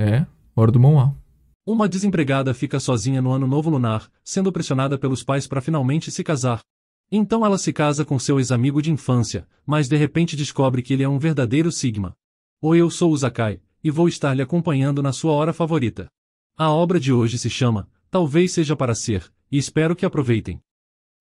É, hora do Mauá. Uma desempregada fica sozinha no ano novo lunar, sendo pressionada pelos pais para finalmente se casar. Então ela se casa com seu ex-amigo de infância, mas de repente descobre que ele é um verdadeiro Sigma. Oi, eu sou o Zakai, e vou estar lhe acompanhando na sua hora favorita. A obra de hoje se chama Talvez Seja para Ser, e espero que aproveitem.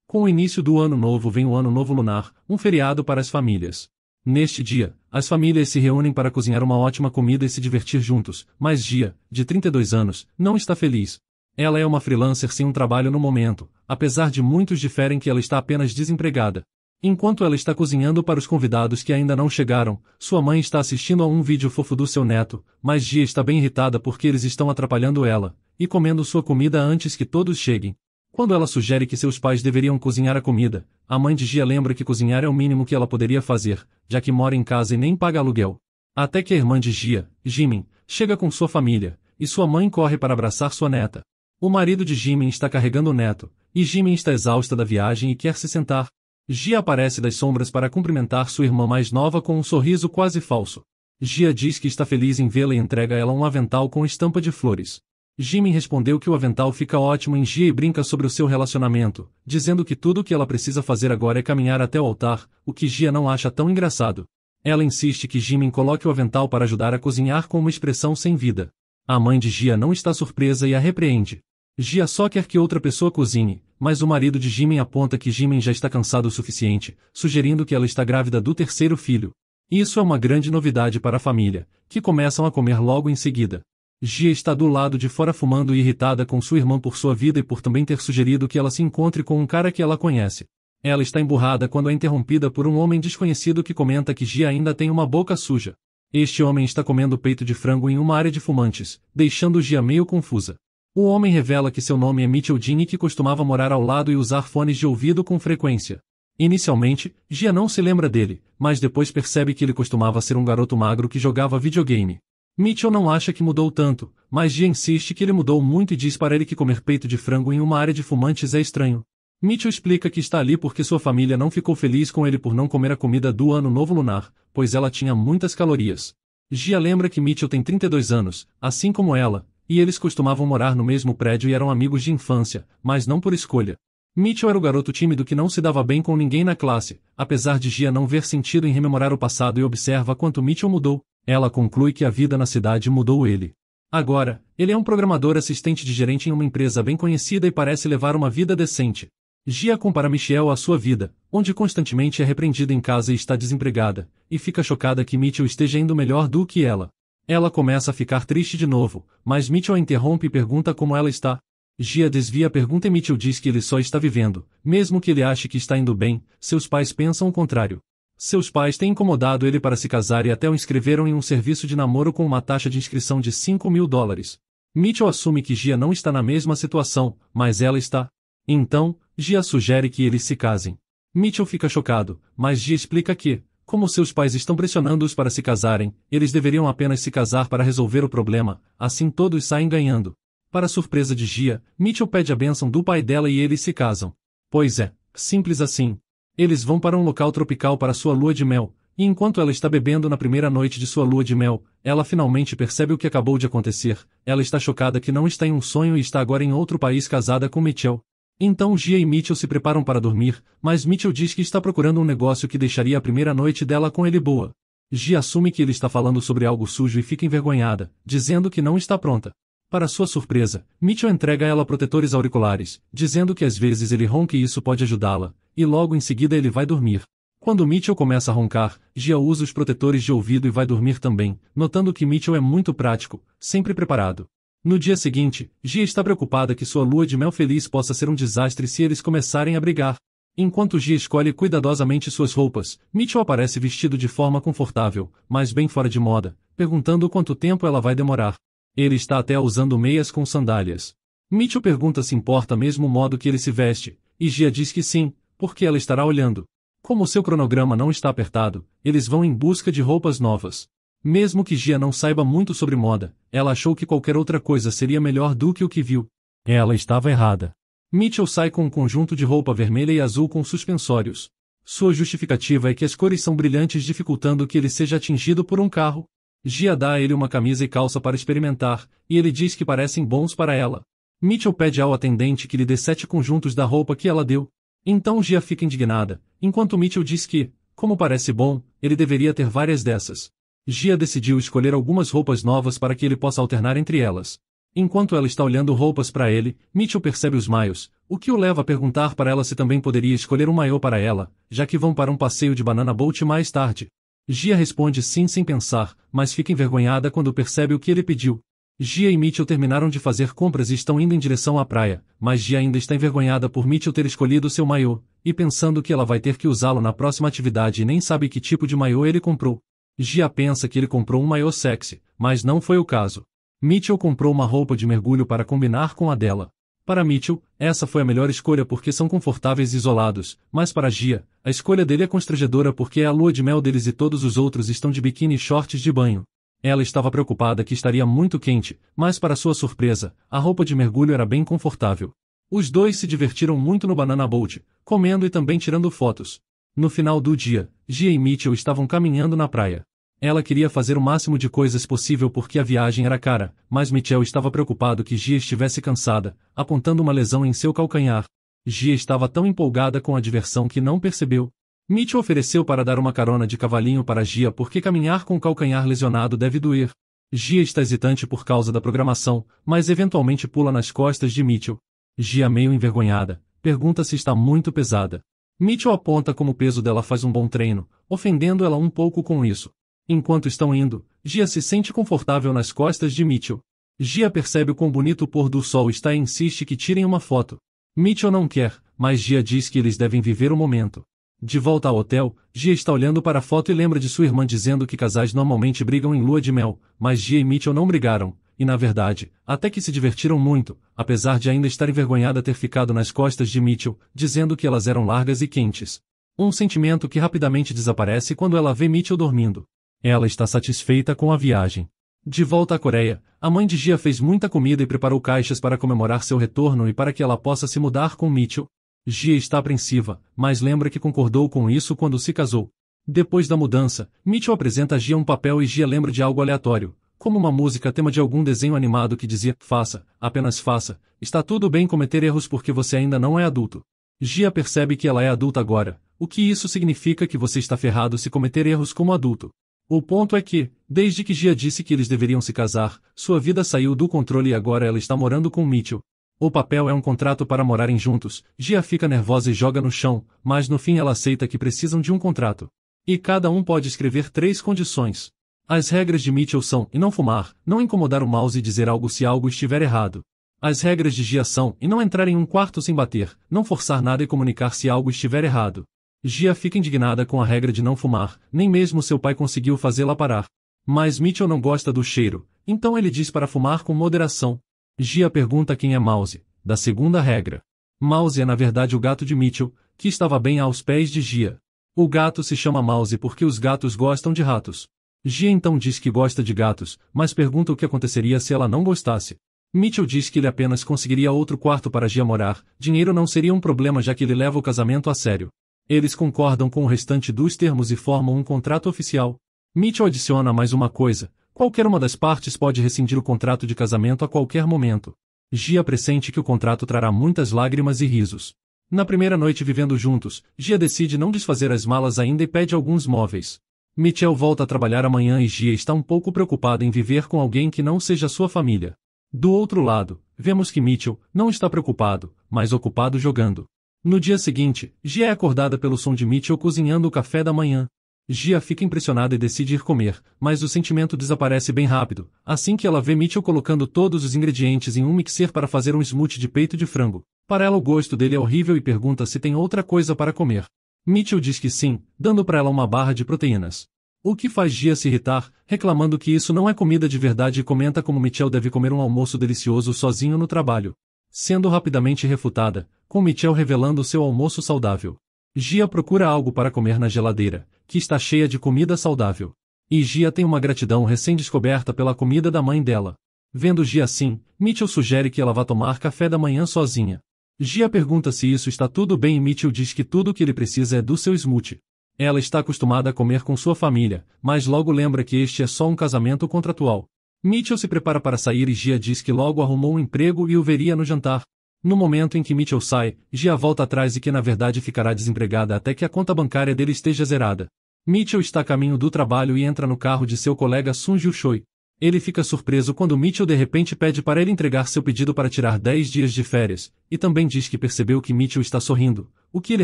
Com o início do ano novo vem o Ano Novo Lunar, um feriado para as famílias. Neste dia, as famílias se reúnem para cozinhar uma ótima comida e se divertir juntos, mas Gia, de 32 anos, não está feliz. Ela é uma freelancer sem um trabalho no momento, apesar de muitos diferem que ela está apenas desempregada. Enquanto ela está cozinhando para os convidados que ainda não chegaram, sua mãe está assistindo a um vídeo fofo do seu neto, mas Gia está bem irritada porque eles estão atrapalhando ela, e comendo sua comida antes que todos cheguem. Quando ela sugere que seus pais deveriam cozinhar a comida, a mãe de Gia lembra que cozinhar é o mínimo que ela poderia fazer, já que mora em casa e nem paga aluguel. Até que a irmã de Gia, Jimin, chega com sua família, e sua mãe corre para abraçar sua neta. O marido de Jimin está carregando o neto, e Jimin está exausta da viagem e quer se sentar. Gia aparece das sombras para cumprimentar sua irmã mais nova com um sorriso quase falso. Gia diz que está feliz em vê-la e entrega a ela um avental com estampa de flores. Jimmy respondeu que o avental fica ótimo em Gia e brinca sobre o seu relacionamento, dizendo que tudo o que ela precisa fazer agora é caminhar até o altar, o que Gia não acha tão engraçado. Ela insiste que Jimin coloque o avental para ajudar a cozinhar com uma expressão sem vida. A mãe de Gia não está surpresa e a repreende. Gia só quer que outra pessoa cozinhe, mas o marido de Jimin aponta que Jimin já está cansado o suficiente, sugerindo que ela está grávida do terceiro filho. Isso é uma grande novidade para a família, que começam a comer logo em seguida. Gia está do lado de fora fumando e irritada com sua irmã por sua vida e por também ter sugerido que ela se encontre com um cara que ela conhece. Ela está emburrada quando é interrompida por um homem desconhecido que comenta que Gia ainda tem uma boca suja. Este homem está comendo peito de frango em uma área de fumantes, deixando Gia meio confusa. O homem revela que seu nome é Mitchell Dean e que costumava morar ao lado e usar fones de ouvido com frequência. Inicialmente, Gia não se lembra dele, mas depois percebe que ele costumava ser um garoto magro que jogava videogame. Mitchell não acha que mudou tanto, mas Gia insiste que ele mudou muito e diz para ele que comer peito de frango em uma área de fumantes é estranho. Mitchell explica que está ali porque sua família não ficou feliz com ele por não comer a comida do ano novo lunar, pois ela tinha muitas calorias. Gia lembra que Mitchell tem 32 anos, assim como ela, e eles costumavam morar no mesmo prédio e eram amigos de infância, mas não por escolha. Mitchell era o garoto tímido que não se dava bem com ninguém na classe, apesar de Gia não ver sentido em rememorar o passado e observa quanto Mitchell mudou. Ela conclui que a vida na cidade mudou ele. Agora, ele é um programador assistente de gerente em uma empresa bem conhecida e parece levar uma vida decente. Gia compara Michelle à sua vida, onde constantemente é repreendida em casa e está desempregada, e fica chocada que Mitchell esteja indo melhor do que ela. Ela começa a ficar triste de novo, mas Mitchell a interrompe e pergunta como ela está. Gia desvia a pergunta e Mitchell diz que ele só está vivendo, mesmo que ele ache que está indo bem, seus pais pensam o contrário. Seus pais têm incomodado ele para se casar e até o inscreveram em um serviço de namoro com uma taxa de inscrição de 5 mil dólares. Mitchell assume que Gia não está na mesma situação, mas ela está. Então, Gia sugere que eles se casem. Mitchell fica chocado, mas Gia explica que, como seus pais estão pressionando-os para se casarem, eles deveriam apenas se casar para resolver o problema, assim todos saem ganhando. Para surpresa de Gia, Mitchell pede a bênção do pai dela e eles se casam. Pois é, simples assim. Eles vão para um local tropical para sua lua de mel, e enquanto ela está bebendo na primeira noite de sua lua de mel, ela finalmente percebe o que acabou de acontecer. Ela está chocada que não está em um sonho e está agora em outro país casada com Mitchell. Então Gia e Mitchell se preparam para dormir, mas Mitchell diz que está procurando um negócio que deixaria a primeira noite dela com ele boa. Gia assume que ele está falando sobre algo sujo e fica envergonhada, dizendo que não está pronta. Para sua surpresa, Mitchell entrega a ela protetores auriculares, dizendo que às vezes ele ronca e isso pode ajudá-la, e logo em seguida ele vai dormir. Quando Mitchell começa a roncar, Gia usa os protetores de ouvido e vai dormir também, notando que Mitchell é muito prático, sempre preparado. No dia seguinte, Gia está preocupada que sua lua de mel feliz possa ser um desastre se eles começarem a brigar. Enquanto Gia escolhe cuidadosamente suas roupas, Mitchell aparece vestido de forma confortável, mas bem fora de moda, perguntando quanto tempo ela vai demorar. Ele está até usando meias com sandálias. Mitchell pergunta se importa mesmo o modo que ele se veste, e Gia diz que sim, porque ela estará olhando. Como seu cronograma não está apertado, eles vão em busca de roupas novas. Mesmo que Gia não saiba muito sobre moda, ela achou que qualquer outra coisa seria melhor do que o que viu. Ela estava errada. Mitchell sai com um conjunto de roupa vermelha e azul com suspensórios. Sua justificativa é que as cores são brilhantes dificultando que ele seja atingido por um carro. Gia dá a ele uma camisa e calça para experimentar, e ele diz que parecem bons para ela. Mitchell pede ao atendente que lhe dê sete conjuntos da roupa que ela deu, então Gia fica indignada, enquanto Mitchell diz que, como parece bom, ele deveria ter várias dessas. Gia decidiu escolher algumas roupas novas para que ele possa alternar entre elas. Enquanto ela está olhando roupas para ele, Mitchell percebe os maios, o que o leva a perguntar para ela se também poderia escolher um maiô para ela, já que vão para um passeio de banana boat mais tarde. Gia responde sim sem pensar, mas fica envergonhada quando percebe o que ele pediu. Gia e Mitchell terminaram de fazer compras e estão indo em direção à praia, mas Gia ainda está envergonhada por Mitchell ter escolhido seu maiô, e pensando que ela vai ter que usá-lo na próxima atividade e nem sabe que tipo de maiô ele comprou. Gia pensa que ele comprou um maiô sexy, mas não foi o caso. Mitchell comprou uma roupa de mergulho para combinar com a dela. Para Mitchell, essa foi a melhor escolha porque são confortáveis e isolados, mas para Gia, a escolha dele é constrangedora porque é a lua de mel deles e todos os outros estão de biquíni e shorts de banho. Ela estava preocupada que estaria muito quente, mas para sua surpresa, a roupa de mergulho era bem confortável. Os dois se divertiram muito no Banana Boat, comendo e também tirando fotos. No final do dia, Gia e Mitchell estavam caminhando na praia. Ela queria fazer o máximo de coisas possível porque a viagem era cara, mas Mitchell estava preocupado que Gia estivesse cansada, apontando uma lesão em seu calcanhar. Gia estava tão empolgada com a diversão que não percebeu. Mitch ofereceu para dar uma carona de cavalinho para Gia porque caminhar com o calcanhar lesionado deve doer. Gia está hesitante por causa da programação, mas eventualmente pula nas costas de Mitchell. Gia meio envergonhada, pergunta se está muito pesada. Mitchell aponta como o peso dela faz um bom treino, ofendendo ela um pouco com isso. Enquanto estão indo, Gia se sente confortável nas costas de Mitchell. Gia percebe o quão bonito o pôr do sol está e insiste que tirem uma foto. Mitchell não quer, mas Gia diz que eles devem viver o momento. De volta ao hotel, Gia está olhando para a foto e lembra de sua irmã dizendo que casais normalmente brigam em lua de mel, mas Gia e Mitchell não brigaram, e na verdade, até que se divertiram muito, apesar de ainda estar envergonhada ter ficado nas costas de Mitchell, dizendo que elas eram largas e quentes. Um sentimento que rapidamente desaparece quando ela vê Mitchell dormindo. Ela está satisfeita com a viagem. De volta à Coreia, a mãe de Gia fez muita comida e preparou caixas para comemorar seu retorno e para que ela possa se mudar com Mitchell, Gia está apreensiva, mas lembra que concordou com isso quando se casou. Depois da mudança, Mitchell apresenta a Gia um papel e Gia lembra de algo aleatório, como uma música tema de algum desenho animado que dizia, faça, apenas faça, está tudo bem cometer erros porque você ainda não é adulto. Gia percebe que ela é adulta agora, o que isso significa que você está ferrado se cometer erros como adulto. O ponto é que, desde que Gia disse que eles deveriam se casar, sua vida saiu do controle e agora ela está morando com Mitchell. O papel é um contrato para morarem juntos. Gia fica nervosa e joga no chão, mas no fim ela aceita que precisam de um contrato. E cada um pode escrever três condições. As regras de Mitchell são e não fumar, não incomodar o mouse e dizer algo se algo estiver errado. As regras de Gia são e não entrar em um quarto sem bater, não forçar nada e comunicar se algo estiver errado. Gia fica indignada com a regra de não fumar, nem mesmo seu pai conseguiu fazê-la parar. Mas Mitchell não gosta do cheiro, então ele diz para fumar com moderação. Gia pergunta quem é Mouse, da segunda regra. Mouse é na verdade o gato de Mitchell, que estava bem aos pés de Gia. O gato se chama Mouse porque os gatos gostam de ratos. Gia então diz que gosta de gatos, mas pergunta o que aconteceria se ela não gostasse. Mitchell diz que ele apenas conseguiria outro quarto para Gia morar, dinheiro não seria um problema já que ele leva o casamento a sério. Eles concordam com o restante dos termos e formam um contrato oficial. Mitchell adiciona mais uma coisa, Qualquer uma das partes pode rescindir o contrato de casamento a qualquer momento. Gia pressente que o contrato trará muitas lágrimas e risos. Na primeira noite vivendo juntos, Gia decide não desfazer as malas ainda e pede alguns móveis. Mitchell volta a trabalhar amanhã e Gia está um pouco preocupada em viver com alguém que não seja sua família. Do outro lado, vemos que Mitchell não está preocupado, mas ocupado jogando. No dia seguinte, Gia é acordada pelo som de Mitchell cozinhando o café da manhã. Gia fica impressionada e decide ir comer, mas o sentimento desaparece bem rápido, assim que ela vê Mitchell colocando todos os ingredientes em um mixer para fazer um smoothie de peito de frango. Para ela o gosto dele é horrível e pergunta se tem outra coisa para comer. Mitchell diz que sim, dando para ela uma barra de proteínas. O que faz Gia se irritar, reclamando que isso não é comida de verdade e comenta como Mitchell deve comer um almoço delicioso sozinho no trabalho. Sendo rapidamente refutada, com Mitchell revelando seu almoço saudável. Gia procura algo para comer na geladeira, que está cheia de comida saudável. E Gia tem uma gratidão recém-descoberta pela comida da mãe dela. Vendo Gia assim, Mitchell sugere que ela vá tomar café da manhã sozinha. Gia pergunta se isso está tudo bem e Mitchell diz que tudo o que ele precisa é do seu smoothie. Ela está acostumada a comer com sua família, mas logo lembra que este é só um casamento contratual. Mitchell se prepara para sair e Gia diz que logo arrumou um emprego e o veria no jantar. No momento em que Mitchell sai, Gia volta atrás e que na verdade ficará desempregada até que a conta bancária dele esteja zerada. Mitchell está a caminho do trabalho e entra no carro de seu colega Sun Jiu Shoi. Ele fica surpreso quando Mitchell de repente pede para ele entregar seu pedido para tirar 10 dias de férias, e também diz que percebeu que Mitchell está sorrindo, o que ele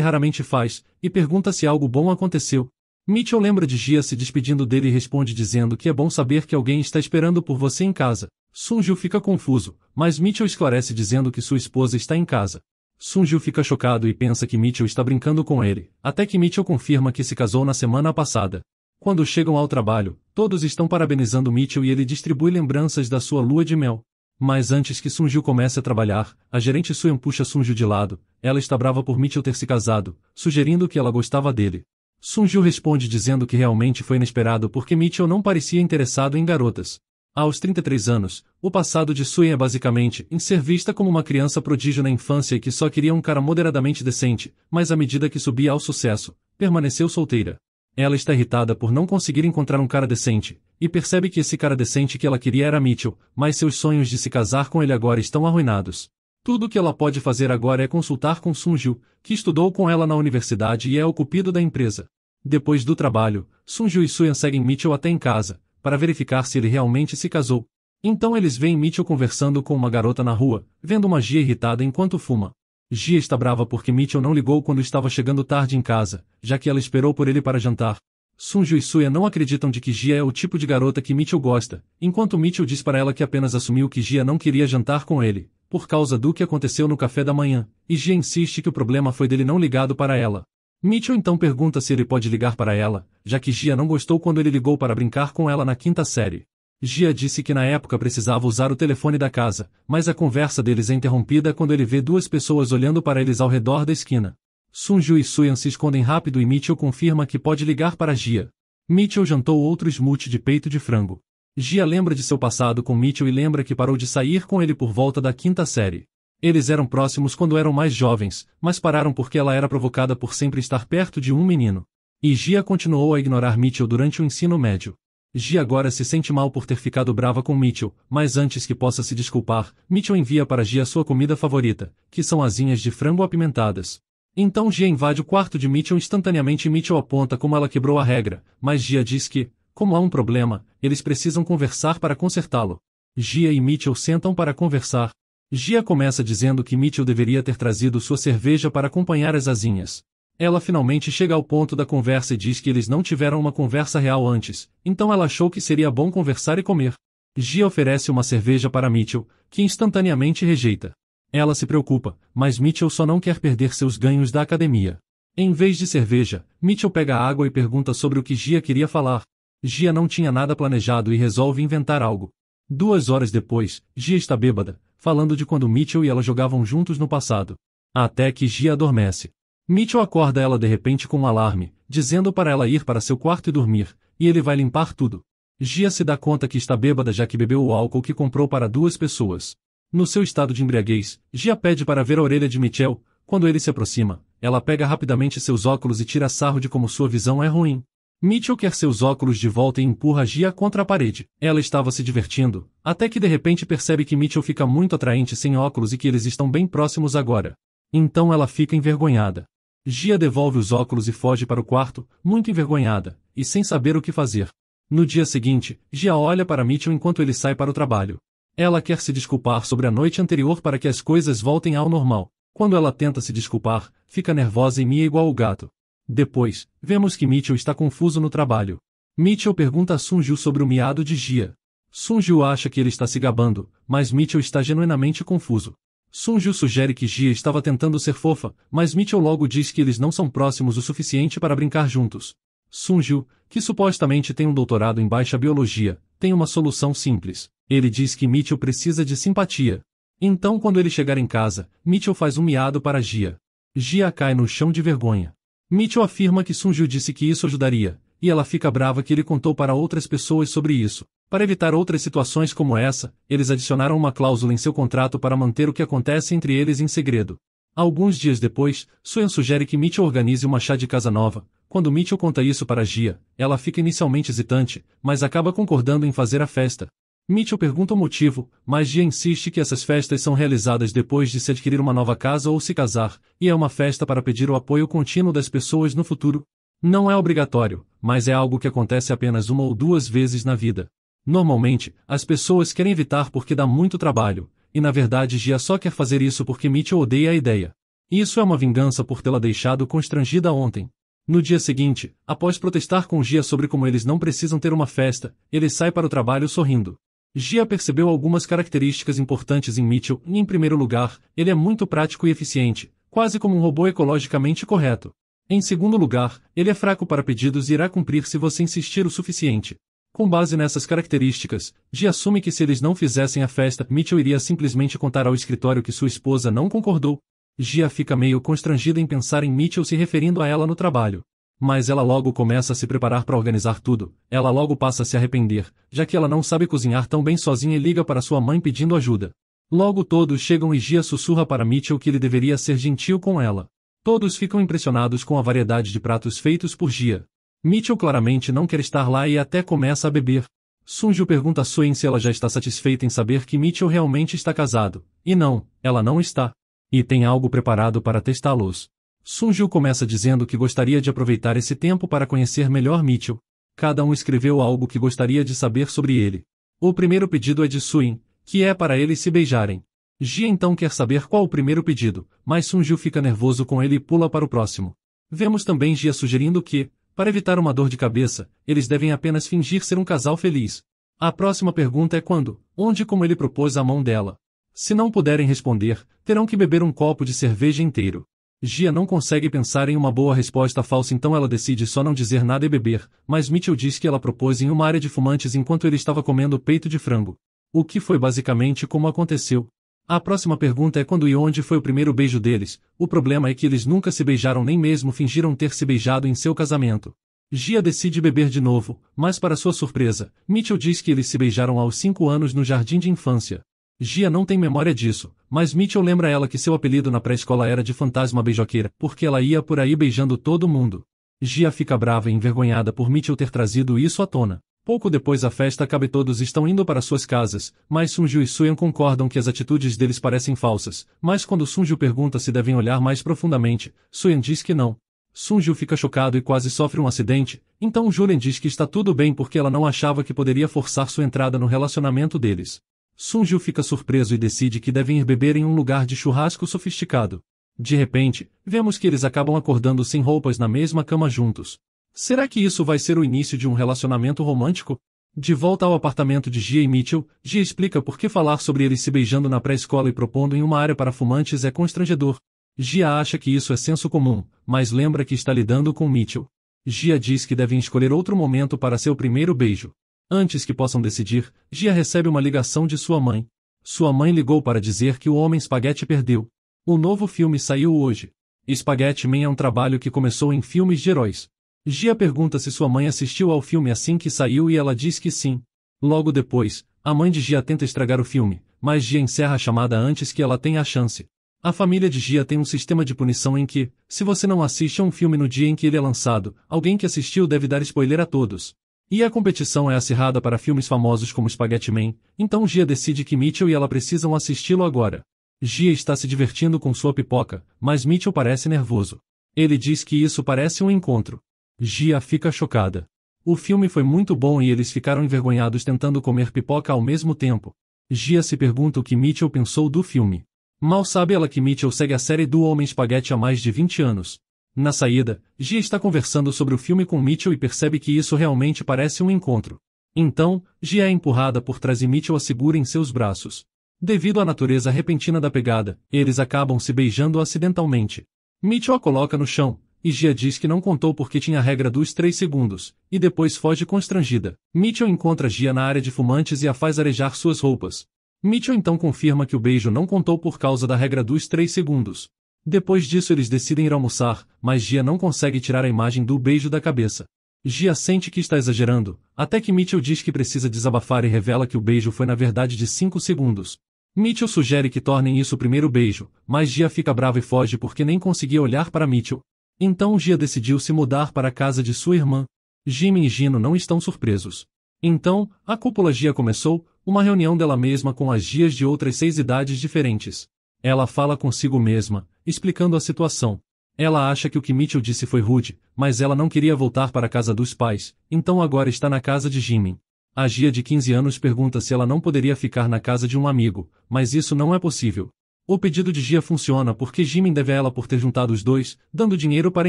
raramente faz, e pergunta se algo bom aconteceu. Mitchell lembra de Gia se despedindo dele e responde dizendo que é bom saber que alguém está esperando por você em casa. Sunju fica confuso, mas Mitchell esclarece dizendo que sua esposa está em casa. Sunju fica chocado e pensa que Mitchell está brincando com ele, até que Mitchell confirma que se casou na semana passada. Quando chegam ao trabalho, todos estão parabenizando Mitchell e ele distribui lembranças da sua lua de mel. Mas antes que Sunju comece a trabalhar, a gerente Suem puxa Sunju de lado, ela está brava por Mitchell ter se casado, sugerindo que ela gostava dele. Sunju responde dizendo que realmente foi inesperado porque Mitchell não parecia interessado em garotas. Aos 33 anos, o passado de Suen é basicamente em ser vista como uma criança prodígio na infância e que só queria um cara moderadamente decente, mas à medida que subia ao sucesso, permaneceu solteira. Ela está irritada por não conseguir encontrar um cara decente, e percebe que esse cara decente que ela queria era Mitchell, mas seus sonhos de se casar com ele agora estão arruinados. Tudo o que ela pode fazer agora é consultar com Sunju, que estudou com ela na universidade e é o cupido da empresa. Depois do trabalho, Sunju e Suen seguem Mitchell até em casa, para verificar se ele realmente se casou. Então eles veem Mitchell conversando com uma garota na rua, vendo uma Gia irritada enquanto fuma. Gia está brava porque Mitchell não ligou quando estava chegando tarde em casa, já que ela esperou por ele para jantar. Sunjo e Suya não acreditam de que Gia é o tipo de garota que Mitchell gosta, enquanto Mitchell diz para ela que apenas assumiu que Gia não queria jantar com ele, por causa do que aconteceu no café da manhã, e Gia insiste que o problema foi dele não ligado para ela. Mitchell então pergunta se ele pode ligar para ela, já que Gia não gostou quando ele ligou para brincar com ela na quinta série. Gia disse que na época precisava usar o telefone da casa, mas a conversa deles é interrompida quando ele vê duas pessoas olhando para eles ao redor da esquina. Sunju e Suyan se escondem rápido e Mitchell confirma que pode ligar para Gia. Mitchell jantou outro smoothie de peito de frango. Gia lembra de seu passado com Mitchell e lembra que parou de sair com ele por volta da quinta série. Eles eram próximos quando eram mais jovens, mas pararam porque ela era provocada por sempre estar perto de um menino. E Gia continuou a ignorar Mitchell durante o ensino médio. Gia agora se sente mal por ter ficado brava com Mitchell, mas antes que possa se desculpar, Mitchell envia para Gia sua comida favorita, que são asinhas de frango apimentadas. Então Gia invade o quarto de Mitchell instantaneamente e Mitchell aponta como ela quebrou a regra, mas Gia diz que, como há um problema, eles precisam conversar para consertá-lo. Gia e Mitchell sentam para conversar, Gia começa dizendo que Mitchell deveria ter trazido sua cerveja para acompanhar as asinhas. Ela finalmente chega ao ponto da conversa e diz que eles não tiveram uma conversa real antes, então ela achou que seria bom conversar e comer. Gia oferece uma cerveja para Mitchell, que instantaneamente rejeita. Ela se preocupa, mas Mitchell só não quer perder seus ganhos da academia. Em vez de cerveja, Mitchell pega água e pergunta sobre o que Gia queria falar. Gia não tinha nada planejado e resolve inventar algo. Duas horas depois, Gia está bêbada, falando de quando Mitchell e ela jogavam juntos no passado. Até que Gia adormece. Mitchell acorda ela de repente com um alarme, dizendo para ela ir para seu quarto e dormir, e ele vai limpar tudo. Gia se dá conta que está bêbada já que bebeu o álcool que comprou para duas pessoas. No seu estado de embriaguez, Gia pede para ver a orelha de Mitchell, quando ele se aproxima, ela pega rapidamente seus óculos e tira sarro de como sua visão é ruim. Mitchell quer seus óculos de volta e empurra Gia contra a parede. Ela estava se divertindo, até que de repente percebe que Mitchell fica muito atraente sem óculos e que eles estão bem próximos agora. Então ela fica envergonhada. Gia devolve os óculos e foge para o quarto, muito envergonhada, e sem saber o que fazer. No dia seguinte, Gia olha para Mitchell enquanto ele sai para o trabalho. Ela quer se desculpar sobre a noite anterior para que as coisas voltem ao normal. Quando ela tenta se desculpar, fica nervosa e mia igual o gato. Depois, vemos que Mitchell está confuso no trabalho. Mitchell pergunta a Sunju sobre o miado de Gia. Sunju acha que ele está se gabando, mas Mitchell está genuinamente confuso. Sunju sugere que Gia estava tentando ser fofa, mas Mitchell logo diz que eles não são próximos o suficiente para brincar juntos. Sunju, que supostamente tem um doutorado em baixa biologia, tem uma solução simples. Ele diz que Mitchell precisa de simpatia. Então quando ele chegar em casa, Mitchell faz um miado para Gia. Gia cai no chão de vergonha. Mitchell afirma que Sunju disse que isso ajudaria, e ela fica brava que ele contou para outras pessoas sobre isso. Para evitar outras situações como essa, eles adicionaram uma cláusula em seu contrato para manter o que acontece entre eles em segredo. Alguns dias depois, Suen sugere que Mitchell organize uma chá de casa nova. Quando Mitchell conta isso para Gia, ela fica inicialmente hesitante, mas acaba concordando em fazer a festa. Mitchell pergunta o motivo, mas Gia insiste que essas festas são realizadas depois de se adquirir uma nova casa ou se casar, e é uma festa para pedir o apoio contínuo das pessoas no futuro. Não é obrigatório, mas é algo que acontece apenas uma ou duas vezes na vida. Normalmente, as pessoas querem evitar porque dá muito trabalho, e na verdade Gia só quer fazer isso porque Mitchell odeia a ideia. Isso é uma vingança por tê-la deixado constrangida ontem. No dia seguinte, após protestar com Gia sobre como eles não precisam ter uma festa, ele sai para o trabalho sorrindo. Gia percebeu algumas características importantes em Mitchell e, em primeiro lugar, ele é muito prático e eficiente, quase como um robô ecologicamente correto. Em segundo lugar, ele é fraco para pedidos e irá cumprir se você insistir o suficiente. Com base nessas características, Gia assume que se eles não fizessem a festa, Mitchell iria simplesmente contar ao escritório que sua esposa não concordou. Gia fica meio constrangida em pensar em Mitchell se referindo a ela no trabalho. Mas ela logo começa a se preparar para organizar tudo, ela logo passa a se arrepender, já que ela não sabe cozinhar tão bem sozinha e liga para sua mãe pedindo ajuda. Logo todos chegam e Gia sussurra para Mitchell que ele deveria ser gentil com ela. Todos ficam impressionados com a variedade de pratos feitos por Gia. Mitchell claramente não quer estar lá e até começa a beber. Sunjo pergunta a Suen se ela já está satisfeita em saber que Mitchell realmente está casado, e não, ela não está. E tem algo preparado para testá-los. Sun Gil começa dizendo que gostaria de aproveitar esse tempo para conhecer melhor Mitchell. Cada um escreveu algo que gostaria de saber sobre ele. O primeiro pedido é de Suin, que é para eles se beijarem. Gia então quer saber qual o primeiro pedido, mas Sun Gil fica nervoso com ele e pula para o próximo. Vemos também Gia sugerindo que, para evitar uma dor de cabeça, eles devem apenas fingir ser um casal feliz. A próxima pergunta é quando, onde e como ele propôs a mão dela. Se não puderem responder, terão que beber um copo de cerveja inteiro. Gia não consegue pensar em uma boa resposta falsa então ela decide só não dizer nada e beber, mas Mitchell diz que ela propôs em uma área de fumantes enquanto ele estava comendo peito de frango. O que foi basicamente como aconteceu. A próxima pergunta é quando e onde foi o primeiro beijo deles, o problema é que eles nunca se beijaram nem mesmo fingiram ter se beijado em seu casamento. Gia decide beber de novo, mas para sua surpresa, Mitchell diz que eles se beijaram aos cinco anos no jardim de infância. Gia não tem memória disso, mas Mitchell lembra ela que seu apelido na pré-escola era de fantasma beijoqueira, porque ela ia por aí beijando todo mundo. Gia fica brava e envergonhada por Mitchell ter trazido isso à tona. Pouco depois da festa acaba e todos estão indo para suas casas, mas Sunju e Suyan concordam que as atitudes deles parecem falsas, mas quando Sunju pergunta se devem olhar mais profundamente, Suyan diz que não. Sunju fica chocado e quase sofre um acidente, então Julen diz que está tudo bem porque ela não achava que poderia forçar sua entrada no relacionamento deles. Sunju fica surpreso e decide que devem ir beber em um lugar de churrasco sofisticado. De repente, vemos que eles acabam acordando sem roupas na mesma cama juntos. Será que isso vai ser o início de um relacionamento romântico? De volta ao apartamento de Gia e Mitchell, Gia explica por que falar sobre eles se beijando na pré-escola e propondo em uma área para fumantes é constrangedor. Gia acha que isso é senso comum, mas lembra que está lidando com Mitchell. Gia diz que devem escolher outro momento para seu primeiro beijo. Antes que possam decidir, Gia recebe uma ligação de sua mãe. Sua mãe ligou para dizer que o Homem Spaghetti perdeu. O novo filme saiu hoje. Spaghetti Man é um trabalho que começou em filmes de heróis. Gia pergunta se sua mãe assistiu ao filme assim que saiu e ela diz que sim. Logo depois, a mãe de Gia tenta estragar o filme, mas Gia encerra a chamada antes que ela tenha a chance. A família de Gia tem um sistema de punição em que, se você não assiste a um filme no dia em que ele é lançado, alguém que assistiu deve dar spoiler a todos. E a competição é acirrada para filmes famosos como Spaghetti Man, então Gia decide que Mitchell e ela precisam assisti-lo agora. Gia está se divertindo com sua pipoca, mas Mitchell parece nervoso. Ele diz que isso parece um encontro. Gia fica chocada. O filme foi muito bom e eles ficaram envergonhados tentando comer pipoca ao mesmo tempo. Gia se pergunta o que Mitchell pensou do filme. Mal sabe ela que Mitchell segue a série do Homem Espaguete há mais de 20 anos. Na saída, Gia está conversando sobre o filme com Mitchell e percebe que isso realmente parece um encontro. Então, Gia é empurrada por trás e Mitchell a segura em seus braços. Devido à natureza repentina da pegada, eles acabam se beijando acidentalmente. Mitchell a coloca no chão, e Gia diz que não contou porque tinha a regra dos 3 segundos, e depois foge constrangida. Mitchell encontra Gia na área de fumantes e a faz arejar suas roupas. Mitchell então confirma que o beijo não contou por causa da regra dos 3 segundos. Depois disso eles decidem ir almoçar, mas Gia não consegue tirar a imagem do beijo da cabeça. Gia sente que está exagerando, até que Mitchell diz que precisa desabafar e revela que o beijo foi na verdade de 5 segundos. Mitchell sugere que tornem isso o primeiro beijo, mas Gia fica brava e foge porque nem conseguia olhar para Mitchell. Então Gia decidiu se mudar para a casa de sua irmã. Jimmy e Gino não estão surpresos. Então, a cúpula Gia começou, uma reunião dela mesma com as Gias de outras seis idades diferentes. Ela fala consigo mesma, explicando a situação. Ela acha que o que Mitchell disse foi rude, mas ela não queria voltar para a casa dos pais, então agora está na casa de Jimmy. A Gia de 15 anos pergunta se ela não poderia ficar na casa de um amigo, mas isso não é possível. O pedido de Gia funciona porque Jimin deve a ela por ter juntado os dois, dando dinheiro para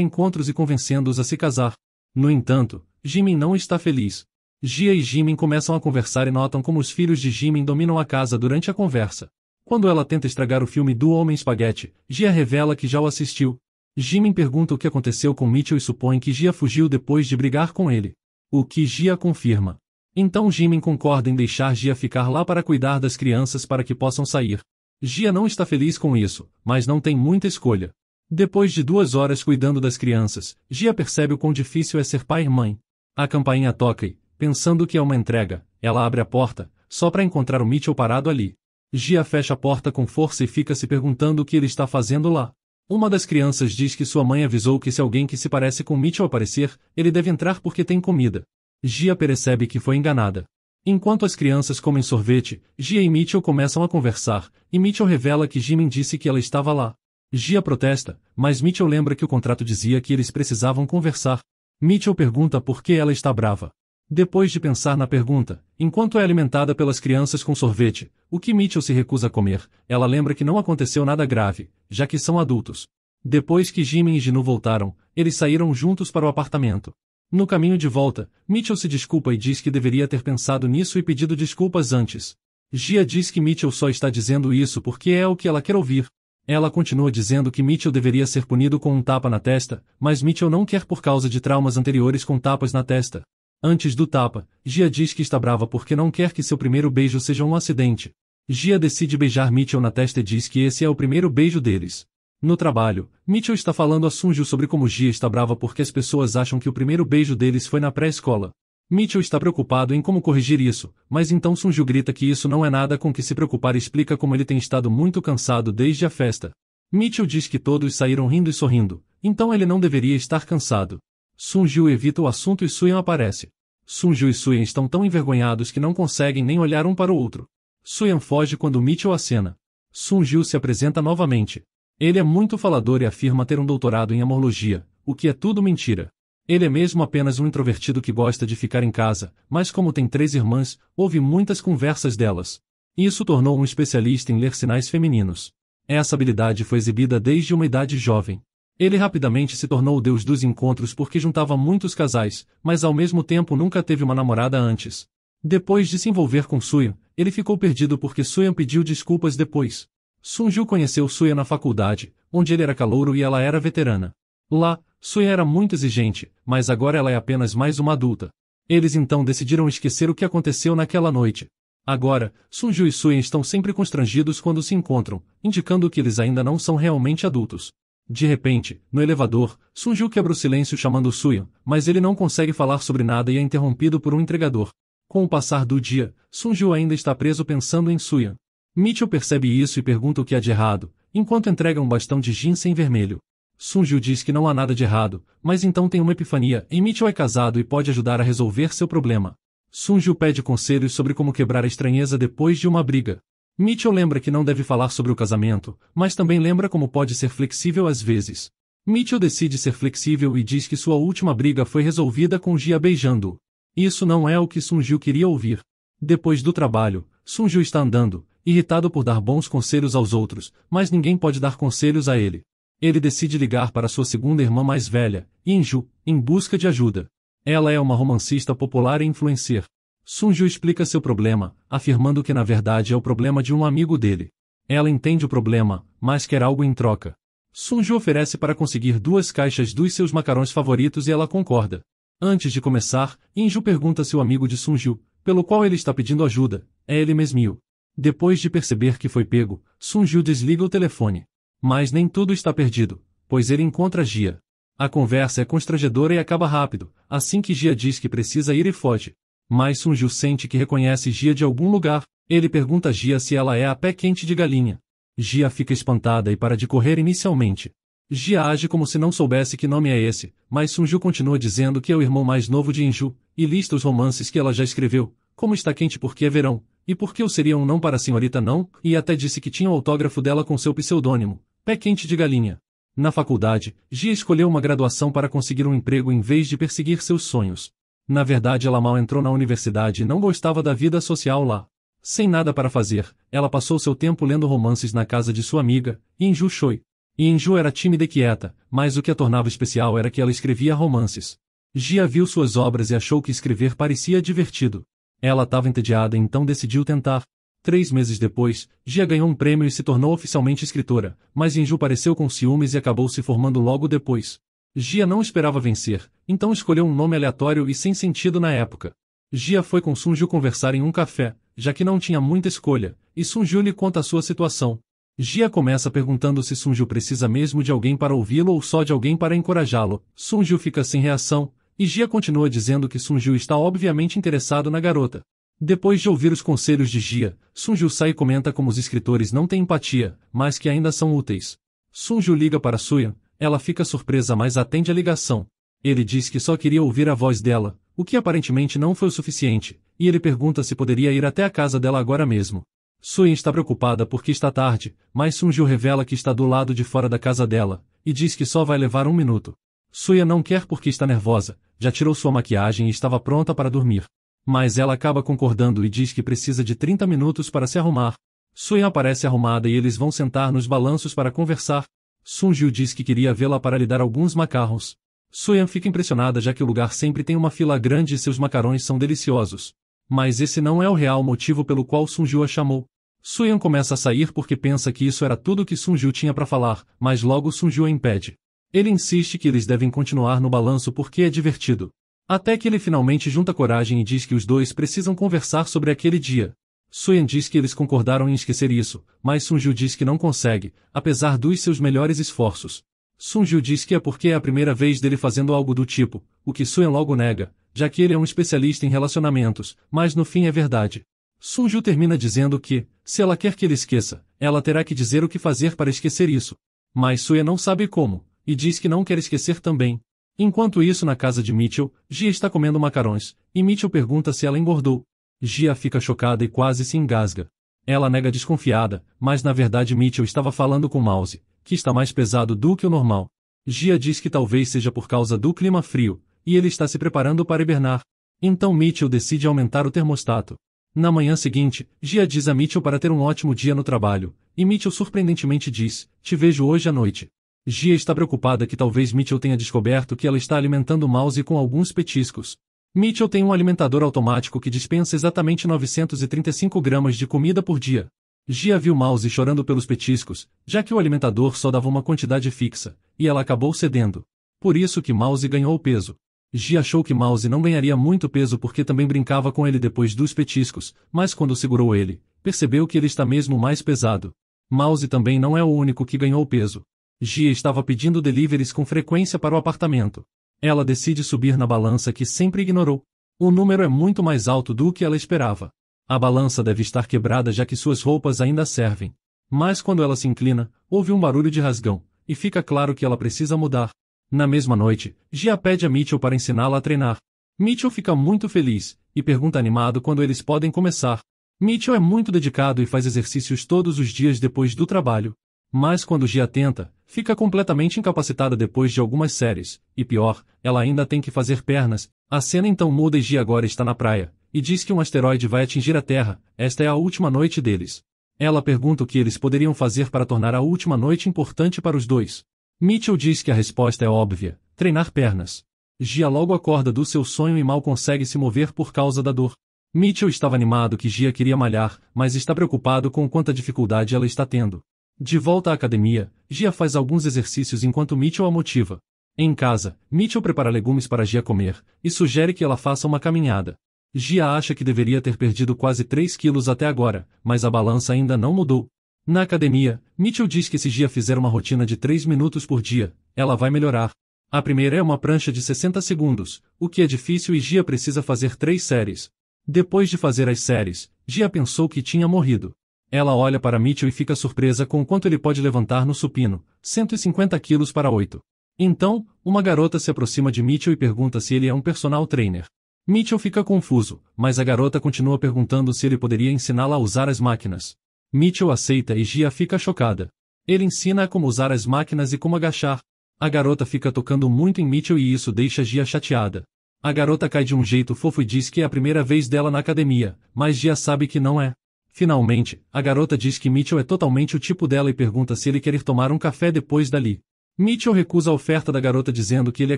encontros e convencendo-os a se casar. No entanto, Jimin não está feliz. Gia e Jimin começam a conversar e notam como os filhos de Jimin dominam a casa durante a conversa. Quando ela tenta estragar o filme do Homem Espaguete, Gia revela que já o assistiu. Jimin pergunta o que aconteceu com Mitchell e supõe que Gia fugiu depois de brigar com ele. O que Gia confirma. Então Jimin concorda em deixar Gia ficar lá para cuidar das crianças para que possam sair. Gia não está feliz com isso, mas não tem muita escolha. Depois de duas horas cuidando das crianças, Gia percebe o quão difícil é ser pai e mãe. A campainha toca e, pensando que é uma entrega, ela abre a porta, só para encontrar o Mitchell parado ali. Gia fecha a porta com força e fica se perguntando o que ele está fazendo lá. Uma das crianças diz que sua mãe avisou que se alguém que se parece com Mitchell aparecer, ele deve entrar porque tem comida. Gia percebe que foi enganada. Enquanto as crianças comem sorvete, Gia e Mitchell começam a conversar, e Mitchell revela que Jimin disse que ela estava lá. Gia protesta, mas Mitchell lembra que o contrato dizia que eles precisavam conversar. Mitchell pergunta por que ela está brava. Depois de pensar na pergunta, enquanto é alimentada pelas crianças com sorvete, o que Mitchell se recusa a comer, ela lembra que não aconteceu nada grave, já que são adultos. Depois que Jimmy e Ginu voltaram, eles saíram juntos para o apartamento. No caminho de volta, Mitchell se desculpa e diz que deveria ter pensado nisso e pedido desculpas antes. Gia diz que Mitchell só está dizendo isso porque é o que ela quer ouvir. Ela continua dizendo que Mitchell deveria ser punido com um tapa na testa, mas Mitchell não quer por causa de traumas anteriores com tapas na testa. Antes do tapa, Gia diz que está brava porque não quer que seu primeiro beijo seja um acidente. Gia decide beijar Mitchell na testa e diz que esse é o primeiro beijo deles. No trabalho, Mitchell está falando a Sunju sobre como Gia está brava porque as pessoas acham que o primeiro beijo deles foi na pré-escola. Mitchell está preocupado em como corrigir isso, mas então Sunju grita que isso não é nada com que se preocupar e explica como ele tem estado muito cansado desde a festa. Mitchell diz que todos saíram rindo e sorrindo, então ele não deveria estar cansado. Sunju evita o assunto e Suyan aparece. Sunju e Suyen estão tão envergonhados que não conseguem nem olhar um para o outro. Suyen foge quando Mitchell acena. Sunju se apresenta novamente. Ele é muito falador e afirma ter um doutorado em amorologia, o que é tudo mentira. Ele é mesmo apenas um introvertido que gosta de ficar em casa, mas como tem três irmãs, ouve muitas conversas delas. Isso tornou um especialista em ler sinais femininos. Essa habilidade foi exibida desde uma idade jovem. Ele rapidamente se tornou o deus dos encontros porque juntava muitos casais, mas ao mesmo tempo nunca teve uma namorada antes. Depois de se envolver com Suyan, ele ficou perdido porque Suyan pediu desculpas depois. Sunju conheceu Suya na faculdade, onde ele era calouro e ela era veterana. Lá, Suya era muito exigente, mas agora ela é apenas mais uma adulta. Eles então decidiram esquecer o que aconteceu naquela noite. Agora, Sunju e Suyen estão sempre constrangidos quando se encontram, indicando que eles ainda não são realmente adultos. De repente, no elevador, Sunju quebra o silêncio chamando Suyan, mas ele não consegue falar sobre nada e é interrompido por um entregador. Com o passar do dia, Sunju ainda está preso pensando em Suyan. Mitchell percebe isso e pergunta o que há de errado, enquanto entrega um bastão de ginseng vermelho. Sunju diz que não há nada de errado, mas então tem uma epifania e Mitchell é casado e pode ajudar a resolver seu problema. Sunju pede conselhos sobre como quebrar a estranheza depois de uma briga. Mitchell lembra que não deve falar sobre o casamento, mas também lembra como pode ser flexível às vezes. Mitchell decide ser flexível e diz que sua última briga foi resolvida com Gia beijando. Isso não é o que Sunju queria ouvir. Depois do trabalho, Sunju está andando, irritado por dar bons conselhos aos outros, mas ninguém pode dar conselhos a ele. Ele decide ligar para sua segunda irmã mais velha, Inju, em busca de ajuda. Ela é uma romancista popular e influencer. Sunju explica seu problema, afirmando que na verdade é o problema de um amigo dele. Ela entende o problema, mas quer algo em troca. Sunju oferece para conseguir duas caixas dos seus macarões favoritos e ela concorda. Antes de começar, Inju pergunta se o amigo de Sunju, pelo qual ele está pedindo ajuda, é ele mesmo. Depois de perceber que foi pego, Sunju desliga o telefone. Mas nem tudo está perdido, pois ele encontra Gia. A conversa é constrangedora e acaba rápido, assim que Gia diz que precisa ir e foge. Mas Sunju sente que reconhece Gia de algum lugar, ele pergunta a Gia se ela é a pé quente de galinha. Gia fica espantada e para de correr inicialmente. Gia age como se não soubesse que nome é esse, mas Sunju continua dizendo que é o irmão mais novo de Inju, e lista os romances que ela já escreveu, como Está Quente Porque é Verão, e Por que Eu Seria Um Não para a Senhorita Não, e até disse que tinha o autógrafo dela com seu pseudônimo, Pé Quente de Galinha. Na faculdade, Gia escolheu uma graduação para conseguir um emprego em vez de perseguir seus sonhos. Na verdade, ela mal entrou na universidade e não gostava da vida social lá. Sem nada para fazer, ela passou seu tempo lendo romances na casa de sua amiga, Inju Choi. Inju era tímida e quieta, mas o que a tornava especial era que ela escrevia romances. Gia viu suas obras e achou que escrever parecia divertido. Ela estava entediada então decidiu tentar. Três meses depois, Gia ganhou um prêmio e se tornou oficialmente escritora, mas Inju pareceu com ciúmes e acabou se formando logo depois. Gia não esperava vencer, então escolheu um nome aleatório e sem sentido na época. Gia foi com Sunju conversar em um café, já que não tinha muita escolha, e Sunju lhe conta a sua situação. Gia começa perguntando se Sunju precisa mesmo de alguém para ouvi-lo ou só de alguém para encorajá-lo. Sunju fica sem reação, e Gia continua dizendo que Sunju está obviamente interessado na garota. Depois de ouvir os conselhos de Gia, Sunju sai e comenta como os escritores não têm empatia, mas que ainda são úteis. Sunju liga para Suyan, ela fica surpresa mas atende a ligação. Ele diz que só queria ouvir a voz dela, o que aparentemente não foi o suficiente, e ele pergunta se poderia ir até a casa dela agora mesmo. Suen está preocupada porque está tarde, mas Sunju revela que está do lado de fora da casa dela, e diz que só vai levar um minuto. Suya não quer porque está nervosa, já tirou sua maquiagem e estava pronta para dormir. Mas ela acaba concordando e diz que precisa de 30 minutos para se arrumar. Suya aparece arrumada e eles vão sentar nos balanços para conversar. Sunju diz que queria vê-la para lhe dar alguns macarrons, Soyan fica impressionada já que o lugar sempre tem uma fila grande e seus macarões são deliciosos. Mas esse não é o real motivo pelo qual Sunju a chamou. Soyan começa a sair porque pensa que isso era tudo que Sunju tinha para falar, mas logo Sunju a impede. Ele insiste que eles devem continuar no balanço porque é divertido. Até que ele finalmente junta coragem e diz que os dois precisam conversar sobre aquele dia. Soyan diz que eles concordaram em esquecer isso, mas Sunju diz que não consegue, apesar dos seus melhores esforços. Sunjiu diz que é porque é a primeira vez dele fazendo algo do tipo, o que Suen logo nega, já que ele é um especialista em relacionamentos, mas no fim é verdade. Sunjiu termina dizendo que, se ela quer que ele esqueça, ela terá que dizer o que fazer para esquecer isso. Mas Sue não sabe como, e diz que não quer esquecer também. Enquanto isso na casa de Mitchell, Gia está comendo macarões, e Mitchell pergunta se ela engordou. Gia fica chocada e quase se engasga. Ela nega desconfiada, mas na verdade Mitchell estava falando com Mouse, que está mais pesado do que o normal. Gia diz que talvez seja por causa do clima frio, e ele está se preparando para hibernar. Então Mitchell decide aumentar o termostato. Na manhã seguinte, Gia diz a Mitchell para ter um ótimo dia no trabalho, e Mitchell surpreendentemente diz: Te vejo hoje à noite. Gia está preocupada que talvez Mitchell tenha descoberto que ela está alimentando o mouse com alguns petiscos. Mitchell tem um alimentador automático que dispensa exatamente 935 gramas de comida por dia. Gia viu Mouse chorando pelos petiscos, já que o alimentador só dava uma quantidade fixa, e ela acabou cedendo. Por isso que Mouse ganhou peso. Gia achou que Mouse não ganharia muito peso porque também brincava com ele depois dos petiscos, mas quando segurou ele, percebeu que ele está mesmo mais pesado. Mouse também não é o único que ganhou peso. Gia estava pedindo deliveries com frequência para o apartamento. Ela decide subir na balança que sempre ignorou. O número é muito mais alto do que ela esperava. A balança deve estar quebrada já que suas roupas ainda servem. Mas quando ela se inclina, ouve um barulho de rasgão, e fica claro que ela precisa mudar. Na mesma noite, Gia pede a Mitchell para ensiná-la a treinar. Mitchell fica muito feliz, e pergunta animado quando eles podem começar. Mitchell é muito dedicado e faz exercícios todos os dias depois do trabalho. Mas quando Gia tenta, fica completamente incapacitada depois de algumas séries, e pior, ela ainda tem que fazer pernas. A cena então muda e Gia agora está na praia, e diz que um asteroide vai atingir a Terra, esta é a última noite deles. Ela pergunta o que eles poderiam fazer para tornar a última noite importante para os dois. Mitchell diz que a resposta é óbvia, treinar pernas. Gia logo acorda do seu sonho e mal consegue se mover por causa da dor. Mitchell estava animado que Gia queria malhar, mas está preocupado com quanta dificuldade ela está tendo. De volta à academia, Gia faz alguns exercícios enquanto Mitchell a motiva. Em casa, Mitchell prepara legumes para Gia comer e sugere que ela faça uma caminhada. Gia acha que deveria ter perdido quase 3 quilos até agora, mas a balança ainda não mudou. Na academia, Mitchell diz que se Gia fizer uma rotina de 3 minutos por dia, ela vai melhorar. A primeira é uma prancha de 60 segundos, o que é difícil e Gia precisa fazer 3 séries. Depois de fazer as séries, Gia pensou que tinha morrido. Ela olha para Mitchell e fica surpresa com o quanto ele pode levantar no supino, 150 quilos para 8. Então, uma garota se aproxima de Mitchell e pergunta se ele é um personal trainer. Mitchell fica confuso, mas a garota continua perguntando se ele poderia ensiná-la a usar as máquinas. Mitchell aceita e Gia fica chocada. Ele ensina a como usar as máquinas e como agachar. A garota fica tocando muito em Mitchell e isso deixa Gia chateada. A garota cai de um jeito fofo e diz que é a primeira vez dela na academia, mas Gia sabe que não é. Finalmente, a garota diz que Mitchell é totalmente o tipo dela e pergunta se ele quer ir tomar um café depois dali. Mitchell recusa a oferta da garota dizendo que ele é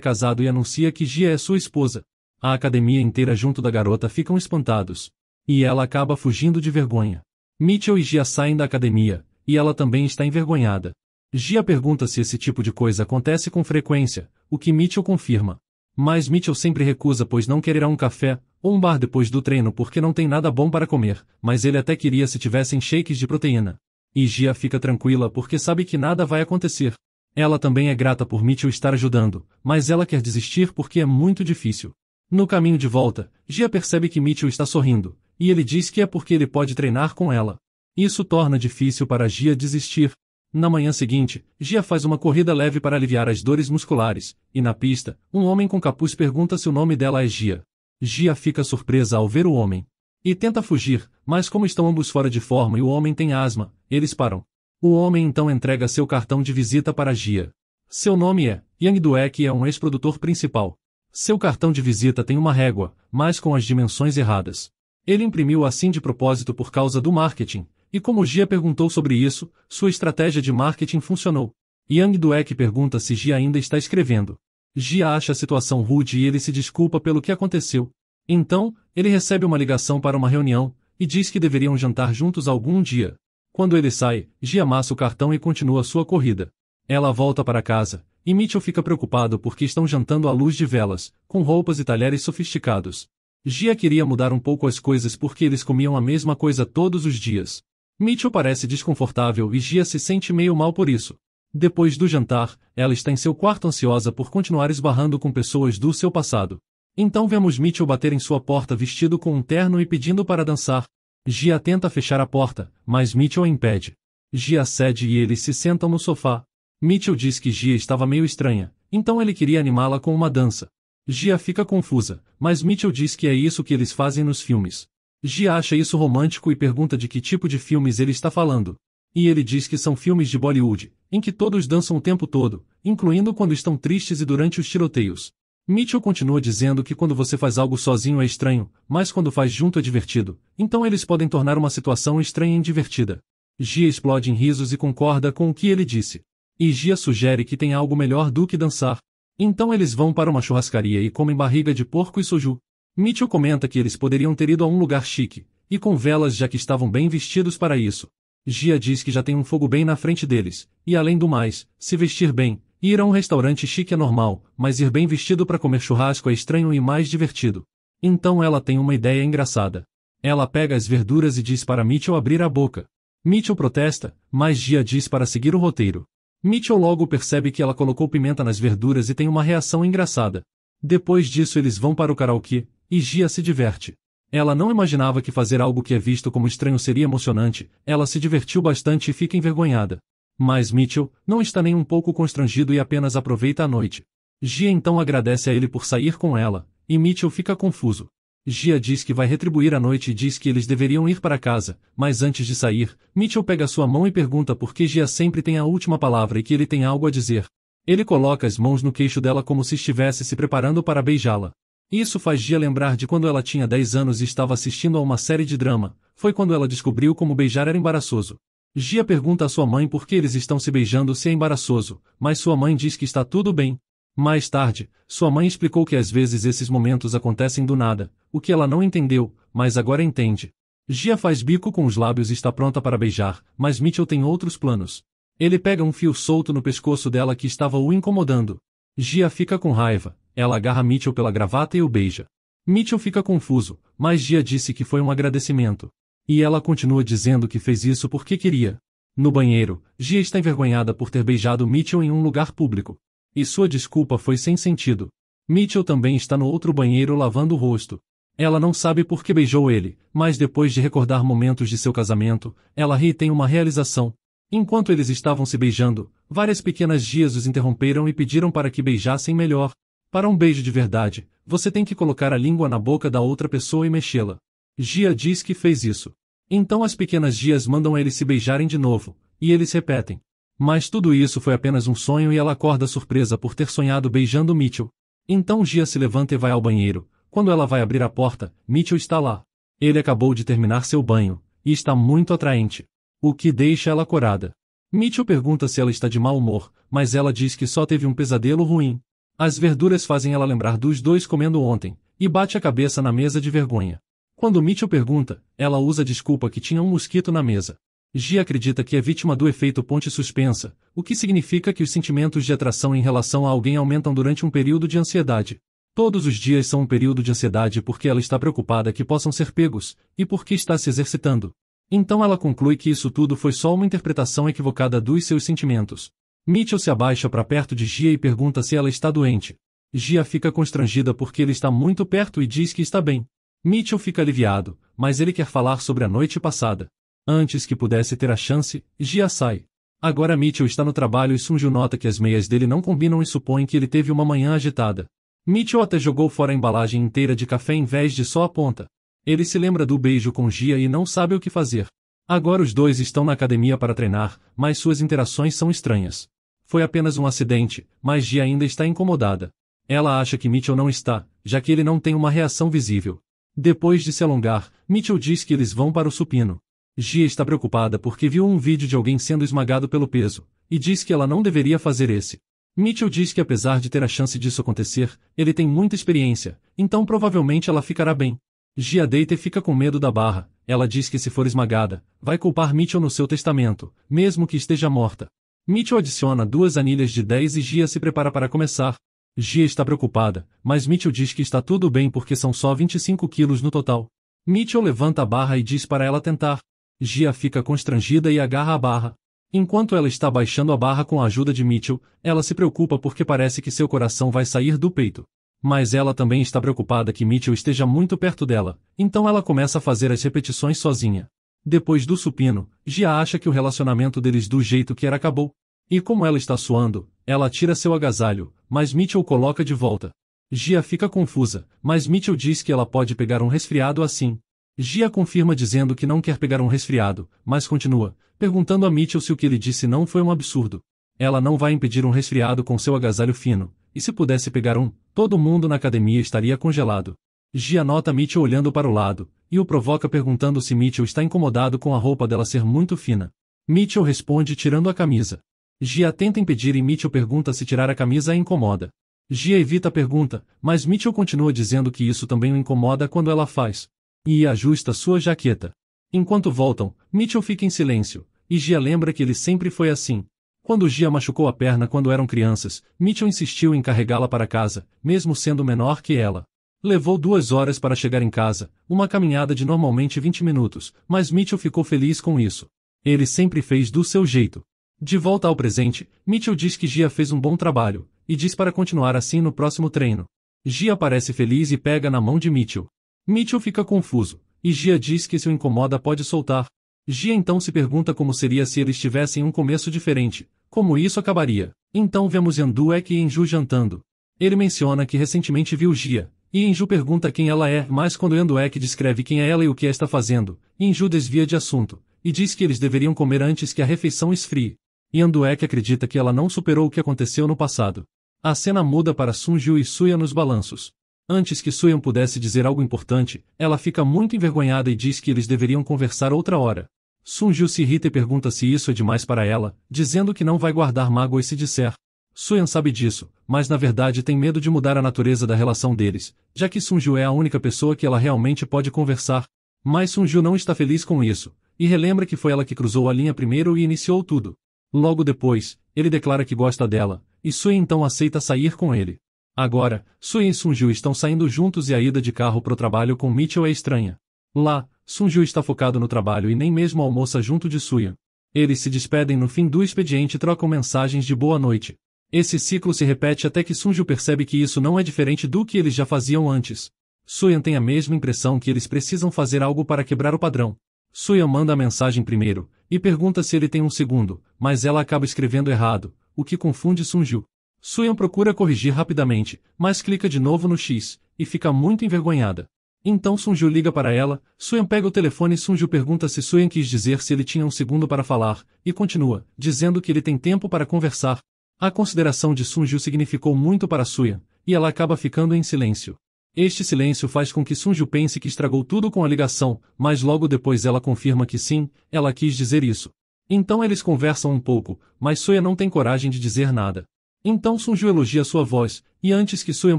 casado e anuncia que Gia é sua esposa. A academia inteira junto da garota ficam espantados. E ela acaba fugindo de vergonha. Mitchell e Gia saem da academia, e ela também está envergonhada. Gia pergunta se esse tipo de coisa acontece com frequência, o que Mitchell confirma. Mas Mitchell sempre recusa pois não quererá um café, ou um bar depois do treino porque não tem nada bom para comer, mas ele até queria se tivessem shakes de proteína. E Gia fica tranquila porque sabe que nada vai acontecer. Ela também é grata por Mitchell estar ajudando, mas ela quer desistir porque é muito difícil. No caminho de volta, Gia percebe que Mitchell está sorrindo, e ele diz que é porque ele pode treinar com ela. Isso torna difícil para Gia desistir. Na manhã seguinte, Gia faz uma corrida leve para aliviar as dores musculares, e na pista, um homem com capuz pergunta se o nome dela é Gia. Gia fica surpresa ao ver o homem. E tenta fugir, mas como estão ambos fora de forma e o homem tem asma, eles param. O homem então entrega seu cartão de visita para Gia. Seu nome é Yang Duek e é um ex-produtor principal. Seu cartão de visita tem uma régua, mas com as dimensões erradas. Ele imprimiu assim de propósito por causa do marketing, e como Gia perguntou sobre isso, sua estratégia de marketing funcionou. Yang Duek pergunta se Gia ainda está escrevendo. Gia acha a situação rude e ele se desculpa pelo que aconteceu. Então, ele recebe uma ligação para uma reunião, e diz que deveriam jantar juntos algum dia. Quando ele sai, Gia amassa o cartão e continua sua corrida. Ela volta para casa, e Mitchell fica preocupado porque estão jantando à luz de velas, com roupas e talheres sofisticados. Gia queria mudar um pouco as coisas porque eles comiam a mesma coisa todos os dias. Mitchell parece desconfortável e Gia se sente meio mal por isso. Depois do jantar, ela está em seu quarto ansiosa por continuar esbarrando com pessoas do seu passado. Então vemos Mitchell bater em sua porta vestido com um terno e pedindo para dançar. Gia tenta fechar a porta, mas Mitchell a impede. Gia cede e eles se sentam no sofá, Mitchell diz que Gia estava meio estranha, então ele queria animá-la com uma dança. Gia fica confusa, mas Mitchell diz que é isso que eles fazem nos filmes. Gia acha isso romântico e pergunta de que tipo de filmes ele está falando. E ele diz que são filmes de Bollywood, em que todos dançam o tempo todo, incluindo quando estão tristes e durante os tiroteios. Mitchell continua dizendo que quando você faz algo sozinho é estranho, mas quando faz junto é divertido, então eles podem tornar uma situação estranha e divertida. Gia explode em risos e concorda com o que ele disse. E Gia sugere que tem algo melhor do que dançar. Então eles vão para uma churrascaria e comem barriga de porco e soju. Mitchell comenta que eles poderiam ter ido a um lugar chique, e com velas já que estavam bem vestidos para isso. Gia diz que já tem um fogo bem na frente deles, e além do mais, se vestir bem, ir a um restaurante chique é normal, mas ir bem vestido para comer churrasco é estranho e mais divertido. Então ela tem uma ideia engraçada. Ela pega as verduras e diz para Mitchell abrir a boca. Mitchell protesta, mas Gia diz para seguir o roteiro. Mitchell logo percebe que ela colocou pimenta nas verduras e tem uma reação engraçada. Depois disso eles vão para o karaokê, e Gia se diverte. Ela não imaginava que fazer algo que é visto como estranho seria emocionante, ela se divertiu bastante e fica envergonhada. Mas Mitchell não está nem um pouco constrangido e apenas aproveita a noite. Gia então agradece a ele por sair com ela, e Mitchell fica confuso. Gia diz que vai retribuir à noite e diz que eles deveriam ir para casa, mas antes de sair, Mitchell pega sua mão e pergunta por que Gia sempre tem a última palavra e que ele tem algo a dizer. Ele coloca as mãos no queixo dela como se estivesse se preparando para beijá-la. Isso faz Gia lembrar de quando ela tinha 10 anos e estava assistindo a uma série de drama, foi quando ela descobriu como beijar era embaraçoso. Gia pergunta à sua mãe por que eles estão se beijando se é embaraçoso, mas sua mãe diz que está tudo bem, mais tarde, sua mãe explicou que às vezes esses momentos acontecem do nada, o que ela não entendeu, mas agora entende. Gia faz bico com os lábios e está pronta para beijar, mas Mitchell tem outros planos. Ele pega um fio solto no pescoço dela que estava o incomodando. Gia fica com raiva, ela agarra Mitchell pela gravata e o beija. Mitchell fica confuso, mas Gia disse que foi um agradecimento. E ela continua dizendo que fez isso porque queria. No banheiro, Gia está envergonhada por ter beijado Mitchell em um lugar público. E sua desculpa foi sem sentido. Mitchell também está no outro banheiro lavando o rosto. Ela não sabe por que beijou ele, mas depois de recordar momentos de seu casamento, ela ri e tem uma realização. Enquanto eles estavam se beijando, várias pequenas dias os interromperam e pediram para que beijassem melhor. Para um beijo de verdade, você tem que colocar a língua na boca da outra pessoa e mexê-la. Gia diz que fez isso. Então as pequenas Gias mandam eles se beijarem de novo, e eles repetem. Mas tudo isso foi apenas um sonho e ela acorda surpresa por ter sonhado beijando Mitchell. Então Gia se levanta e vai ao banheiro. Quando ela vai abrir a porta, Mitchell está lá. Ele acabou de terminar seu banho, e está muito atraente. O que deixa ela corada. Mitchell pergunta se ela está de mau humor, mas ela diz que só teve um pesadelo ruim. As verduras fazem ela lembrar dos dois comendo ontem, e bate a cabeça na mesa de vergonha. Quando Mitchell pergunta, ela usa desculpa que tinha um mosquito na mesa. Gia acredita que é vítima do efeito ponte suspensa, o que significa que os sentimentos de atração em relação a alguém aumentam durante um período de ansiedade. Todos os dias são um período de ansiedade porque ela está preocupada que possam ser pegos, e porque está se exercitando. Então ela conclui que isso tudo foi só uma interpretação equivocada dos seus sentimentos. Mitchell se abaixa para perto de Gia e pergunta se ela está doente. Gia fica constrangida porque ele está muito perto e diz que está bem. Mitchell fica aliviado, mas ele quer falar sobre a noite passada. Antes que pudesse ter a chance, Gia sai. Agora Mitchell está no trabalho e Sunju nota que as meias dele não combinam e supõe que ele teve uma manhã agitada. Mitchell até jogou fora a embalagem inteira de café em vez de só a ponta. Ele se lembra do beijo com Gia e não sabe o que fazer. Agora os dois estão na academia para treinar, mas suas interações são estranhas. Foi apenas um acidente, mas Gia ainda está incomodada. Ela acha que Mitchell não está, já que ele não tem uma reação visível. Depois de se alongar, Mitchell diz que eles vão para o supino. Gia está preocupada porque viu um vídeo de alguém sendo esmagado pelo peso, e diz que ela não deveria fazer esse. Mitchell diz que apesar de ter a chance disso acontecer, ele tem muita experiência, então provavelmente ela ficará bem. Gia deita e fica com medo da barra, ela diz que se for esmagada, vai culpar Mitchell no seu testamento, mesmo que esteja morta. Mitchell adiciona duas anilhas de 10 e Gia se prepara para começar. Gia está preocupada, mas Mitchell diz que está tudo bem porque são só 25 quilos no total. Mitchell levanta a barra e diz para ela tentar. Gia fica constrangida e agarra a barra. Enquanto ela está baixando a barra com a ajuda de Mitchell, ela se preocupa porque parece que seu coração vai sair do peito. Mas ela também está preocupada que Mitchell esteja muito perto dela, então ela começa a fazer as repetições sozinha. Depois do supino, Gia acha que o relacionamento deles do jeito que era acabou. E como ela está suando, ela tira seu agasalho, mas Mitchell coloca de volta. Gia fica confusa, mas Mitchell diz que ela pode pegar um resfriado assim. Gia confirma dizendo que não quer pegar um resfriado, mas continua, perguntando a Mitchell se o que ele disse não foi um absurdo. Ela não vai impedir um resfriado com seu agasalho fino, e se pudesse pegar um, todo mundo na academia estaria congelado. Gia nota Mitchell olhando para o lado, e o provoca perguntando se Mitchell está incomodado com a roupa dela ser muito fina. Mitchell responde tirando a camisa. Gia tenta impedir e Mitchell pergunta se tirar a camisa a incomoda. Gia evita a pergunta, mas Mitchell continua dizendo que isso também o incomoda quando ela faz, e ajusta sua jaqueta. Enquanto voltam, Mitchell fica em silêncio, e Gia lembra que ele sempre foi assim. Quando Gia machucou a perna quando eram crianças, Mitchell insistiu em carregá-la para casa, mesmo sendo menor que ela. Levou duas horas para chegar em casa, uma caminhada de normalmente 20 minutos, mas Mitchell ficou feliz com isso. Ele sempre fez do seu jeito. De volta ao presente, Mitchell diz que Gia fez um bom trabalho, e diz para continuar assim no próximo treino. Gia parece feliz e pega na mão de Mitchell. Mitchell fica confuso, e Gia diz que se o incomoda pode soltar. Gia então se pergunta como seria se eles tivessem um começo diferente, como isso acabaria. Então vemos Yanduek e Enju jantando. Ele menciona que recentemente viu Gia, e Enju pergunta quem ela é, mas quando Yanduek descreve quem é ela e o que está tá fazendo, Enju desvia de assunto, e diz que eles deveriam comer antes que a refeição esfrie. Yanduek acredita que ela não superou o que aconteceu no passado. A cena muda para Sunju e Suya nos balanços. Antes que Suyan pudesse dizer algo importante, ela fica muito envergonhada e diz que eles deveriam conversar outra hora. Sunjiu se irrita e pergunta se isso é demais para ela, dizendo que não vai guardar mágoa e se disser. Suyan sabe disso, mas na verdade tem medo de mudar a natureza da relação deles, já que Sunjiu é a única pessoa que ela realmente pode conversar. Mas Sunjiu não está feliz com isso, e relembra que foi ela que cruzou a linha primeiro e iniciou tudo. Logo depois, ele declara que gosta dela, e Suyan então aceita sair com ele. Agora, Sui e Sunju estão saindo juntos e a ida de carro pro trabalho com Mitchell é estranha. Lá, Sunju está focado no trabalho e nem mesmo almoça junto de Suya. Eles se despedem no fim do expediente e trocam mensagens de boa noite. Esse ciclo se repete até que Sunju percebe que isso não é diferente do que eles já faziam antes. Suyan tem a mesma impressão que eles precisam fazer algo para quebrar o padrão. Suyan manda a mensagem primeiro, e pergunta se ele tem um segundo, mas ela acaba escrevendo errado, o que confunde Sunju. Suyan procura corrigir rapidamente, mas clica de novo no X, e fica muito envergonhada. Então Sunju liga para ela, Suyan pega o telefone e Sunju pergunta se Suyan quis dizer se ele tinha um segundo para falar, e continua, dizendo que ele tem tempo para conversar. A consideração de Sunju significou muito para Suyan, e ela acaba ficando em silêncio. Este silêncio faz com que Sunju pense que estragou tudo com a ligação, mas logo depois ela confirma que sim, ela quis dizer isso. Então eles conversam um pouco, mas Suya não tem coragem de dizer nada. Então Sunju elogia sua voz, e antes que Suyan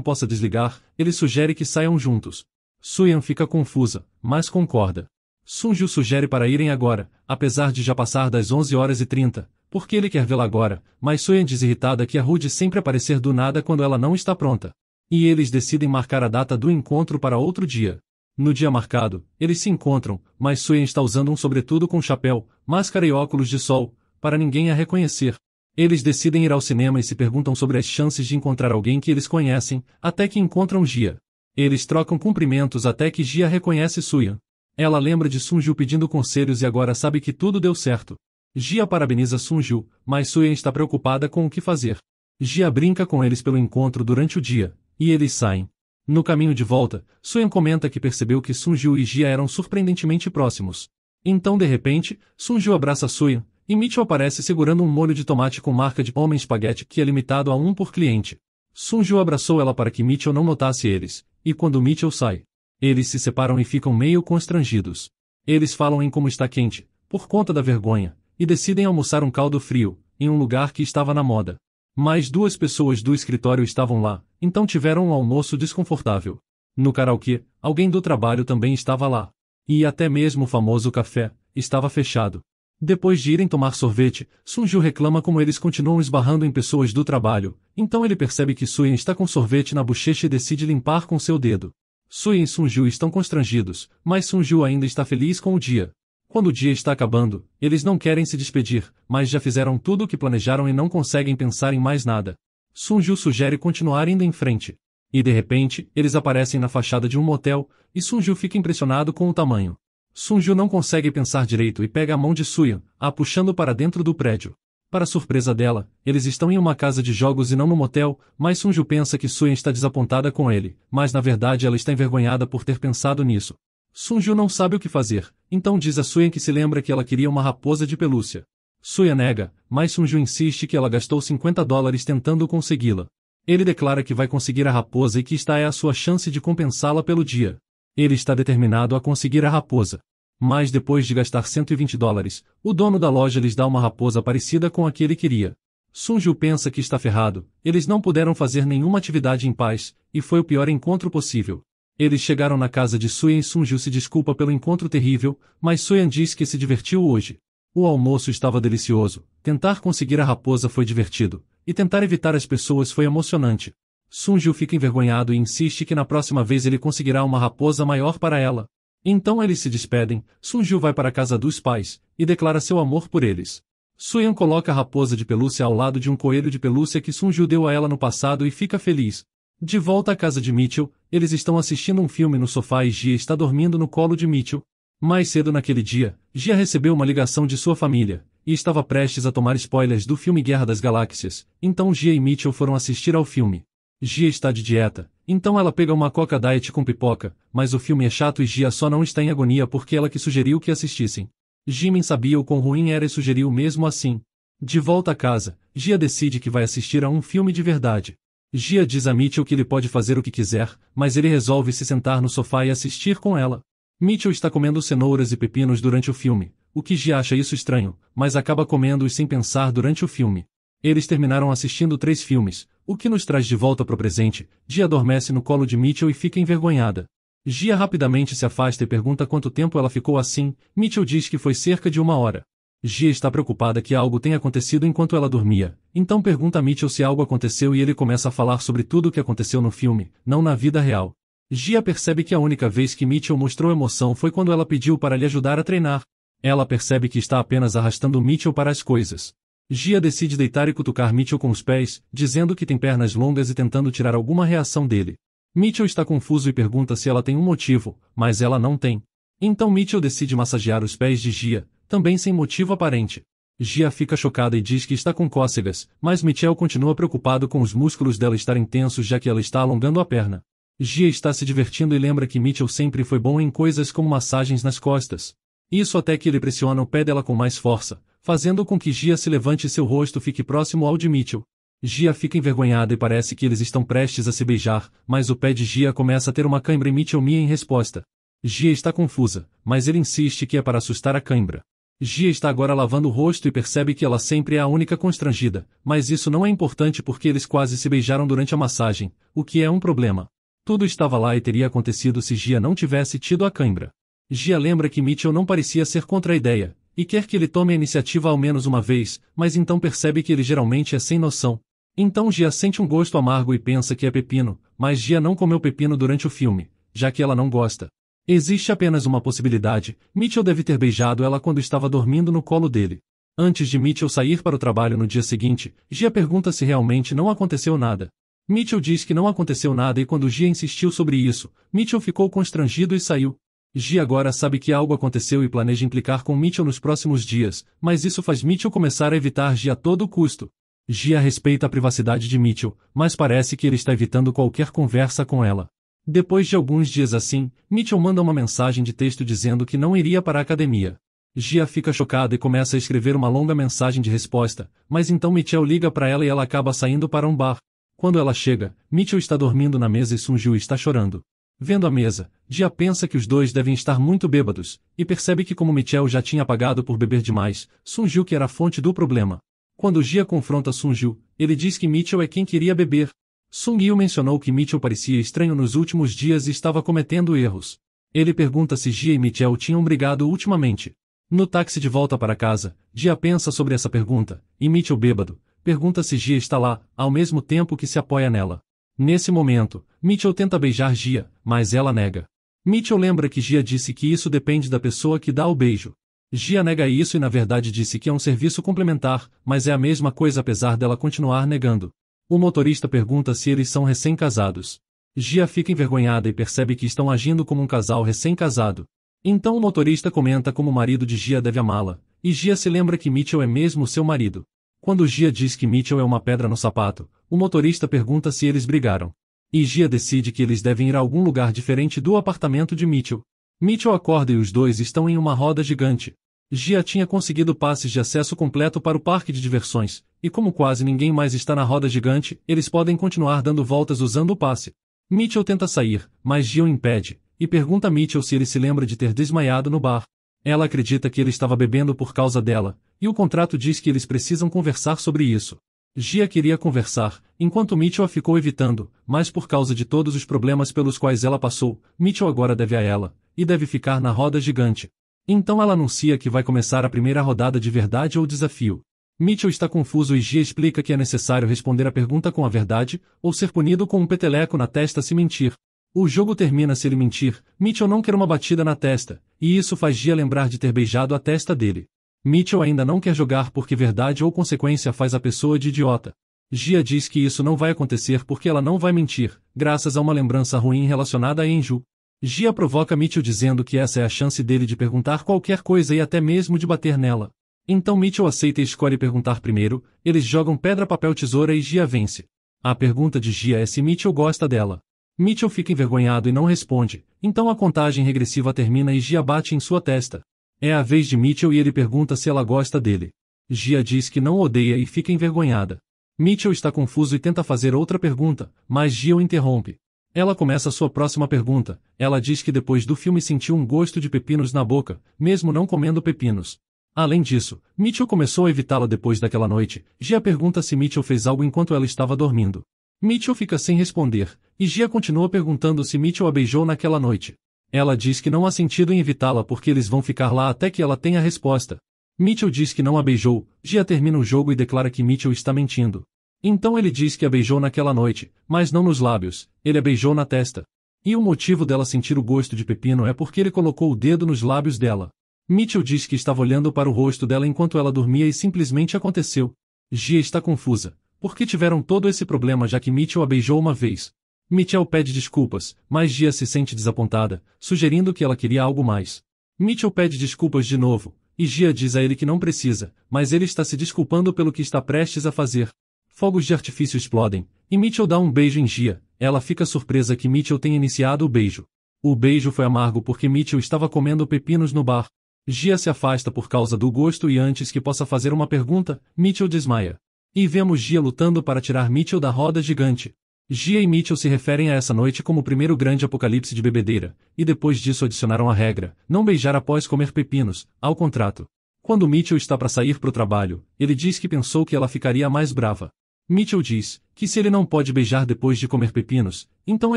possa desligar, ele sugere que saiam juntos. Suyan fica confusa, mas concorda. Sunju sugere para irem agora, apesar de já passar das 11 horas e 30, porque ele quer vê-la agora, mas Suyan diz irritada que é rude sempre aparecer do nada quando ela não está pronta. E eles decidem marcar a data do encontro para outro dia. No dia marcado, eles se encontram, mas Suyen está usando um sobretudo com chapéu, máscara e óculos de sol, para ninguém a reconhecer. Eles decidem ir ao cinema e se perguntam sobre as chances de encontrar alguém que eles conhecem, até que encontram Gia. Eles trocam cumprimentos até que Gia reconhece Suyan. Ela lembra de Sunju pedindo conselhos e agora sabe que tudo deu certo. Gia parabeniza Sunju, mas Suyan está preocupada com o que fazer. Gia brinca com eles pelo encontro durante o dia, e eles saem. No caminho de volta, Suyan comenta que percebeu que Sunju e Gia eram surpreendentemente próximos. Então de repente, Sunju abraça Suyan, e Mitchell aparece segurando um molho de tomate com marca de Homem espaguete que é limitado a um por cliente. Sunjo abraçou ela para que Mitchell não notasse eles, e quando Mitchell sai, eles se separam e ficam meio constrangidos. Eles falam em como está quente, por conta da vergonha, e decidem almoçar um caldo frio, em um lugar que estava na moda. Mais duas pessoas do escritório estavam lá, então tiveram um almoço desconfortável. No karaokê, alguém do trabalho também estava lá. E até mesmo o famoso café, estava fechado. Depois de irem tomar sorvete, Sunju reclama como eles continuam esbarrando em pessoas do trabalho, então ele percebe que Suyin está com sorvete na bochecha e decide limpar com seu dedo. Suyin e Sunju estão constrangidos, mas Sunju ainda está feliz com o dia. Quando o dia está acabando, eles não querem se despedir, mas já fizeram tudo o que planejaram e não conseguem pensar em mais nada. Sunju sugere continuar indo em frente. E de repente, eles aparecem na fachada de um motel, e Sunju fica impressionado com o tamanho. Sunju não consegue pensar direito e pega a mão de Suyan, a puxando para dentro do prédio. Para surpresa dela, eles estão em uma casa de jogos e não no motel, mas Sunju pensa que Suyan está desapontada com ele, mas na verdade ela está envergonhada por ter pensado nisso. Sunju não sabe o que fazer, então diz a Suyan que se lembra que ela queria uma raposa de pelúcia. Suya nega, mas Sunju insiste que ela gastou 50 dólares tentando consegui-la. Ele declara que vai conseguir a raposa e que está é a sua chance de compensá-la pelo dia. Ele está determinado a conseguir a raposa. Mas depois de gastar 120 dólares, o dono da loja lhes dá uma raposa parecida com a que ele queria. Sunju pensa que está ferrado, eles não puderam fazer nenhuma atividade em paz, e foi o pior encontro possível. Eles chegaram na casa de Suyan e Sunju se desculpa pelo encontro terrível, mas Suyan diz que se divertiu hoje. O almoço estava delicioso, tentar conseguir a raposa foi divertido, e tentar evitar as pessoas foi emocionante. Sunju fica envergonhado e insiste que na próxima vez ele conseguirá uma raposa maior para ela. Então eles se despedem, Sunju vai para a casa dos pais, e declara seu amor por eles. Suyan coloca a raposa de pelúcia ao lado de um coelho de pelúcia que Sunju deu a ela no passado e fica feliz. De volta à casa de Mitchell, eles estão assistindo um filme no sofá e Gia está dormindo no colo de Mitchell. Mais cedo naquele dia, Gia recebeu uma ligação de sua família, e estava prestes a tomar spoilers do filme Guerra das Galáxias, então Gia e Mitchell foram assistir ao filme. Gia está de dieta, então ela pega uma coca diet com pipoca, mas o filme é chato e Gia só não está em agonia porque ela que sugeriu que assistissem. Jimin sabia o quão ruim era e sugeriu mesmo assim. De volta a casa, Gia decide que vai assistir a um filme de verdade. Gia diz a Mitchell que ele pode fazer o que quiser, mas ele resolve se sentar no sofá e assistir com ela. Mitchell está comendo cenouras e pepinos durante o filme, o que Gia acha isso estranho, mas acaba comendo-os sem pensar durante o filme. Eles terminaram assistindo três filmes, o que nos traz de volta para o presente. Gia adormece no colo de Mitchell e fica envergonhada. Gia rapidamente se afasta e pergunta quanto tempo ela ficou assim. Mitchell diz que foi cerca de uma hora. Gia está preocupada que algo tenha acontecido enquanto ela dormia, então pergunta a Mitchell se algo aconteceu e ele começa a falar sobre tudo o que aconteceu no filme, não na vida real. Gia percebe que a única vez que Mitchell mostrou emoção foi quando ela pediu para lhe ajudar a treinar. Ela percebe que está apenas arrastando Mitchell para as coisas. Gia decide deitar e cutucar Mitchell com os pés, dizendo que tem pernas longas e tentando tirar alguma reação dele. Mitchell está confuso e pergunta se ela tem um motivo, mas ela não tem. Então Mitchell decide massagear os pés de Gia, também sem motivo aparente. Gia fica chocada e diz que está com cócegas, mas Mitchell continua preocupado com os músculos dela estarem tensos já que ela está alongando a perna. Gia está se divertindo e lembra que Mitchell sempre foi bom em coisas como massagens nas costas. Isso até que ele pressiona o pé dela com mais força, fazendo com que Gia se levante e seu rosto fique próximo ao de Mitchell. Gia fica envergonhada e parece que eles estão prestes a se beijar, mas o pé de Gia começa a ter uma cãibra e Mitchell mia em resposta. Gia está confusa, mas ele insiste que é para assustar a cãibra. Gia está agora lavando o rosto e percebe que ela sempre é a única constrangida, mas isso não é importante porque eles quase se beijaram durante a massagem, o que é um problema. Tudo estava lá e teria acontecido se Gia não tivesse tido a cãibra. Gia lembra que Mitchell não parecia ser contra a ideia, e quer que ele tome a iniciativa ao menos uma vez, mas então percebe que ele geralmente é sem noção. Então Gia sente um gosto amargo e pensa que é pepino, mas Gia não comeu pepino durante o filme, já que ela não gosta. Existe apenas uma possibilidade, Mitchell deve ter beijado ela quando estava dormindo no colo dele. Antes de Mitchell sair para o trabalho no dia seguinte, Gia pergunta se realmente não aconteceu nada. Mitchell diz que não aconteceu nada e quando Gia insistiu sobre isso, Mitchell ficou constrangido e saiu. Gia agora sabe que algo aconteceu e planeja implicar com Mitchell nos próximos dias, mas isso faz Mitchell começar a evitar Gia a todo custo. Gia respeita a privacidade de Mitchell, mas parece que ele está evitando qualquer conversa com ela. Depois de alguns dias assim, Mitchell manda uma mensagem de texto dizendo que não iria para a academia. Gia fica chocada e começa a escrever uma longa mensagem de resposta, mas então Mitchell liga para ela e ela acaba saindo para um bar. Quando ela chega, Mitchell está dormindo na mesa e Sunju está chorando. Vendo a mesa, Dia pensa que os dois devem estar muito bêbados, e percebe que como Michel já tinha pagado por beber demais, Sunju que era a fonte do problema. Quando Gia confronta Sunju, ele diz que Mitchell é quem queria beber. Sun mencionou que Mitchell parecia estranho nos últimos dias e estava cometendo erros. Ele pergunta se Gia e Mitchell tinham brigado ultimamente. No táxi de volta para casa, Gia pensa sobre essa pergunta, e Mitchell bêbado, pergunta se Gia está lá, ao mesmo tempo que se apoia nela. Nesse momento, Mitchell tenta beijar Gia, mas ela nega. Mitchell lembra que Gia disse que isso depende da pessoa que dá o beijo. Gia nega isso e na verdade disse que é um serviço complementar, mas é a mesma coisa apesar dela continuar negando. O motorista pergunta se eles são recém-casados. Gia fica envergonhada e percebe que estão agindo como um casal recém-casado. Então o motorista comenta como o marido de Gia deve amá-la, e Gia se lembra que Mitchell é mesmo seu marido. Quando Gia diz que Mitchell é uma pedra no sapato, o motorista pergunta se eles brigaram. E Gia decide que eles devem ir a algum lugar diferente do apartamento de Mitchell. Mitchell acorda e os dois estão em uma roda gigante. Gia tinha conseguido passes de acesso completo para o parque de diversões, e como quase ninguém mais está na roda gigante, eles podem continuar dando voltas usando o passe. Mitchell tenta sair, mas Gia o impede, e pergunta a Mitchell se ele se lembra de ter desmaiado no bar. Ela acredita que ele estava bebendo por causa dela, e o contrato diz que eles precisam conversar sobre isso. Gia queria conversar, enquanto Mitchell a ficou evitando, mas por causa de todos os problemas pelos quais ela passou, Mitchell agora deve a ela, e deve ficar na roda gigante. Então ela anuncia que vai começar a primeira rodada de verdade ou desafio. Mitchell está confuso e Gia explica que é necessário responder a pergunta com a verdade, ou ser punido com um peteleco na testa se mentir. O jogo termina se ele mentir, Mitchell não quer uma batida na testa, e isso faz Gia lembrar de ter beijado a testa dele. Mitchell ainda não quer jogar porque verdade ou consequência faz a pessoa de idiota. Gia diz que isso não vai acontecer porque ela não vai mentir, graças a uma lembrança ruim relacionada a Enju. Gia provoca Mitchell dizendo que essa é a chance dele de perguntar qualquer coisa e até mesmo de bater nela. Então Mitchell aceita e escolhe perguntar primeiro, eles jogam pedra, papel, tesoura e Gia vence. A pergunta de Gia é se Mitchell gosta dela. Mitchell fica envergonhado e não responde, então a contagem regressiva termina e Gia bate em sua testa. É a vez de Mitchell e ele pergunta se ela gosta dele. Gia diz que não odeia e fica envergonhada. Mitchell está confuso e tenta fazer outra pergunta, mas Gia o interrompe. Ela começa sua próxima pergunta. Ela diz que depois do filme sentiu um gosto de pepinos na boca, mesmo não comendo pepinos. Além disso, Mitchell começou a evitá-la depois daquela noite. Gia pergunta se Mitchell fez algo enquanto ela estava dormindo. Mitchell fica sem responder, e Gia continua perguntando se Mitchell a beijou naquela noite. Ela diz que não há sentido em evitá-la porque eles vão ficar lá até que ela tenha a resposta. Mitchell diz que não a beijou, Gia termina o jogo e declara que Mitchell está mentindo. Então ele diz que a beijou naquela noite, mas não nos lábios, ele a beijou na testa. E o motivo dela sentir o gosto de pepino é porque ele colocou o dedo nos lábios dela. Mitchell diz que estava olhando para o rosto dela enquanto ela dormia e simplesmente aconteceu. Gia está confusa, por que tiveram todo esse problema já que Mitchell a beijou uma vez? Mitchell pede desculpas, mas Gia se sente desapontada, sugerindo que ela queria algo mais. Mitchell pede desculpas de novo, e Gia diz a ele que não precisa, mas ele está se desculpando pelo que está prestes a fazer. Fogos de artifício explodem, e Mitchell dá um beijo em Gia, ela fica surpresa que Mitchell tenha iniciado o beijo. O beijo foi amargo porque Mitchell estava comendo pepinos no bar. Gia se afasta por causa do gosto e antes que possa fazer uma pergunta, Mitchell desmaia. E vemos Gia lutando para tirar Mitchell da roda gigante. Gia e Mitchell se referem a essa noite como o primeiro grande apocalipse de bebedeira, e depois disso adicionaram a regra, não beijar após comer pepinos, ao contrato. Quando Mitchell está para sair para o trabalho, ele diz que pensou que ela ficaria mais brava. Mitchell diz que se ele não pode beijar depois de comer pepinos, então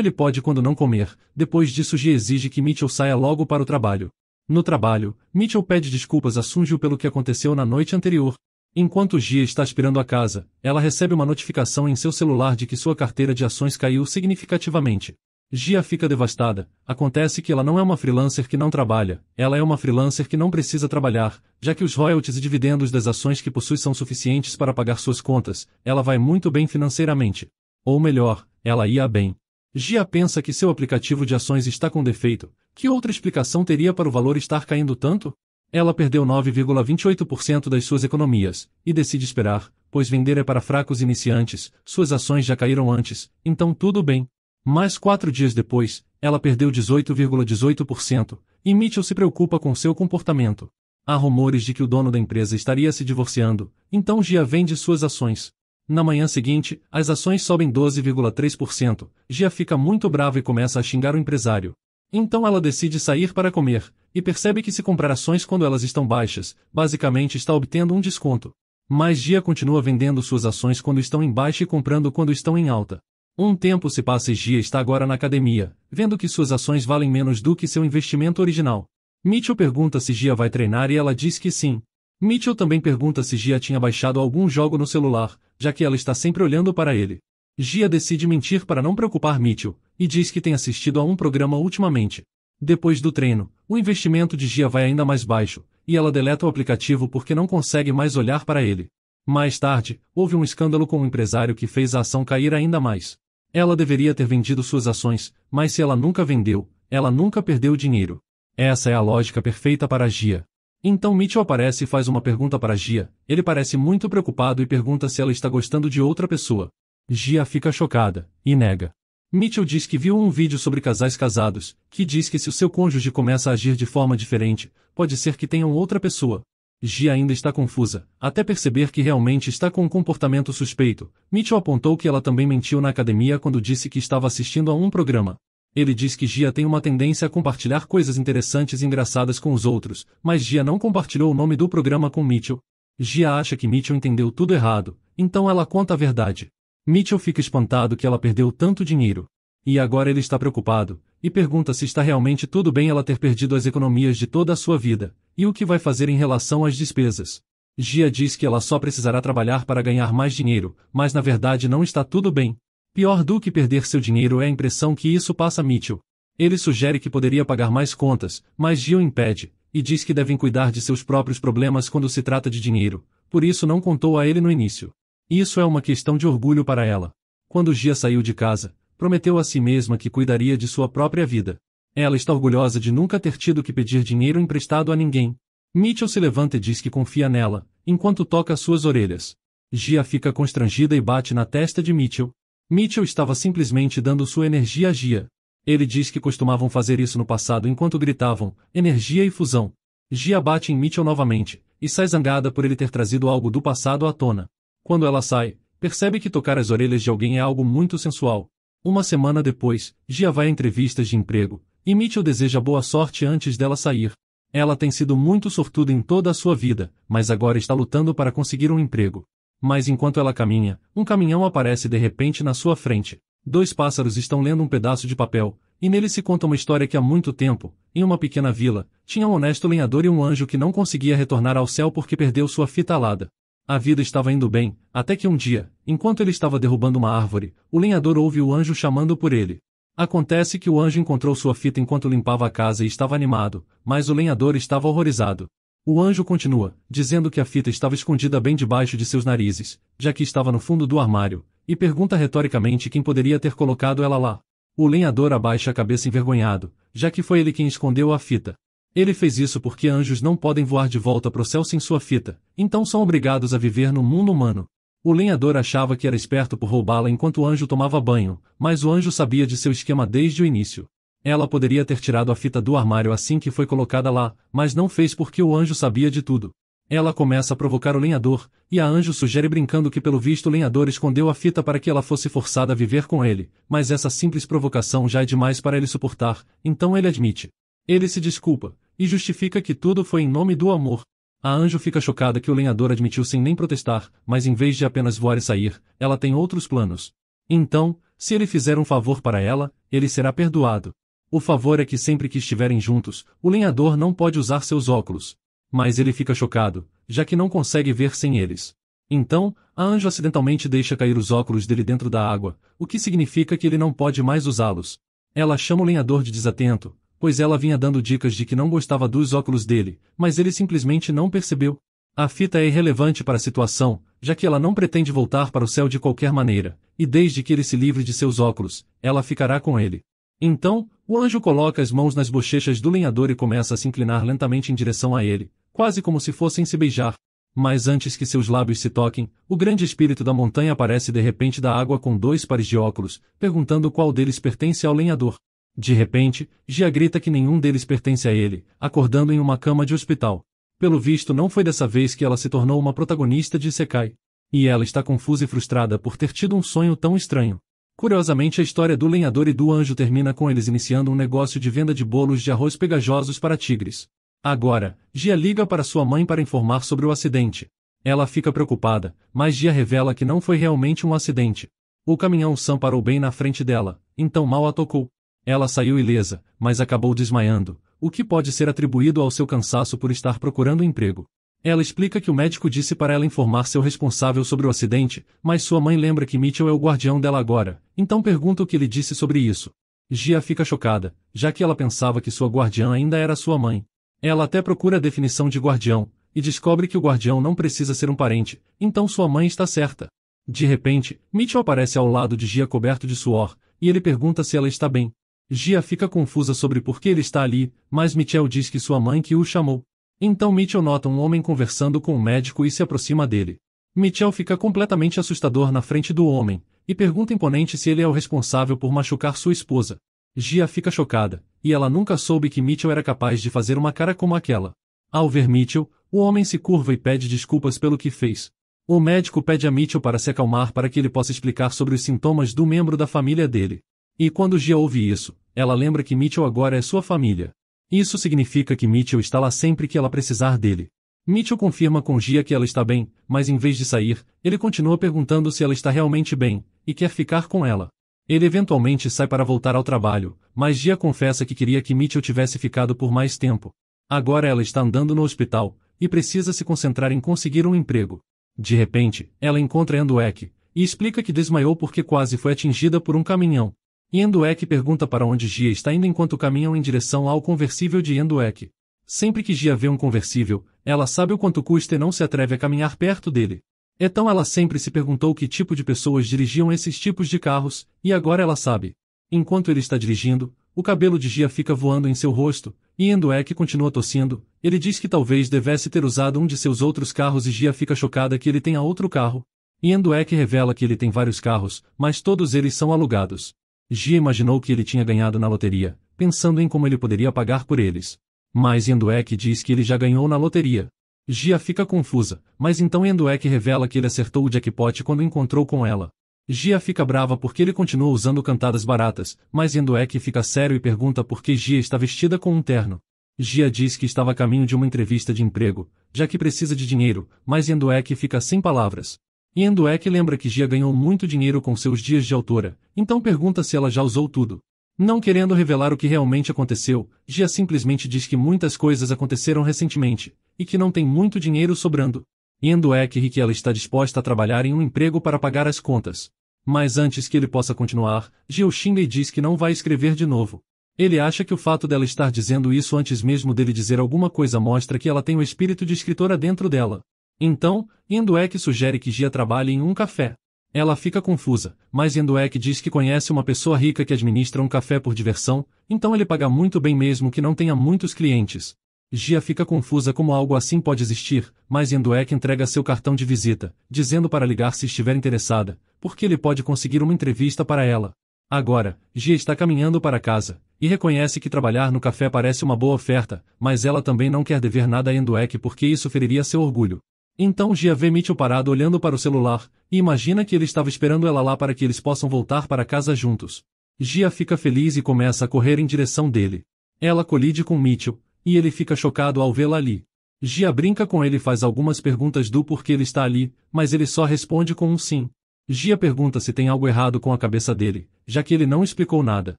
ele pode quando não comer, depois disso Gia exige que Mitchell saia logo para o trabalho. No trabalho, Mitchell pede desculpas a Sunjo pelo que aconteceu na noite anterior, Enquanto Gia está aspirando a casa, ela recebe uma notificação em seu celular de que sua carteira de ações caiu significativamente. Gia fica devastada. Acontece que ela não é uma freelancer que não trabalha, ela é uma freelancer que não precisa trabalhar, já que os royalties e dividendos das ações que possui são suficientes para pagar suas contas, ela vai muito bem financeiramente. Ou melhor, ela ia bem. Gia pensa que seu aplicativo de ações está com defeito. Que outra explicação teria para o valor estar caindo tanto? Ela perdeu 9,28% das suas economias, e decide esperar, pois vender é para fracos iniciantes, suas ações já caíram antes, então tudo bem. Mas quatro dias depois, ela perdeu 18,18%, ,18%, e Mitchell se preocupa com seu comportamento. Há rumores de que o dono da empresa estaria se divorciando, então Gia vende suas ações. Na manhã seguinte, as ações sobem 12,3%, Gia fica muito brava e começa a xingar o empresário. Então ela decide sair para comer, e percebe que se comprar ações quando elas estão baixas, basicamente está obtendo um desconto. Mas Gia continua vendendo suas ações quando estão em baixa e comprando quando estão em alta. Um tempo se passa e Gia está agora na academia, vendo que suas ações valem menos do que seu investimento original. Mitchell pergunta se Gia vai treinar e ela diz que sim. Mitchell também pergunta se Gia tinha baixado algum jogo no celular, já que ela está sempre olhando para ele. Gia decide mentir para não preocupar Mitchell, e diz que tem assistido a um programa ultimamente. Depois do treino, o investimento de Gia vai ainda mais baixo, e ela deleta o aplicativo porque não consegue mais olhar para ele. Mais tarde, houve um escândalo com o um empresário que fez a ação cair ainda mais. Ela deveria ter vendido suas ações, mas se ela nunca vendeu, ela nunca perdeu dinheiro. Essa é a lógica perfeita para Gia. Então Mitchell aparece e faz uma pergunta para Gia. Ele parece muito preocupado e pergunta se ela está gostando de outra pessoa. Gia fica chocada e nega. Mitchell diz que viu um vídeo sobre casais casados, que diz que se o seu cônjuge começa a agir de forma diferente, pode ser que tenham outra pessoa. Gia ainda está confusa, até perceber que realmente está com um comportamento suspeito. Mitchell apontou que ela também mentiu na academia quando disse que estava assistindo a um programa. Ele diz que Gia tem uma tendência a compartilhar coisas interessantes e engraçadas com os outros, mas Gia não compartilhou o nome do programa com Mitchell. Gia acha que Mitchell entendeu tudo errado, então ela conta a verdade. Mitchell fica espantado que ela perdeu tanto dinheiro. E agora ele está preocupado, e pergunta se está realmente tudo bem ela ter perdido as economias de toda a sua vida, e o que vai fazer em relação às despesas. Gia diz que ela só precisará trabalhar para ganhar mais dinheiro, mas na verdade não está tudo bem. Pior do que perder seu dinheiro é a impressão que isso passa a Mitchell. Ele sugere que poderia pagar mais contas, mas Gia o impede, e diz que devem cuidar de seus próprios problemas quando se trata de dinheiro, por isso não contou a ele no início. Isso é uma questão de orgulho para ela. Quando Gia saiu de casa, prometeu a si mesma que cuidaria de sua própria vida. Ela está orgulhosa de nunca ter tido que pedir dinheiro emprestado a ninguém. Mitchell se levanta e diz que confia nela, enquanto toca suas orelhas. Gia fica constrangida e bate na testa de Mitchell. Mitchell estava simplesmente dando sua energia a Gia. Ele diz que costumavam fazer isso no passado enquanto gritavam, energia e fusão. Gia bate em Mitchell novamente, e sai zangada por ele ter trazido algo do passado à tona. Quando ela sai, percebe que tocar as orelhas de alguém é algo muito sensual. Uma semana depois, Gia vai a entrevistas de emprego, e Mitchell deseja boa sorte antes dela sair. Ela tem sido muito sortuda em toda a sua vida, mas agora está lutando para conseguir um emprego. Mas enquanto ela caminha, um caminhão aparece de repente na sua frente. Dois pássaros estão lendo um pedaço de papel, e nele se conta uma história que há muito tempo, em uma pequena vila, tinha um honesto lenhador e um anjo que não conseguia retornar ao céu porque perdeu sua fita alada. A vida estava indo bem, até que um dia, enquanto ele estava derrubando uma árvore, o lenhador ouve o anjo chamando por ele. Acontece que o anjo encontrou sua fita enquanto limpava a casa e estava animado, mas o lenhador estava horrorizado. O anjo continua, dizendo que a fita estava escondida bem debaixo de seus narizes, já que estava no fundo do armário, e pergunta retoricamente quem poderia ter colocado ela lá. O lenhador abaixa a cabeça envergonhado, já que foi ele quem escondeu a fita. Ele fez isso porque anjos não podem voar de volta para o céu sem sua fita, então são obrigados a viver no mundo humano. O lenhador achava que era esperto por roubá-la enquanto o anjo tomava banho, mas o anjo sabia de seu esquema desde o início. Ela poderia ter tirado a fita do armário assim que foi colocada lá, mas não fez porque o anjo sabia de tudo. Ela começa a provocar o lenhador, e a anjo sugere brincando que pelo visto o lenhador escondeu a fita para que ela fosse forçada a viver com ele, mas essa simples provocação já é demais para ele suportar, então ele admite. Ele se desculpa, e justifica que tudo foi em nome do amor. A anjo fica chocada que o lenhador admitiu sem nem protestar, mas em vez de apenas voar e sair, ela tem outros planos. Então, se ele fizer um favor para ela, ele será perdoado. O favor é que sempre que estiverem juntos, o lenhador não pode usar seus óculos. Mas ele fica chocado, já que não consegue ver sem eles. Então, a anjo acidentalmente deixa cair os óculos dele dentro da água, o que significa que ele não pode mais usá-los. Ela chama o lenhador de desatento, pois ela vinha dando dicas de que não gostava dos óculos dele, mas ele simplesmente não percebeu. A fita é irrelevante para a situação, já que ela não pretende voltar para o céu de qualquer maneira, e desde que ele se livre de seus óculos, ela ficará com ele. Então, o anjo coloca as mãos nas bochechas do lenhador e começa a se inclinar lentamente em direção a ele, quase como se fossem se beijar. Mas antes que seus lábios se toquem, o grande espírito da montanha aparece de repente da água com dois pares de óculos, perguntando qual deles pertence ao lenhador. De repente, Gia grita que nenhum deles pertence a ele, acordando em uma cama de hospital. Pelo visto não foi dessa vez que ela se tornou uma protagonista de Sekai. E ela está confusa e frustrada por ter tido um sonho tão estranho. Curiosamente a história do lenhador e do anjo termina com eles iniciando um negócio de venda de bolos de arroz pegajosos para tigres. Agora, Gia liga para sua mãe para informar sobre o acidente. Ela fica preocupada, mas Gia revela que não foi realmente um acidente. O caminhão Sam parou bem na frente dela, então mal a tocou. Ela saiu ilesa, mas acabou desmaiando, o que pode ser atribuído ao seu cansaço por estar procurando emprego. Ela explica que o médico disse para ela informar seu responsável sobre o acidente, mas sua mãe lembra que Mitchell é o guardião dela agora, então pergunta o que ele disse sobre isso. Gia fica chocada, já que ela pensava que sua guardiã ainda era sua mãe. Ela até procura a definição de guardião, e descobre que o guardião não precisa ser um parente, então sua mãe está certa. De repente, Mitchell aparece ao lado de Gia coberto de suor, e ele pergunta se ela está bem. Gia fica confusa sobre por que ele está ali, mas Mitchell diz que sua mãe que o chamou. Então Mitchell nota um homem conversando com um médico e se aproxima dele. Mitchell fica completamente assustador na frente do homem, e pergunta imponente se ele é o responsável por machucar sua esposa. Gia fica chocada, e ela nunca soube que Mitchell era capaz de fazer uma cara como aquela. Ao ver Mitchell, o homem se curva e pede desculpas pelo que fez. O médico pede a Mitchell para se acalmar para que ele possa explicar sobre os sintomas do membro da família dele. E quando Gia ouve isso, ela lembra que Mitchell agora é sua família. Isso significa que Mitchell está lá sempre que ela precisar dele. Mitchell confirma com Gia que ela está bem, mas em vez de sair, ele continua perguntando se ela está realmente bem, e quer ficar com ela. Ele eventualmente sai para voltar ao trabalho, mas Gia confessa que queria que Mitchell tivesse ficado por mais tempo. Agora ela está andando no hospital, e precisa se concentrar em conseguir um emprego. De repente, ela encontra Anduek, e explica que desmaiou porque quase foi atingida por um caminhão. Yenduek pergunta para onde Gia está indo enquanto caminham em direção ao conversível de Yenduek. Sempre que Gia vê um conversível, ela sabe o quanto custa e não se atreve a caminhar perto dele. Então ela sempre se perguntou que tipo de pessoas dirigiam esses tipos de carros, e agora ela sabe. Enquanto ele está dirigindo, o cabelo de Gia fica voando em seu rosto, e Yenduek continua tossindo. Ele diz que talvez devesse ter usado um de seus outros carros e Gia fica chocada que ele tenha outro carro. Yenduek revela que ele tem vários carros, mas todos eles são alugados. Gia imaginou que ele tinha ganhado na loteria, pensando em como ele poderia pagar por eles. Mas Enduek diz que ele já ganhou na loteria. Gia fica confusa, mas então Enduek revela que ele acertou o jackpot quando encontrou com ela. Gia fica brava porque ele continua usando cantadas baratas, mas Enduek fica sério e pergunta por que Gia está vestida com um terno. Gia diz que estava a caminho de uma entrevista de emprego, já que precisa de dinheiro, mas Enduek fica sem palavras. Yendoek lembra que Gia ganhou muito dinheiro com seus dias de autora, então pergunta se ela já usou tudo. Não querendo revelar o que realmente aconteceu, Gia simplesmente diz que muitas coisas aconteceram recentemente, e que não tem muito dinheiro sobrando. Yendoek Enduek ri que ela está disposta a trabalhar em um emprego para pagar as contas. Mas antes que ele possa continuar, Gia o xinga e diz que não vai escrever de novo. Ele acha que o fato dela estar dizendo isso antes mesmo dele dizer alguma coisa mostra que ela tem o espírito de escritora dentro dela. Então, Yenduek sugere que Gia trabalhe em um café. Ela fica confusa, mas Yenduek diz que conhece uma pessoa rica que administra um café por diversão, então ele paga muito bem mesmo que não tenha muitos clientes. Gia fica confusa como algo assim pode existir, mas Yenduek entrega seu cartão de visita, dizendo para ligar se estiver interessada, porque ele pode conseguir uma entrevista para ela. Agora, Gia está caminhando para casa, e reconhece que trabalhar no café parece uma boa oferta, mas ela também não quer dever nada a Enduek porque isso feriria seu orgulho. Então Gia vê Mitchell parado olhando para o celular, e imagina que ele estava esperando ela lá para que eles possam voltar para casa juntos. Gia fica feliz e começa a correr em direção dele. Ela colide com Mitchell, e ele fica chocado ao vê-la ali. Gia brinca com ele e faz algumas perguntas do porquê ele está ali, mas ele só responde com um sim. Gia pergunta se tem algo errado com a cabeça dele, já que ele não explicou nada.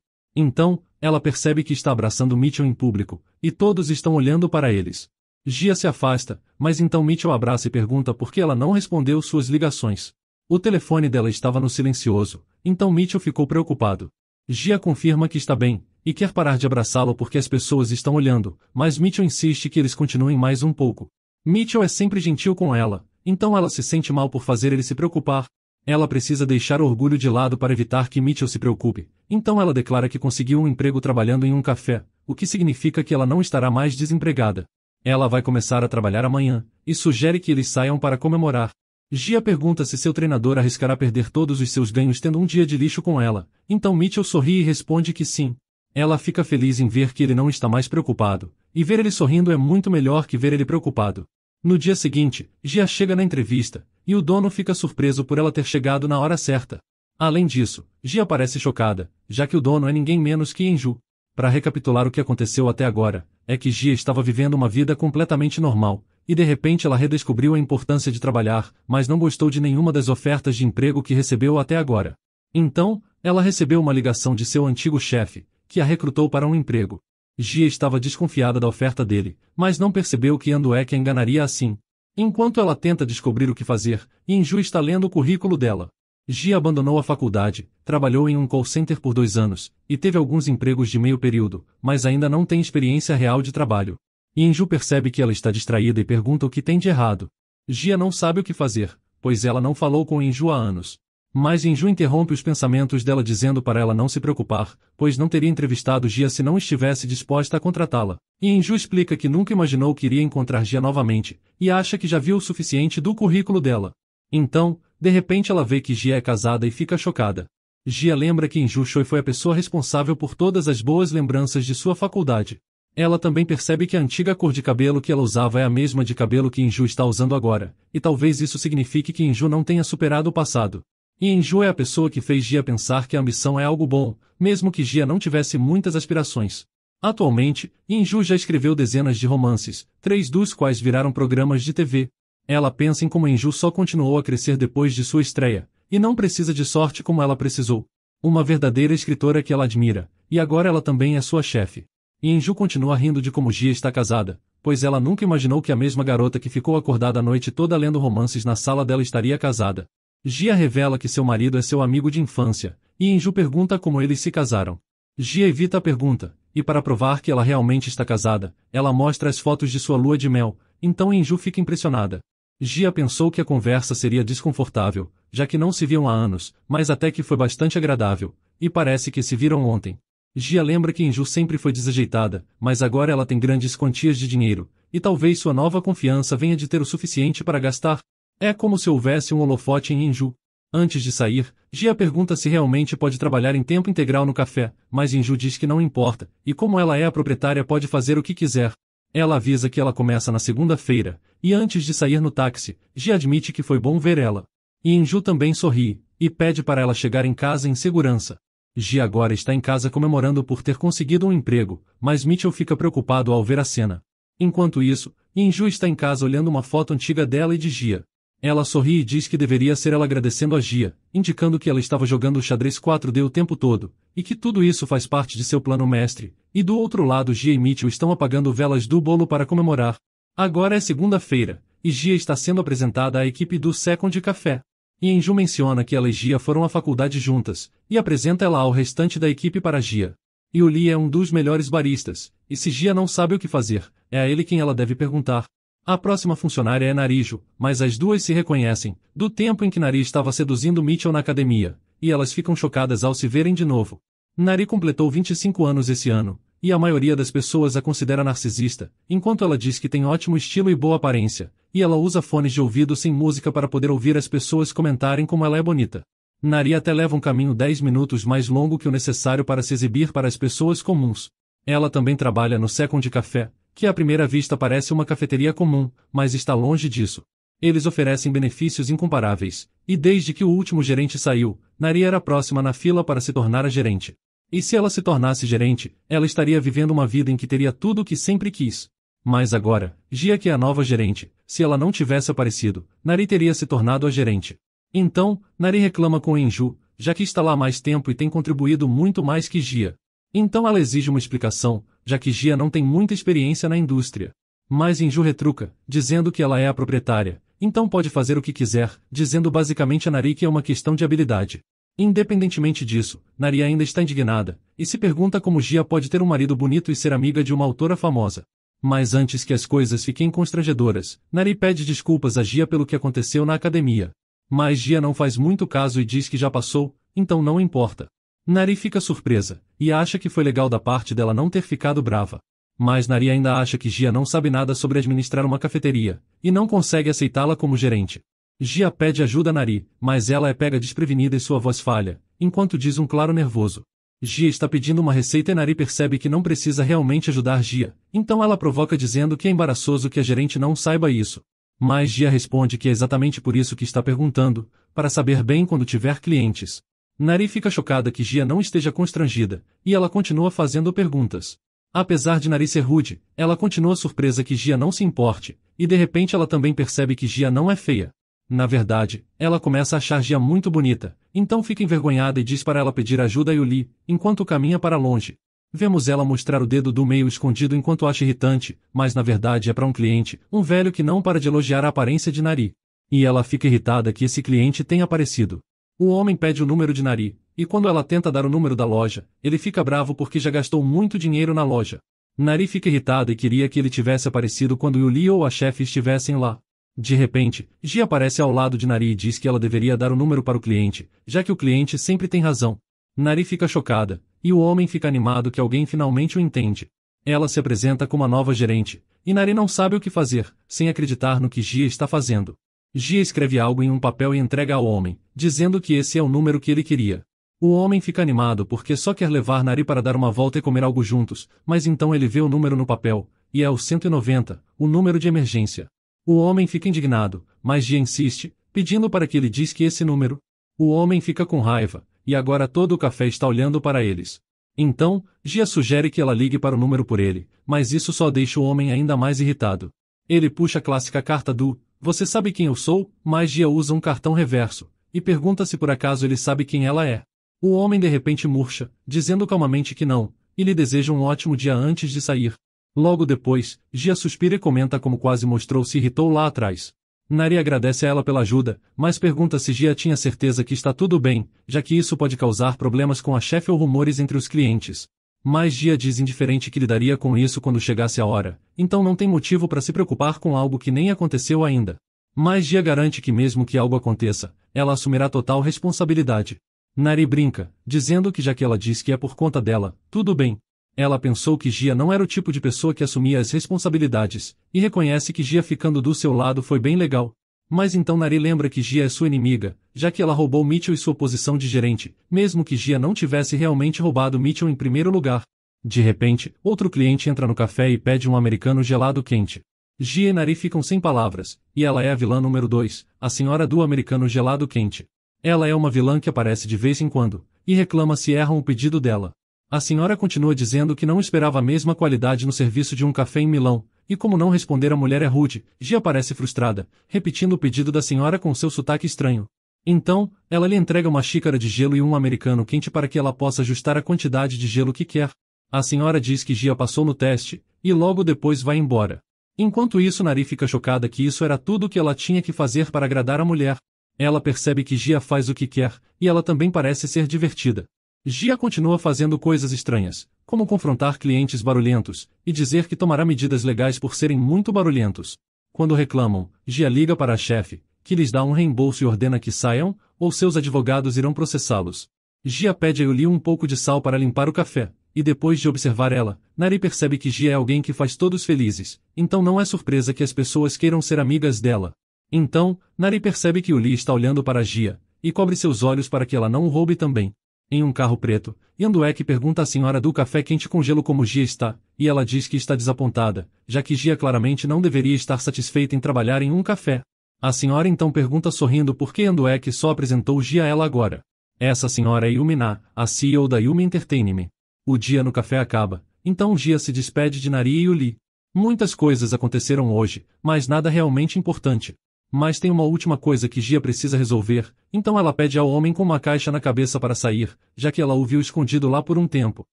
Então, ela percebe que está abraçando Mitchell em público, e todos estão olhando para eles. Gia se afasta, mas então Mitchell abraça e pergunta por que ela não respondeu suas ligações. O telefone dela estava no silencioso, então Mitchell ficou preocupado. Gia confirma que está bem, e quer parar de abraçá-lo porque as pessoas estão olhando, mas Mitchell insiste que eles continuem mais um pouco. Mitchell é sempre gentil com ela, então ela se sente mal por fazer ele se preocupar. Ela precisa deixar o orgulho de lado para evitar que Mitchell se preocupe, então ela declara que conseguiu um emprego trabalhando em um café, o que significa que ela não estará mais desempregada. Ela vai começar a trabalhar amanhã, e sugere que eles saiam para comemorar. Gia pergunta se seu treinador arriscará perder todos os seus ganhos tendo um dia de lixo com ela, então Mitchell sorri e responde que sim. Ela fica feliz em ver que ele não está mais preocupado, e ver ele sorrindo é muito melhor que ver ele preocupado. No dia seguinte, Gia chega na entrevista, e o dono fica surpreso por ela ter chegado na hora certa. Além disso, Gia parece chocada, já que o dono é ninguém menos que Enju. Para recapitular o que aconteceu até agora, é que Gia estava vivendo uma vida completamente normal, e de repente ela redescobriu a importância de trabalhar, mas não gostou de nenhuma das ofertas de emprego que recebeu até agora. Então, ela recebeu uma ligação de seu antigo chefe, que a recrutou para um emprego. Gia estava desconfiada da oferta dele, mas não percebeu que Anduek a enganaria assim. Enquanto ela tenta descobrir o que fazer, Inju está lendo o currículo dela. Gia abandonou a faculdade, trabalhou em um call center por dois anos, e teve alguns empregos de meio período, mas ainda não tem experiência real de trabalho. Inju percebe que ela está distraída e pergunta o que tem de errado. Gia não sabe o que fazer, pois ela não falou com Inju há anos. Mas Inju interrompe os pensamentos dela dizendo para ela não se preocupar, pois não teria entrevistado Gia se não estivesse disposta a contratá-la. E Inju explica que nunca imaginou que iria encontrar Gia novamente, e acha que já viu o suficiente do currículo dela. Então, de repente ela vê que Gia é casada e fica chocada. Gia lembra que Inju Choi foi a pessoa responsável por todas as boas lembranças de sua faculdade. Ela também percebe que a antiga cor de cabelo que ela usava é a mesma de cabelo que Inju está usando agora, e talvez isso signifique que Inju não tenha superado o passado. E Inju é a pessoa que fez Gia pensar que a ambição é algo bom, mesmo que Gia não tivesse muitas aspirações. Atualmente, Inju já escreveu dezenas de romances, três dos quais viraram programas de TV, ela pensa em como Enju só continuou a crescer depois de sua estreia, e não precisa de sorte como ela precisou. Uma verdadeira escritora que ela admira, e agora ela também é sua chefe. E Enju continua rindo de como Gia está casada, pois ela nunca imaginou que a mesma garota que ficou acordada a noite toda lendo romances na sala dela estaria casada. Gia revela que seu marido é seu amigo de infância, e Enju pergunta como eles se casaram. Gia evita a pergunta, e para provar que ela realmente está casada, ela mostra as fotos de sua lua de mel, então Enju fica impressionada. Gia pensou que a conversa seria desconfortável, já que não se viam há anos, mas até que foi bastante agradável, e parece que se viram ontem. Gia lembra que Inju sempre foi desajeitada, mas agora ela tem grandes quantias de dinheiro, e talvez sua nova confiança venha de ter o suficiente para gastar. É como se houvesse um holofote em Inju. Antes de sair, Gia pergunta se realmente pode trabalhar em tempo integral no café, mas Inju diz que não importa, e como ela é a proprietária pode fazer o que quiser. Ela avisa que ela começa na segunda-feira, e antes de sair no táxi, Ji admite que foi bom ver ela. E Inju também sorri, e pede para ela chegar em casa em segurança. Ji agora está em casa comemorando por ter conseguido um emprego, mas Mitchell fica preocupado ao ver a cena. Enquanto isso, Inju está em casa olhando uma foto antiga dela e de Gia. Ela sorri e diz que deveria ser ela agradecendo a Gia, indicando que ela estava jogando xadrez 4D o tempo todo, e que tudo isso faz parte de seu plano mestre, e do outro lado Gia e Mitchell estão apagando velas do bolo para comemorar. Agora é segunda-feira, e Gia está sendo apresentada à equipe do Second Café. E Enju menciona que ela e Gia foram à faculdade juntas, e apresenta ela ao restante da equipe para Gia. E o Lee é um dos melhores baristas, e se Gia não sabe o que fazer, é a ele quem ela deve perguntar. A próxima funcionária é Narijo, mas as duas se reconhecem, do tempo em que Nari estava seduzindo Mitchell na academia, e elas ficam chocadas ao se verem de novo. Nari completou 25 anos esse ano, e a maioria das pessoas a considera narcisista, enquanto ela diz que tem ótimo estilo e boa aparência, e ela usa fones de ouvido sem música para poder ouvir as pessoas comentarem como ela é bonita. Nari até leva um caminho 10 minutos mais longo que o necessário para se exibir para as pessoas comuns. Ela também trabalha no Second Café, que à primeira vista parece uma cafeteria comum, mas está longe disso. Eles oferecem benefícios incomparáveis, e desde que o último gerente saiu, Nari era próxima na fila para se tornar a gerente. E se ela se tornasse gerente, ela estaria vivendo uma vida em que teria tudo o que sempre quis. Mas agora, Gia que é a nova gerente, se ela não tivesse aparecido, Nari teria se tornado a gerente. Então, Nari reclama com Enju, já que está lá há mais tempo e tem contribuído muito mais que Gia. Então ela exige uma explicação, já que Gia não tem muita experiência na indústria. Mas Inju retruca, dizendo que ela é a proprietária, então pode fazer o que quiser, dizendo basicamente a Nari que é uma questão de habilidade. Independentemente disso, Nari ainda está indignada, e se pergunta como Gia pode ter um marido bonito e ser amiga de uma autora famosa. Mas antes que as coisas fiquem constrangedoras, Nari pede desculpas a Gia pelo que aconteceu na academia. Mas Gia não faz muito caso e diz que já passou, então não importa. Nari fica surpresa, e acha que foi legal da parte dela não ter ficado brava. Mas Nari ainda acha que Gia não sabe nada sobre administrar uma cafeteria, e não consegue aceitá-la como gerente. Gia pede ajuda a Nari, mas ela é pega desprevenida e sua voz falha, enquanto diz um claro nervoso. Gia está pedindo uma receita e Nari percebe que não precisa realmente ajudar Gia, então ela provoca dizendo que é embaraçoso que a gerente não saiba isso. Mas Gia responde que é exatamente por isso que está perguntando, para saber bem quando tiver clientes. Nari fica chocada que Gia não esteja constrangida, e ela continua fazendo perguntas. Apesar de Nari ser rude, ela continua surpresa que Gia não se importe, e de repente ela também percebe que Gia não é feia. Na verdade, ela começa a achar Gia muito bonita, então fica envergonhada e diz para ela pedir ajuda a Yuli, enquanto caminha para longe. Vemos ela mostrar o dedo do meio escondido enquanto acha irritante, mas na verdade é para um cliente, um velho que não para de elogiar a aparência de Nari. E ela fica irritada que esse cliente tenha aparecido. O homem pede o número de Nari, e quando ela tenta dar o número da loja, ele fica bravo porque já gastou muito dinheiro na loja. Nari fica irritada e queria que ele tivesse aparecido quando Yuli ou a chefe estivessem lá. De repente, Ji aparece ao lado de Nari e diz que ela deveria dar o número para o cliente, já que o cliente sempre tem razão. Nari fica chocada, e o homem fica animado que alguém finalmente o entende. Ela se apresenta como a nova gerente, e Nari não sabe o que fazer, sem acreditar no que Gia está fazendo. Gia escreve algo em um papel e entrega ao homem, dizendo que esse é o número que ele queria. O homem fica animado porque só quer levar Nari para dar uma volta e comer algo juntos, mas então ele vê o número no papel, e é o 190, o número de emergência. O homem fica indignado, mas Gia insiste, pedindo para que ele diz que esse número. O homem fica com raiva, e agora todo o café está olhando para eles. Então, Gia sugere que ela ligue para o número por ele, mas isso só deixa o homem ainda mais irritado. Ele puxa a clássica carta do você sabe quem eu sou? mas Gia usa um cartão reverso, e pergunta se por acaso ele sabe quem ela é. O homem de repente murcha, dizendo calmamente que não, e lhe deseja um ótimo dia antes de sair. Logo depois, Gia suspira e comenta como quase mostrou-se irritou lá atrás. Nari agradece a ela pela ajuda, mas pergunta se Gia tinha certeza que está tudo bem, já que isso pode causar problemas com a chefe ou rumores entre os clientes. Mas Gia diz indiferente que lidaria com isso quando chegasse a hora, então não tem motivo para se preocupar com algo que nem aconteceu ainda. Mas Gia garante que mesmo que algo aconteça, ela assumirá total responsabilidade. Nari brinca, dizendo que já que ela diz que é por conta dela, tudo bem. Ela pensou que Gia não era o tipo de pessoa que assumia as responsabilidades, e reconhece que Gia ficando do seu lado foi bem legal. Mas então Nari lembra que Gia é sua inimiga, já que ela roubou Mitchell e sua posição de gerente, mesmo que Gia não tivesse realmente roubado Mitchell em primeiro lugar. De repente, outro cliente entra no café e pede um americano gelado quente. Gia e Nari ficam sem palavras, e ela é a vilã número 2, a senhora do americano gelado quente. Ela é uma vilã que aparece de vez em quando, e reclama se erram o pedido dela. A senhora continua dizendo que não esperava a mesma qualidade no serviço de um café em Milão, e como não responder a mulher é rude, Gia parece frustrada, repetindo o pedido da senhora com seu sotaque estranho. Então, ela lhe entrega uma xícara de gelo e um americano quente para que ela possa ajustar a quantidade de gelo que quer. A senhora diz que Gia passou no teste, e logo depois vai embora. Enquanto isso Nari fica chocada que isso era tudo o que ela tinha que fazer para agradar a mulher. Ela percebe que Gia faz o que quer, e ela também parece ser divertida. Gia continua fazendo coisas estranhas, como confrontar clientes barulhentos e dizer que tomará medidas legais por serem muito barulhentos. Quando reclamam, Gia liga para a chefe, que lhes dá um reembolso e ordena que saiam, ou seus advogados irão processá-los. Gia pede a Yuli um pouco de sal para limpar o café, e depois de observar ela, Nari percebe que Gia é alguém que faz todos felizes, então não é surpresa que as pessoas queiram ser amigas dela. Então, Nari percebe que Yuli está olhando para Gia, e cobre seus olhos para que ela não o roube também em um carro preto, Yanduek pergunta à senhora do café quente com gelo como Gia está, e ela diz que está desapontada, já que Gia claramente não deveria estar satisfeita em trabalhar em um café. A senhora então pergunta sorrindo por que Yanduek só apresentou Gia a ela agora. Essa senhora é Yumina, a CEO da Yumi Entertainment. O dia no café acaba, então Gia se despede de Nari e Yuli. Muitas coisas aconteceram hoje, mas nada realmente importante. Mas tem uma última coisa que Gia precisa resolver, então ela pede ao homem com uma caixa na cabeça para sair, já que ela o viu escondido lá por um tempo.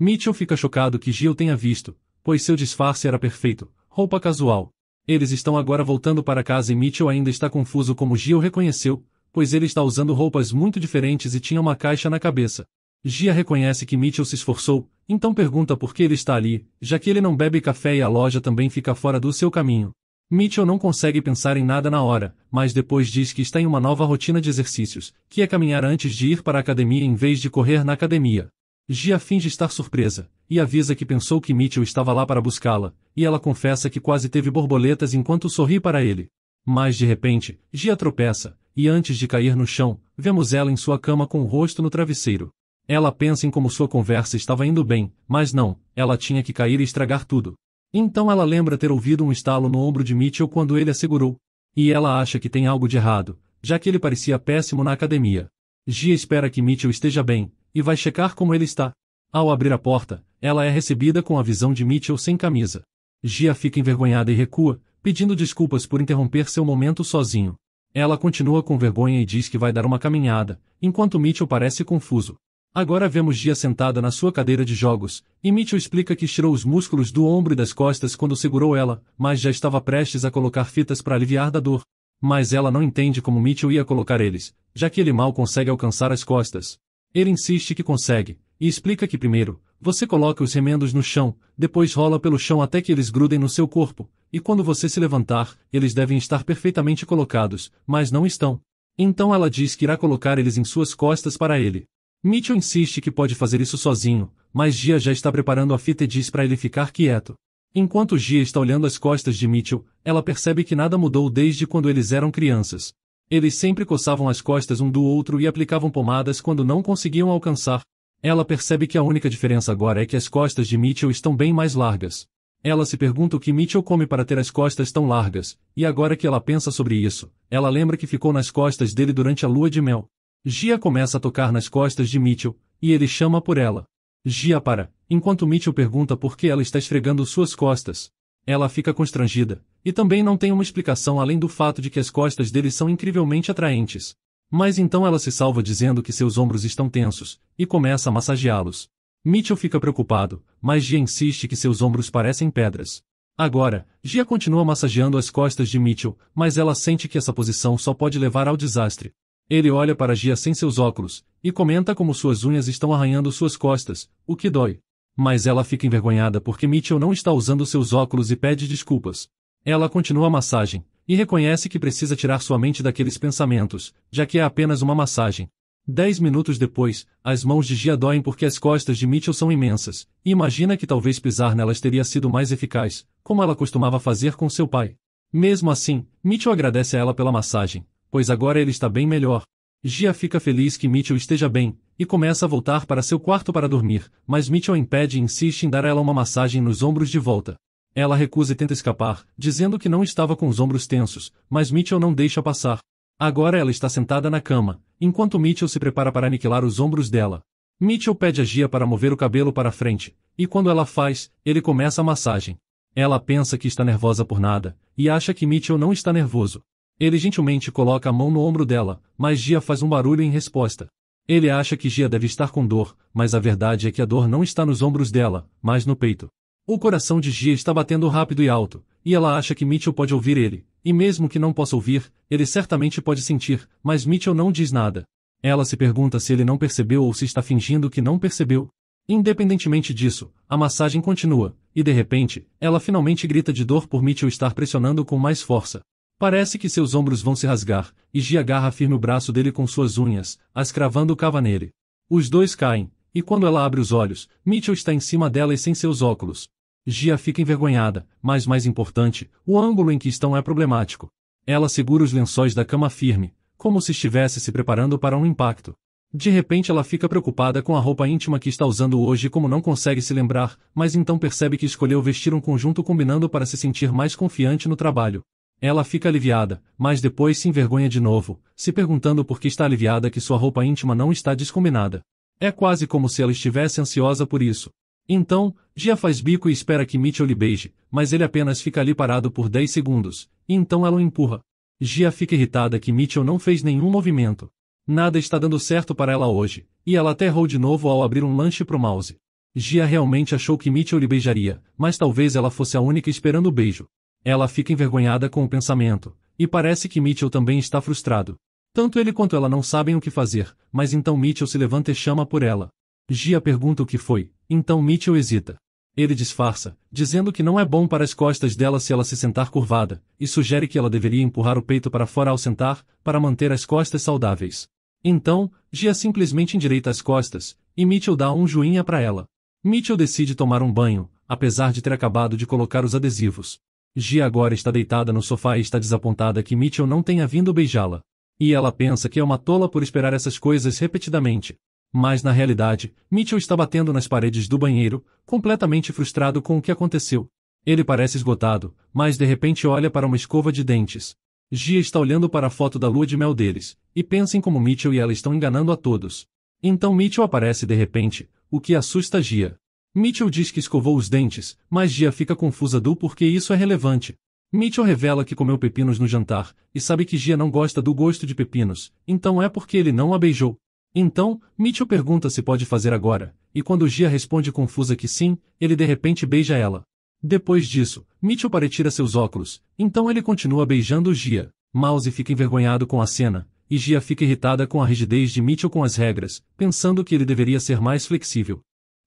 Mitchell fica chocado que Gia o tenha visto, pois seu disfarce era perfeito, roupa casual. Eles estão agora voltando para casa e Mitchell ainda está confuso como Gia o reconheceu, pois ele está usando roupas muito diferentes e tinha uma caixa na cabeça. Gia reconhece que Mitchell se esforçou, então pergunta por que ele está ali, já que ele não bebe café e a loja também fica fora do seu caminho. Mitchell não consegue pensar em nada na hora, mas depois diz que está em uma nova rotina de exercícios, que é caminhar antes de ir para a academia em vez de correr na academia. Gia finge estar surpresa, e avisa que pensou que Mitchell estava lá para buscá-la, e ela confessa que quase teve borboletas enquanto sorri para ele. Mas de repente, Gia tropeça, e antes de cair no chão, vemos ela em sua cama com o rosto no travesseiro. Ela pensa em como sua conversa estava indo bem, mas não, ela tinha que cair e estragar tudo. Então ela lembra ter ouvido um estalo no ombro de Mitchell quando ele a segurou. E ela acha que tem algo de errado, já que ele parecia péssimo na academia. Gia espera que Mitchell esteja bem, e vai checar como ele está. Ao abrir a porta, ela é recebida com a visão de Mitchell sem camisa. Gia fica envergonhada e recua, pedindo desculpas por interromper seu momento sozinho. Ela continua com vergonha e diz que vai dar uma caminhada, enquanto Mitchell parece confuso. Agora vemos Gia sentada na sua cadeira de jogos, e Mitchell explica que estirou os músculos do ombro e das costas quando segurou ela, mas já estava prestes a colocar fitas para aliviar da dor. Mas ela não entende como Mitchell ia colocar eles, já que ele mal consegue alcançar as costas. Ele insiste que consegue, e explica que primeiro, você coloca os remendos no chão, depois rola pelo chão até que eles grudem no seu corpo, e quando você se levantar, eles devem estar perfeitamente colocados, mas não estão. Então ela diz que irá colocar eles em suas costas para ele. Mitchell insiste que pode fazer isso sozinho, mas Gia já está preparando a fita e diz para ele ficar quieto. Enquanto Gia está olhando as costas de Mitchell, ela percebe que nada mudou desde quando eles eram crianças. Eles sempre coçavam as costas um do outro e aplicavam pomadas quando não conseguiam alcançar. Ela percebe que a única diferença agora é que as costas de Mitchell estão bem mais largas. Ela se pergunta o que Mitchell come para ter as costas tão largas, e agora que ela pensa sobre isso, ela lembra que ficou nas costas dele durante a lua de mel. Gia começa a tocar nas costas de Mitchell, e ele chama por ela. Gia para, enquanto Mitchell pergunta por que ela está esfregando suas costas. Ela fica constrangida, e também não tem uma explicação além do fato de que as costas dele são incrivelmente atraentes. Mas então ela se salva dizendo que seus ombros estão tensos, e começa a massageá-los. Mitchell fica preocupado, mas Gia insiste que seus ombros parecem pedras. Agora, Gia continua massageando as costas de Mitchell, mas ela sente que essa posição só pode levar ao desastre. Ele olha para Gia sem seus óculos, e comenta como suas unhas estão arranhando suas costas, o que dói. Mas ela fica envergonhada porque Mitchell não está usando seus óculos e pede desculpas. Ela continua a massagem, e reconhece que precisa tirar sua mente daqueles pensamentos, já que é apenas uma massagem. Dez minutos depois, as mãos de Gia doem porque as costas de Mitchell são imensas, e imagina que talvez pisar nelas teria sido mais eficaz, como ela costumava fazer com seu pai. Mesmo assim, Mitchell agradece a ela pela massagem, pois agora ele está bem melhor. Gia fica feliz que Mitchell esteja bem, e começa a voltar para seu quarto para dormir, mas Mitchell impede e insiste em dar a ela uma massagem nos ombros de volta. Ela recusa e tenta escapar, dizendo que não estava com os ombros tensos, mas Mitchell não deixa passar. Agora ela está sentada na cama, enquanto Mitchell se prepara para aniquilar os ombros dela. Mitchell pede a Gia para mover o cabelo para frente, e quando ela faz, ele começa a massagem. Ela pensa que está nervosa por nada, e acha que Mitchell não está nervoso. Ele gentilmente coloca a mão no ombro dela, mas Gia faz um barulho em resposta. Ele acha que Gia deve estar com dor, mas a verdade é que a dor não está nos ombros dela, mas no peito. O coração de Gia está batendo rápido e alto, e ela acha que Mitchell pode ouvir ele, e mesmo que não possa ouvir, ele certamente pode sentir, mas Mitchell não diz nada. Ela se pergunta se ele não percebeu ou se está fingindo que não percebeu. Independentemente disso, a massagem continua, e de repente, ela finalmente grita de dor por Mitchell estar pressionando com mais força. Parece que seus ombros vão se rasgar, e Gi agarra firme o braço dele com suas unhas, as cravando o cava nele. Os dois caem, e quando ela abre os olhos, Mitchell está em cima dela e sem seus óculos. Gia fica envergonhada, mas mais importante, o ângulo em que estão é problemático. Ela segura os lençóis da cama firme, como se estivesse se preparando para um impacto. De repente ela fica preocupada com a roupa íntima que está usando hoje e como não consegue se lembrar, mas então percebe que escolheu vestir um conjunto combinando para se sentir mais confiante no trabalho. Ela fica aliviada, mas depois se envergonha de novo, se perguntando por que está aliviada que sua roupa íntima não está descombinada. É quase como se ela estivesse ansiosa por isso. Então, Gia faz bico e espera que Mitchell lhe beije, mas ele apenas fica ali parado por 10 segundos, e então ela o empurra. Gia fica irritada que Mitchell não fez nenhum movimento. Nada está dando certo para ela hoje, e ela até errou de novo ao abrir um lanche o mouse. Gia realmente achou que Mitchell lhe beijaria, mas talvez ela fosse a única esperando o beijo. Ela fica envergonhada com o pensamento, e parece que Mitchell também está frustrado. Tanto ele quanto ela não sabem o que fazer, mas então Mitchell se levanta e chama por ela. Gia pergunta o que foi, então Mitchell hesita. Ele disfarça, dizendo que não é bom para as costas dela se ela se sentar curvada, e sugere que ela deveria empurrar o peito para fora ao sentar, para manter as costas saudáveis. Então, Gia simplesmente endireita as costas, e Mitchell dá um joinha para ela. Mitchell decide tomar um banho, apesar de ter acabado de colocar os adesivos. Gia agora está deitada no sofá e está desapontada que Mitchell não tenha vindo beijá-la. E ela pensa que é uma tola por esperar essas coisas repetidamente. Mas na realidade, Mitchell está batendo nas paredes do banheiro, completamente frustrado com o que aconteceu. Ele parece esgotado, mas de repente olha para uma escova de dentes. Gia está olhando para a foto da lua de mel deles, e pensa em como Mitchell e ela estão enganando a todos. Então Mitchell aparece de repente, o que assusta Gia. Mitchell diz que escovou os dentes, mas Gia fica confusa do porquê isso é relevante. Mitchell revela que comeu pepinos no jantar, e sabe que Gia não gosta do gosto de pepinos, então é porque ele não a beijou. Então, Mitchell pergunta se pode fazer agora, e quando Gia responde confusa que sim, ele de repente beija ela. Depois disso, Mitchell retira seus óculos, então ele continua beijando Gia. Mouse fica envergonhado com a cena, e Gia fica irritada com a rigidez de Mitchell com as regras, pensando que ele deveria ser mais flexível.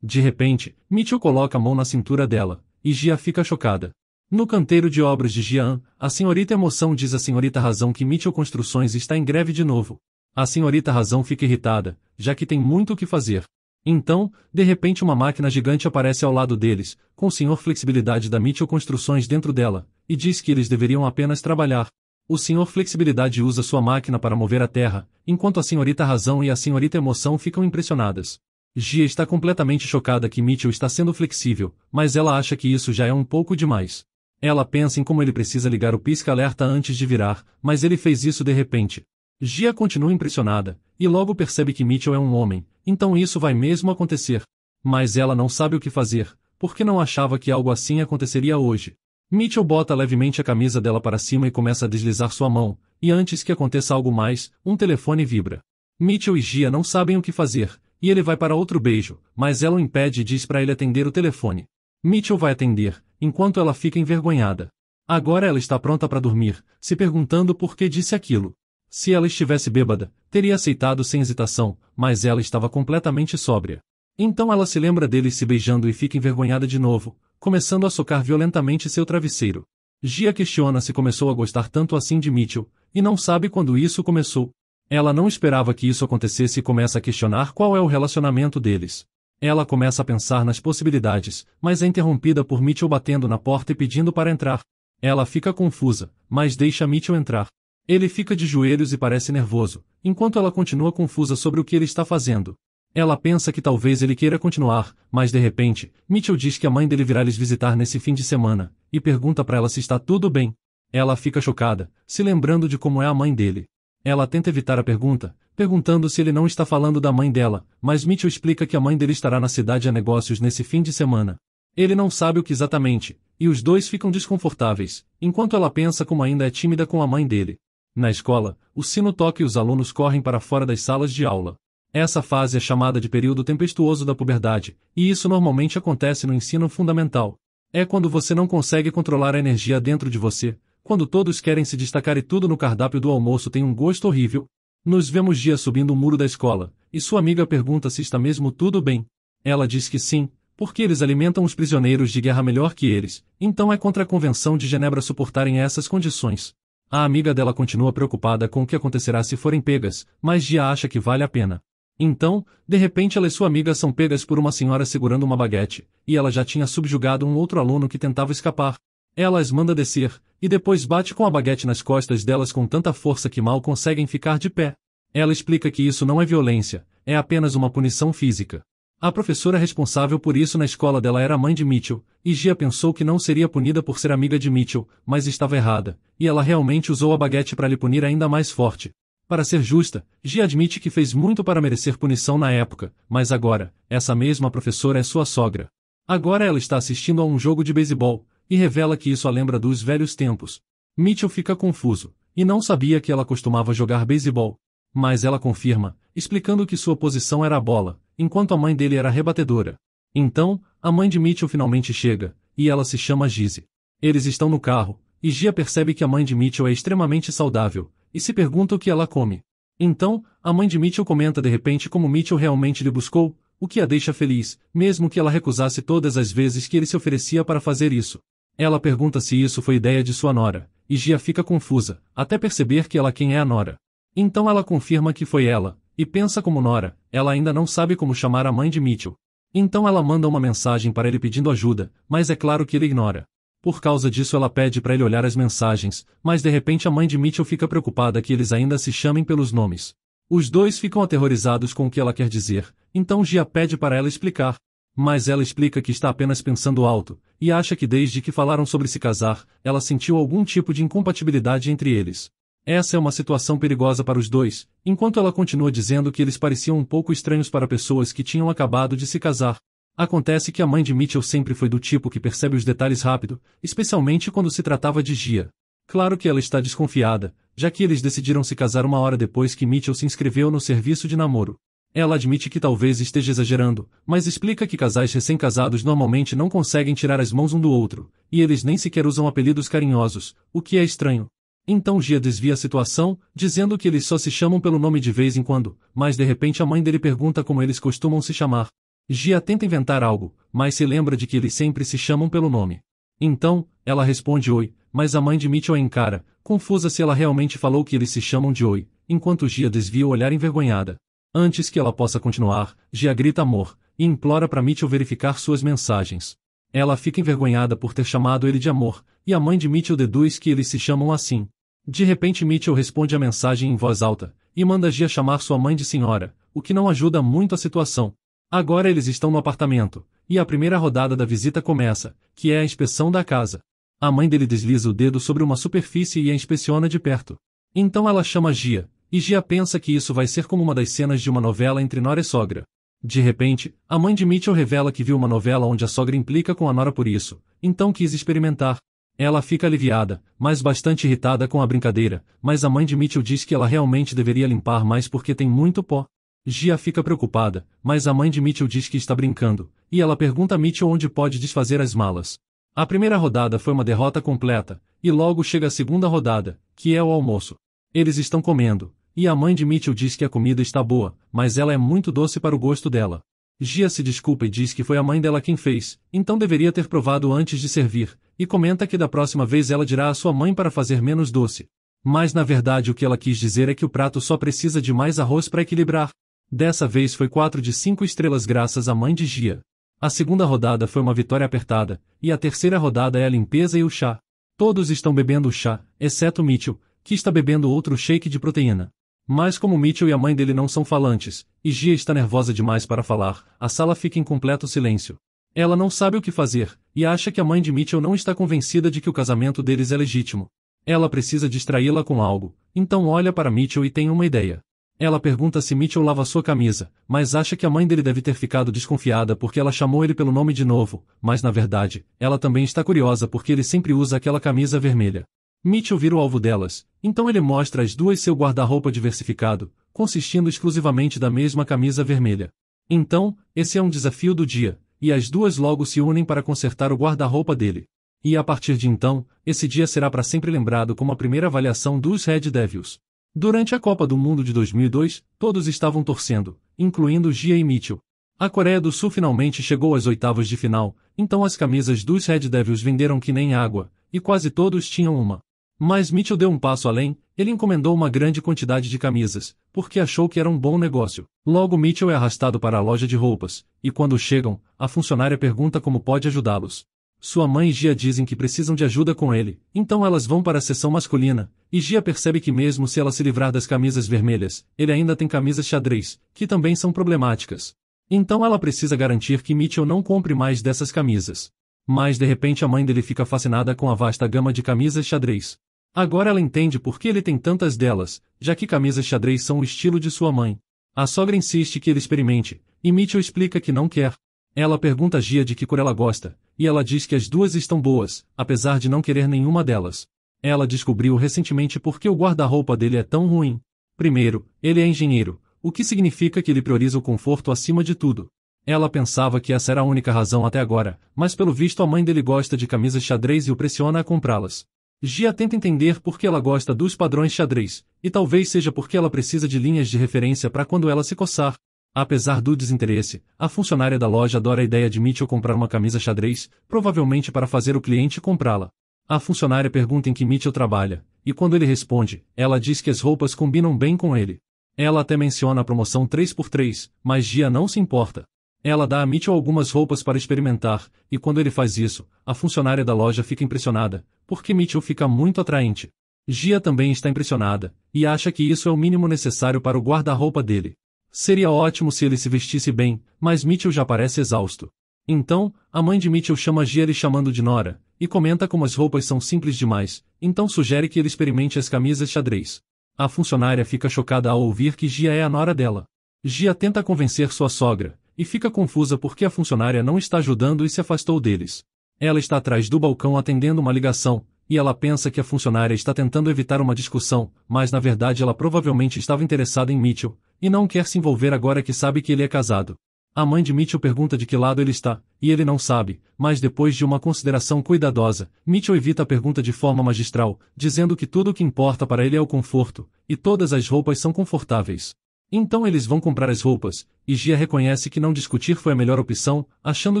De repente, Mitchell coloca a mão na cintura dela, e Gia fica chocada. No canteiro de obras de Gian, a senhorita emoção diz à senhorita razão que Mitchell Construções está em greve de novo. A senhorita razão fica irritada, já que tem muito o que fazer. Então, de repente uma máquina gigante aparece ao lado deles, com o senhor flexibilidade da Mitchell Construções dentro dela, e diz que eles deveriam apenas trabalhar. O senhor flexibilidade usa sua máquina para mover a terra, enquanto a senhorita razão e a senhorita emoção ficam impressionadas. Gia está completamente chocada que Mitchell está sendo flexível, mas ela acha que isso já é um pouco demais. Ela pensa em como ele precisa ligar o pisca-alerta antes de virar, mas ele fez isso de repente. Gia continua impressionada, e logo percebe que Mitchell é um homem, então isso vai mesmo acontecer. Mas ela não sabe o que fazer, porque não achava que algo assim aconteceria hoje. Mitchell bota levemente a camisa dela para cima e começa a deslizar sua mão, e antes que aconteça algo mais, um telefone vibra. Mitchell e Gia não sabem o que fazer, e ele vai para outro beijo, mas ela o impede e diz para ele atender o telefone. Mitchell vai atender, enquanto ela fica envergonhada. Agora ela está pronta para dormir, se perguntando por que disse aquilo. Se ela estivesse bêbada, teria aceitado sem hesitação, mas ela estava completamente sóbria. Então ela se lembra dele se beijando e fica envergonhada de novo, começando a socar violentamente seu travesseiro. Gia questiona se começou a gostar tanto assim de Mitchell, e não sabe quando isso começou. Ela não esperava que isso acontecesse e começa a questionar qual é o relacionamento deles. Ela começa a pensar nas possibilidades, mas é interrompida por Mitchell batendo na porta e pedindo para entrar. Ela fica confusa, mas deixa Mitchell entrar. Ele fica de joelhos e parece nervoso, enquanto ela continua confusa sobre o que ele está fazendo. Ela pensa que talvez ele queira continuar, mas de repente, Mitchell diz que a mãe dele virá lhes visitar nesse fim de semana, e pergunta para ela se está tudo bem. Ela fica chocada, se lembrando de como é a mãe dele. Ela tenta evitar a pergunta, perguntando se ele não está falando da mãe dela, mas Mitchell explica que a mãe dele estará na cidade a negócios nesse fim de semana. Ele não sabe o que exatamente, e os dois ficam desconfortáveis, enquanto ela pensa como ainda é tímida com a mãe dele. Na escola, o sino toca e os alunos correm para fora das salas de aula. Essa fase é chamada de período tempestuoso da puberdade, e isso normalmente acontece no ensino fundamental. É quando você não consegue controlar a energia dentro de você, quando todos querem se destacar e tudo no cardápio do almoço tem um gosto horrível, nos vemos dia subindo o muro da escola, e sua amiga pergunta se está mesmo tudo bem. Ela diz que sim, porque eles alimentam os prisioneiros de guerra melhor que eles, então é contra a Convenção de Genebra suportarem essas condições. A amiga dela continua preocupada com o que acontecerá se forem pegas, mas Gia acha que vale a pena. Então, de repente ela e sua amiga são pegas por uma senhora segurando uma baguete, e ela já tinha subjugado um outro aluno que tentava escapar. Ela as manda descer, e depois bate com a baguete nas costas delas com tanta força que mal conseguem ficar de pé. Ela explica que isso não é violência, é apenas uma punição física. A professora responsável por isso na escola dela era a mãe de Mitchell, e Gia pensou que não seria punida por ser amiga de Mitchell, mas estava errada, e ela realmente usou a baguete para lhe punir ainda mais forte. Para ser justa, Gia admite que fez muito para merecer punição na época, mas agora, essa mesma professora é sua sogra. Agora ela está assistindo a um jogo de beisebol, e revela que isso a lembra dos velhos tempos. Mitchell fica confuso, e não sabia que ela costumava jogar beisebol, mas ela confirma, explicando que sua posição era a bola, enquanto a mãe dele era rebatedora. Então, a mãe de Mitchell finalmente chega, e ela se chama Gizzy. Eles estão no carro, e Gia percebe que a mãe de Mitchell é extremamente saudável, e se pergunta o que ela come. Então, a mãe de Mitchell comenta de repente como Mitchell realmente lhe buscou, o que a deixa feliz, mesmo que ela recusasse todas as vezes que ele se oferecia para fazer isso. Ela pergunta se isso foi ideia de sua nora, e Gia fica confusa, até perceber que ela quem é a nora. Então ela confirma que foi ela, e pensa como nora, ela ainda não sabe como chamar a mãe de Mitchell. Então ela manda uma mensagem para ele pedindo ajuda, mas é claro que ele ignora. Por causa disso ela pede para ele olhar as mensagens, mas de repente a mãe de Mitchell fica preocupada que eles ainda se chamem pelos nomes. Os dois ficam aterrorizados com o que ela quer dizer, então Gia pede para ela explicar, mas ela explica que está apenas pensando alto, e acha que desde que falaram sobre se casar, ela sentiu algum tipo de incompatibilidade entre eles. Essa é uma situação perigosa para os dois, enquanto ela continua dizendo que eles pareciam um pouco estranhos para pessoas que tinham acabado de se casar. Acontece que a mãe de Mitchell sempre foi do tipo que percebe os detalhes rápido, especialmente quando se tratava de Gia. Claro que ela está desconfiada, já que eles decidiram se casar uma hora depois que Mitchell se inscreveu no serviço de namoro. Ela admite que talvez esteja exagerando, mas explica que casais recém-casados normalmente não conseguem tirar as mãos um do outro, e eles nem sequer usam apelidos carinhosos, o que é estranho. Então Gia desvia a situação, dizendo que eles só se chamam pelo nome de vez em quando, mas de repente a mãe dele pergunta como eles costumam se chamar. Gia tenta inventar algo, mas se lembra de que eles sempre se chamam pelo nome. Então, ela responde oi, mas a mãe de Mitchell a encara, confusa se ela realmente falou que eles se chamam de oi, enquanto Gia desvia o olhar envergonhada. Antes que ela possa continuar, Gia grita amor, e implora para Mitchell verificar suas mensagens. Ela fica envergonhada por ter chamado ele de amor, e a mãe de Mitchell deduz que eles se chamam assim. De repente Mitchell responde a mensagem em voz alta, e manda Gia chamar sua mãe de senhora, o que não ajuda muito a situação. Agora eles estão no apartamento, e a primeira rodada da visita começa, que é a inspeção da casa. A mãe dele desliza o dedo sobre uma superfície e a inspeciona de perto. Então ela chama Gia, e Gia pensa que isso vai ser como uma das cenas de uma novela entre Nora e sogra. De repente, a mãe de Mitchell revela que viu uma novela onde a sogra implica com a Nora por isso, então quis experimentar. Ela fica aliviada, mas bastante irritada com a brincadeira, mas a mãe de Mitchell diz que ela realmente deveria limpar mais porque tem muito pó. Gia fica preocupada, mas a mãe de Mitchell diz que está brincando, e ela pergunta a Mitchell onde pode desfazer as malas. A primeira rodada foi uma derrota completa, e logo chega a segunda rodada, que é o almoço. Eles estão comendo, e a mãe de Mitchell diz que a comida está boa, mas ela é muito doce para o gosto dela. Gia se desculpa e diz que foi a mãe dela quem fez, então deveria ter provado antes de servir, e comenta que da próxima vez ela dirá à sua mãe para fazer menos doce. Mas na verdade o que ela quis dizer é que o prato só precisa de mais arroz para equilibrar. Dessa vez foi 4 de 5 estrelas graças à mãe de Gia. A segunda rodada foi uma vitória apertada, e a terceira rodada é a limpeza e o chá. Todos estão bebendo o chá, exceto Mitchell, que está bebendo outro shake de proteína. Mas como Mitchell e a mãe dele não são falantes, e Gia está nervosa demais para falar, a sala fica em completo silêncio. Ela não sabe o que fazer, e acha que a mãe de Mitchell não está convencida de que o casamento deles é legítimo. Ela precisa distraí-la com algo, então olha para Mitchell e tem uma ideia. Ela pergunta se Mitchell lava sua camisa, mas acha que a mãe dele deve ter ficado desconfiada porque ela chamou ele pelo nome de novo, mas na verdade, ela também está curiosa porque ele sempre usa aquela camisa vermelha. Mitchell vira o alvo delas, então ele mostra às duas seu guarda-roupa diversificado, consistindo exclusivamente da mesma camisa vermelha. Então, esse é um desafio do dia, e as duas logo se unem para consertar o guarda-roupa dele. E a partir de então, esse dia será para sempre lembrado como a primeira avaliação dos Red Devils. Durante a Copa do Mundo de 2002, todos estavam torcendo, incluindo Gia e Mitchell. A Coreia do Sul finalmente chegou às oitavas de final, então as camisas dos Red Devils venderam que nem água, e quase todos tinham uma. Mas Mitchell deu um passo além, ele encomendou uma grande quantidade de camisas, porque achou que era um bom negócio. Logo Mitchell é arrastado para a loja de roupas, e quando chegam, a funcionária pergunta como pode ajudá-los. Sua mãe e Gia dizem que precisam de ajuda com ele, então elas vão para a seção masculina, e Gia percebe que mesmo se ela se livrar das camisas vermelhas, ele ainda tem camisas xadrez, que também são problemáticas. Então ela precisa garantir que Mitchell não compre mais dessas camisas. Mas de repente a mãe dele fica fascinada com a vasta gama de camisas xadrez. Agora ela entende por que ele tem tantas delas, já que camisas xadrez são o estilo de sua mãe. A sogra insiste que ele experimente, e Mitchell explica que não quer. Ela pergunta a Gia de que cor ela gosta, e ela diz que as duas estão boas, apesar de não querer nenhuma delas. Ela descobriu recentemente por que o guarda-roupa dele é tão ruim. Primeiro, ele é engenheiro, o que significa que ele prioriza o conforto acima de tudo. Ela pensava que essa era a única razão até agora, mas pelo visto a mãe dele gosta de camisas xadrez e o pressiona a comprá-las. Gia tenta entender por que ela gosta dos padrões xadrez, e talvez seja porque ela precisa de linhas de referência para quando ela se coçar. Apesar do desinteresse, a funcionária da loja adora a ideia de Mitchell comprar uma camisa xadrez, provavelmente para fazer o cliente comprá-la. A funcionária pergunta em que Mitchell trabalha, e quando ele responde, ela diz que as roupas combinam bem com ele. Ela até menciona a promoção 3x3, mas Gia não se importa. Ela dá a Mitchell algumas roupas para experimentar, e quando ele faz isso, a funcionária da loja fica impressionada, porque Mitchell fica muito atraente. Gia também está impressionada, e acha que isso é o mínimo necessário para o guarda-roupa dele. Seria ótimo se ele se vestisse bem, mas Mitchell já parece exausto. Então, a mãe de Mitchell chama Gia lhe chamando de Nora, e comenta como as roupas são simples demais, então sugere que ele experimente as camisas xadrez. A funcionária fica chocada ao ouvir que Gia é a Nora dela. Gia tenta convencer sua sogra, e fica confusa porque a funcionária não está ajudando e se afastou deles. Ela está atrás do balcão atendendo uma ligação, e ela pensa que a funcionária está tentando evitar uma discussão, mas na verdade ela provavelmente estava interessada em Mitchell, e não quer se envolver agora que sabe que ele é casado. A mãe de Mitchell pergunta de que lado ele está, e ele não sabe, mas depois de uma consideração cuidadosa, Mitchell evita a pergunta de forma magistral, dizendo que tudo o que importa para ele é o conforto, e todas as roupas são confortáveis. Então eles vão comprar as roupas, e Gia reconhece que não discutir foi a melhor opção, achando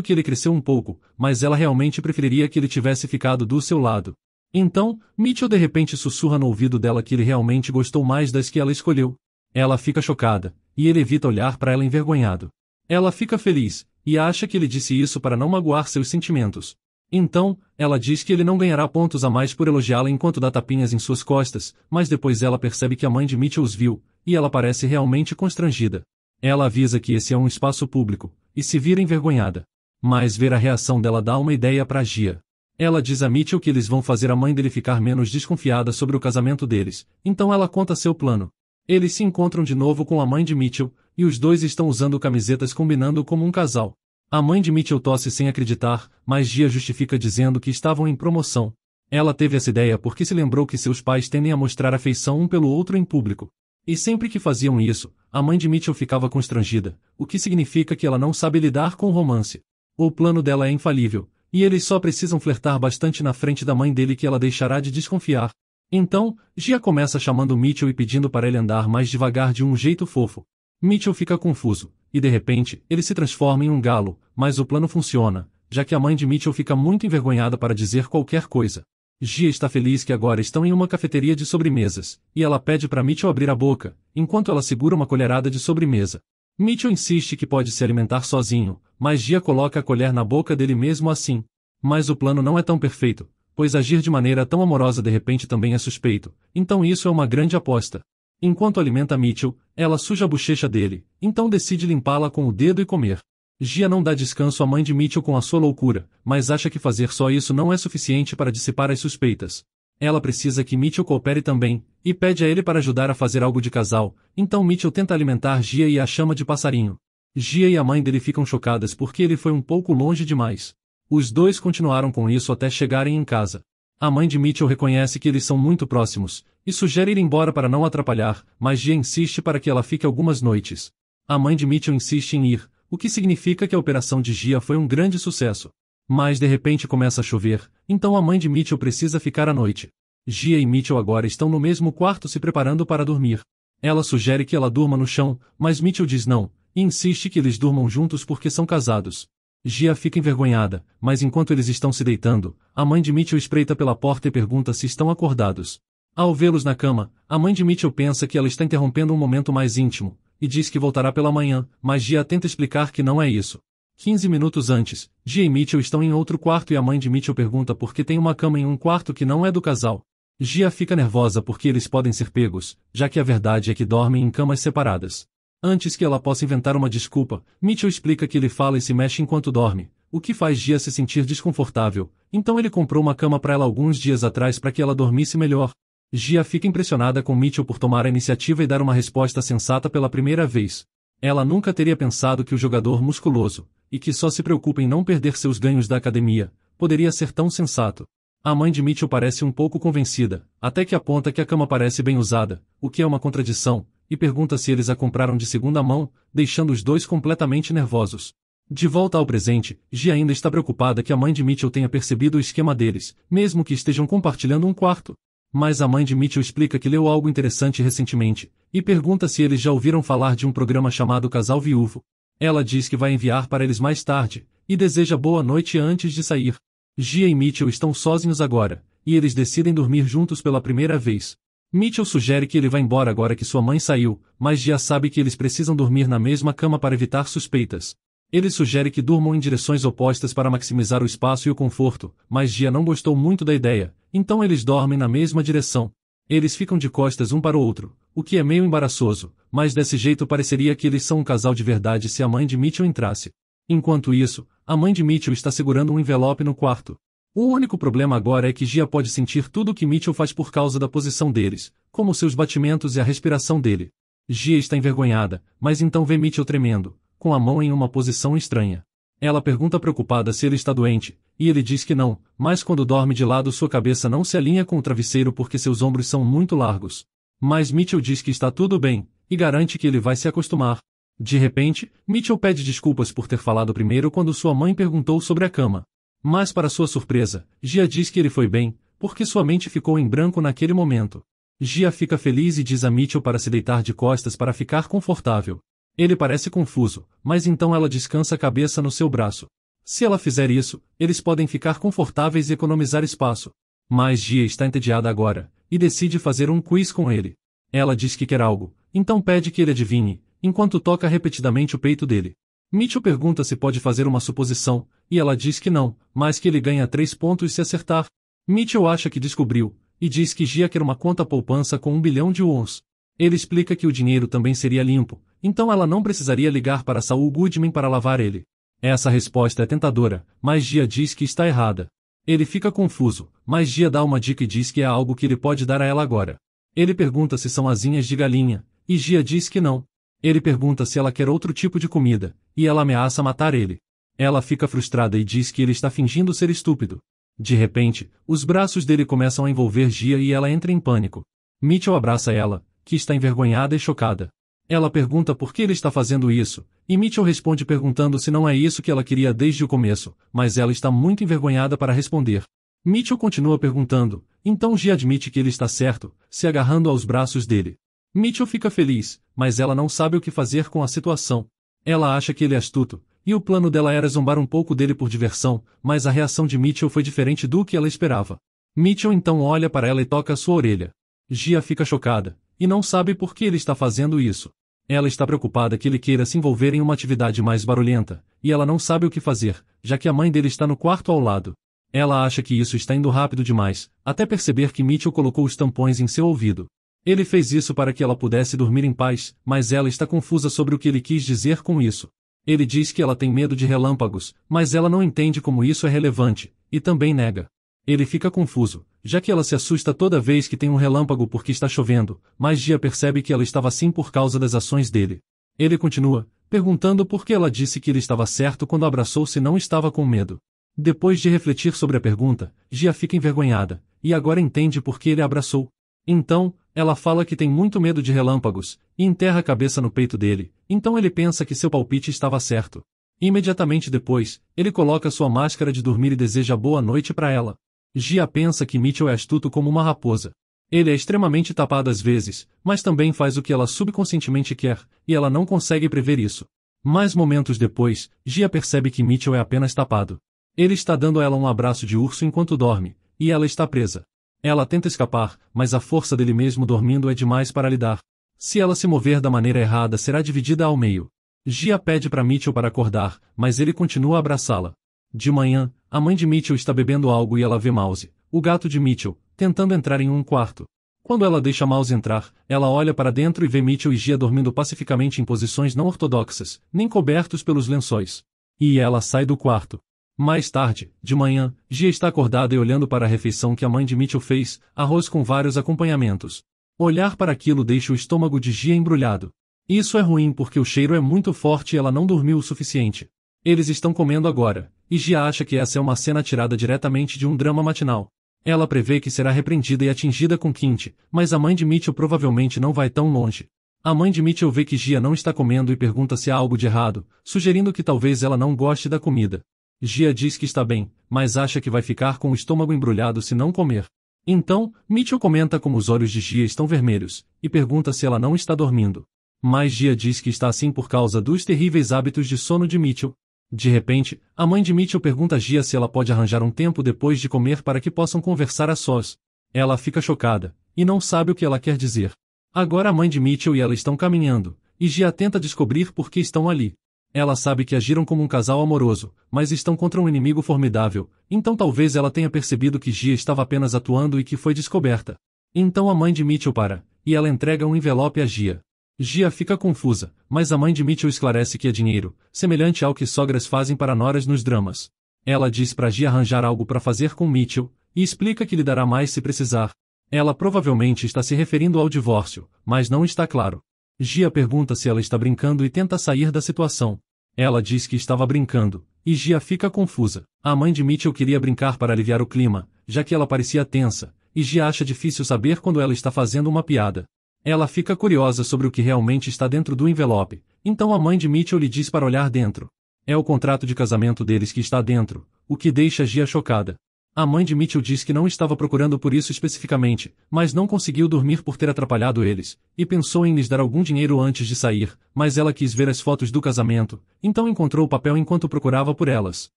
que ele cresceu um pouco, mas ela realmente preferiria que ele tivesse ficado do seu lado. Então, Mitchell de repente sussurra no ouvido dela que ele realmente gostou mais das que ela escolheu. Ela fica chocada, e ele evita olhar para ela envergonhado. Ela fica feliz, e acha que ele disse isso para não magoar seus sentimentos. Então, ela diz que ele não ganhará pontos a mais por elogiá-la enquanto dá tapinhas em suas costas, mas depois ela percebe que a mãe de Mitchell os viu, e ela parece realmente constrangida. Ela avisa que esse é um espaço público, e se vira envergonhada. Mas ver a reação dela dá uma ideia para Gia. Ela diz a Mitchell que eles vão fazer a mãe dele ficar menos desconfiada sobre o casamento deles, então ela conta seu plano. Eles se encontram de novo com a mãe de Mitchell, e os dois estão usando camisetas combinando como um casal. A mãe de Mitchell tosse sem acreditar, mas Gia justifica dizendo que estavam em promoção. Ela teve essa ideia porque se lembrou que seus pais tendem a mostrar afeição um pelo outro em público. E sempre que faziam isso, a mãe de Mitchell ficava constrangida, o que significa que ela não sabe lidar com romance. O plano dela é infalível, e eles só precisam flertar bastante na frente da mãe dele que ela deixará de desconfiar. Então, Gia começa chamando Mitchell e pedindo para ele andar mais devagar de um jeito fofo. Mitchell fica confuso, e de repente, ele se transforma em um galo, mas o plano funciona, já que a mãe de Mitchell fica muito envergonhada para dizer qualquer coisa. Gia está feliz que agora estão em uma cafeteria de sobremesas, e ela pede para Mitchell abrir a boca, enquanto ela segura uma colherada de sobremesa. Mitchell insiste que pode se alimentar sozinho, mas Gia coloca a colher na boca dele mesmo assim. Mas o plano não é tão perfeito, pois agir de maneira tão amorosa de repente também é suspeito, então isso é uma grande aposta. Enquanto alimenta Mitchell, ela suja a bochecha dele, então decide limpá-la com o dedo e comer. Gia não dá descanso à mãe de Mitchell com a sua loucura, mas acha que fazer só isso não é suficiente para dissipar as suspeitas. Ela precisa que Mitchell coopere também, e pede a ele para ajudar a fazer algo de casal, então Mitchell tenta alimentar Gia e a chama de passarinho. Gia e a mãe dele ficam chocadas porque ele foi um pouco longe demais. Os dois continuaram com isso até chegarem em casa. A mãe de Mitchell reconhece que eles são muito próximos, e sugere ir embora para não atrapalhar, mas Gia insiste para que ela fique algumas noites. A mãe de Mitchell insiste em ir, o que significa que a operação de Gia foi um grande sucesso. Mas de repente começa a chover, então a mãe de Mitchell precisa ficar à noite. Gia e Mitchell agora estão no mesmo quarto se preparando para dormir. Ela sugere que ela durma no chão, mas Mitchell diz não, e insiste que eles durmam juntos porque são casados. Gia fica envergonhada, mas enquanto eles estão se deitando, a mãe de Mitchell espreita pela porta e pergunta se estão acordados. Ao vê-los na cama, a mãe de Mitchell pensa que ela está interrompendo um momento mais íntimo, e diz que voltará pela manhã, mas Gia tenta explicar que não é isso. 15 minutos antes, Gia e Mitchell estão em outro quarto e a mãe de Mitchell pergunta por que tem uma cama em um quarto que não é do casal. Gia fica nervosa porque eles podem ser pegos, já que a verdade é que dormem em camas separadas. Antes que ela possa inventar uma desculpa, Mitchell explica que ele fala e se mexe enquanto dorme, o que faz Gia se sentir desconfortável, então ele comprou uma cama para ela alguns dias atrás para que ela dormisse melhor. Gia fica impressionada com Mitchell por tomar a iniciativa e dar uma resposta sensata pela primeira vez. Ela nunca teria pensado que o jogador musculoso, e que só se preocupa em não perder seus ganhos da academia, poderia ser tão sensato. A mãe de Mitchell parece um pouco convencida, até que aponta que a cama parece bem usada, o que é uma contradição, e pergunta se eles a compraram de segunda mão, deixando os dois completamente nervosos. De volta ao presente, Gia ainda está preocupada que a mãe de Mitchell tenha percebido o esquema deles, mesmo que estejam compartilhando um quarto. Mas a mãe de Mitchell explica que leu algo interessante recentemente, e pergunta se eles já ouviram falar de um programa chamado Casal Viúvo. Ela diz que vai enviar para eles mais tarde, e deseja boa noite antes de sair. Gia e Mitchell estão sozinhos agora, e eles decidem dormir juntos pela primeira vez. Mitchell sugere que ele vá embora agora que sua mãe saiu, mas Dia sabe que eles precisam dormir na mesma cama para evitar suspeitas. Ele sugere que durmam em direções opostas para maximizar o espaço e o conforto, mas Dia não gostou muito da ideia, então eles dormem na mesma direção. Eles ficam de costas um para o outro, o que é meio embaraçoso, mas desse jeito pareceria que eles são um casal de verdade se a mãe de Mitchell entrasse. Enquanto isso, a mãe de Mitchell está segurando um envelope no quarto. O único problema agora é que Gia pode sentir tudo o que Mitchell faz por causa da posição deles, como seus batimentos e a respiração dele. Gia está envergonhada, mas então vê Mitchell tremendo, com a mão em uma posição estranha. Ela pergunta preocupada se ele está doente, e ele diz que não, mas quando dorme de lado sua cabeça não se alinha com o travesseiro porque seus ombros são muito largos. Mas Mitchell diz que está tudo bem, e garante que ele vai se acostumar. De repente, Mitchell pede desculpas por ter falado primeiro quando sua mãe perguntou sobre a cama. Mas, para sua surpresa, Gia diz que ele foi bem, porque sua mente ficou em branco naquele momento. Gia fica feliz e diz a Mitchell para se deitar de costas para ficar confortável. Ele parece confuso, mas então ela descansa a cabeça no seu braço. Se ela fizer isso, eles podem ficar confortáveis e economizar espaço. Mas Gia está entediada agora, e decide fazer um quiz com ele. Ela diz que quer algo, então pede que ele adivinhe, enquanto toca repetidamente o peito dele. Mitchell pergunta se pode fazer uma suposição, e ela diz que não, mas que ele ganha três pontos se acertar. Mitchell acha que descobriu, e diz que Gia quer uma conta poupança com um bilhão de wons. Ele explica que o dinheiro também seria limpo, então ela não precisaria ligar para Saul Goodman para lavar ele. Essa resposta é tentadora, mas Gia diz que está errada. Ele fica confuso, mas Gia dá uma dica e diz que é algo que ele pode dar a ela agora. Ele pergunta se são asinhas de galinha, e Gia diz que não. Ele pergunta se ela quer outro tipo de comida, e ela ameaça matar ele. Ela fica frustrada e diz que ele está fingindo ser estúpido. De repente, os braços dele começam a envolver Gia e ela entra em pânico. Mitchell abraça ela, que está envergonhada e chocada. Ela pergunta por que ele está fazendo isso, e Mitchell responde perguntando se não é isso que ela queria desde o começo, mas ela está muito envergonhada para responder. Mitchell continua perguntando, então Gia admite que ele está certo, se agarrando aos braços dele. Mitchell fica feliz, mas ela não sabe o que fazer com a situação. Ela acha que ele é astuto, e o plano dela era zombar um pouco dele por diversão, mas a reação de Mitchell foi diferente do que ela esperava. Mitchell então olha para ela e toca sua orelha. Gia fica chocada, e não sabe por que ele está fazendo isso. Ela está preocupada que ele queira se envolver em uma atividade mais barulhenta, e ela não sabe o que fazer, já que a mãe dele está no quarto ao lado. Ela acha que isso está indo rápido demais, até perceber que Mitchell colocou os tampões em seu ouvido. Ele fez isso para que ela pudesse dormir em paz, mas ela está confusa sobre o que ele quis dizer com isso. Ele diz que ela tem medo de relâmpagos, mas ela não entende como isso é relevante, e também nega. Ele fica confuso, já que ela se assusta toda vez que tem um relâmpago porque está chovendo, mas Gia percebe que ela estava assim por causa das ações dele. Ele continua, perguntando por que ela disse que ele estava certo quando abraçou se não estava com medo. Depois de refletir sobre a pergunta, Gia fica envergonhada, e agora entende por que ele abraçou. Então, ela fala que tem muito medo de relâmpagos, e enterra a cabeça no peito dele, então ele pensa que seu palpite estava certo. Imediatamente depois, ele coloca sua máscara de dormir e deseja boa noite para ela. Gia pensa que Mitchell é astuto como uma raposa. Ele é extremamente tapado às vezes, mas também faz o que ela subconscientemente quer, e ela não consegue prever isso. Mais momentos depois, Gia percebe que Mitchell é apenas tapado. Ele está dando a ela um abraço de urso enquanto dorme, e ela está presa. Ela tenta escapar, mas a força dele mesmo dormindo é demais para lidar. Se ela se mover da maneira errada, será dividida ao meio. Gia pede para Mitchell para acordar, mas ele continua a abraçá-la. De manhã, a mãe de Mitchell está bebendo algo e ela vê Mouse, o gato de Mitchell, tentando entrar em um quarto. Quando ela deixa Mouse entrar, ela olha para dentro e vê Mitchell e Gia dormindo pacificamente em posições não ortodoxas, nem cobertos pelos lençóis. E ela sai do quarto. Mais tarde, de manhã, Gia está acordada e olhando para a refeição que a mãe de Mitchell fez, arroz com vários acompanhamentos. Olhar para aquilo deixa o estômago de Gia embrulhado. Isso é ruim porque o cheiro é muito forte e ela não dormiu o suficiente. Eles estão comendo agora, e Gia acha que essa é uma cena tirada diretamente de um drama matinal. Ela prevê que será repreendida e atingida com Kint, mas a mãe de Mitchell provavelmente não vai tão longe. A mãe de Mitchell vê que Gia não está comendo e pergunta se há algo de errado, sugerindo que talvez ela não goste da comida. Gia diz que está bem, mas acha que vai ficar com o estômago embrulhado se não comer. Então, Mitchell comenta como os olhos de Gia estão vermelhos, e pergunta se ela não está dormindo. Mas Gia diz que está assim por causa dos terríveis hábitos de sono de Mitchell. De repente, a mãe de Mitchell pergunta a Gia se ela pode arranjar um tempo depois de comer para que possam conversar a sós. Ela fica chocada, e não sabe o que ela quer dizer. Agora a mãe de Mitchell e ela estão caminhando, e Gia tenta descobrir por que estão ali. Ela sabe que agiram como um casal amoroso, mas estão contra um inimigo formidável, então talvez ela tenha percebido que Gia estava apenas atuando e que foi descoberta. Então a mãe de Mitchell para, e ela entrega um envelope a Gia. Gia fica confusa, mas a mãe de Mitchell esclarece que é dinheiro, semelhante ao que sogras fazem para noras nos dramas. Ela diz para Gia arranjar algo para fazer com Mitchell, e explica que lhe dará mais se precisar. Ela provavelmente está se referindo ao divórcio, mas não está claro. Gia pergunta se ela está brincando e tenta sair da situação. Ela diz que estava brincando, e Gia fica confusa. A mãe de Mitchell queria brincar para aliviar o clima, já que ela parecia tensa, e Gia acha difícil saber quando ela está fazendo uma piada. Ela fica curiosa sobre o que realmente está dentro do envelope, então a mãe de Mitchell lhe diz para olhar dentro. É o contrato de casamento deles que está dentro, o que deixa Gia chocada. A mãe de Mitchell diz que não estava procurando por isso especificamente, mas não conseguiu dormir por ter atrapalhado eles, e pensou em lhes dar algum dinheiro antes de sair, mas ela quis ver as fotos do casamento, então encontrou o papel enquanto procurava por elas.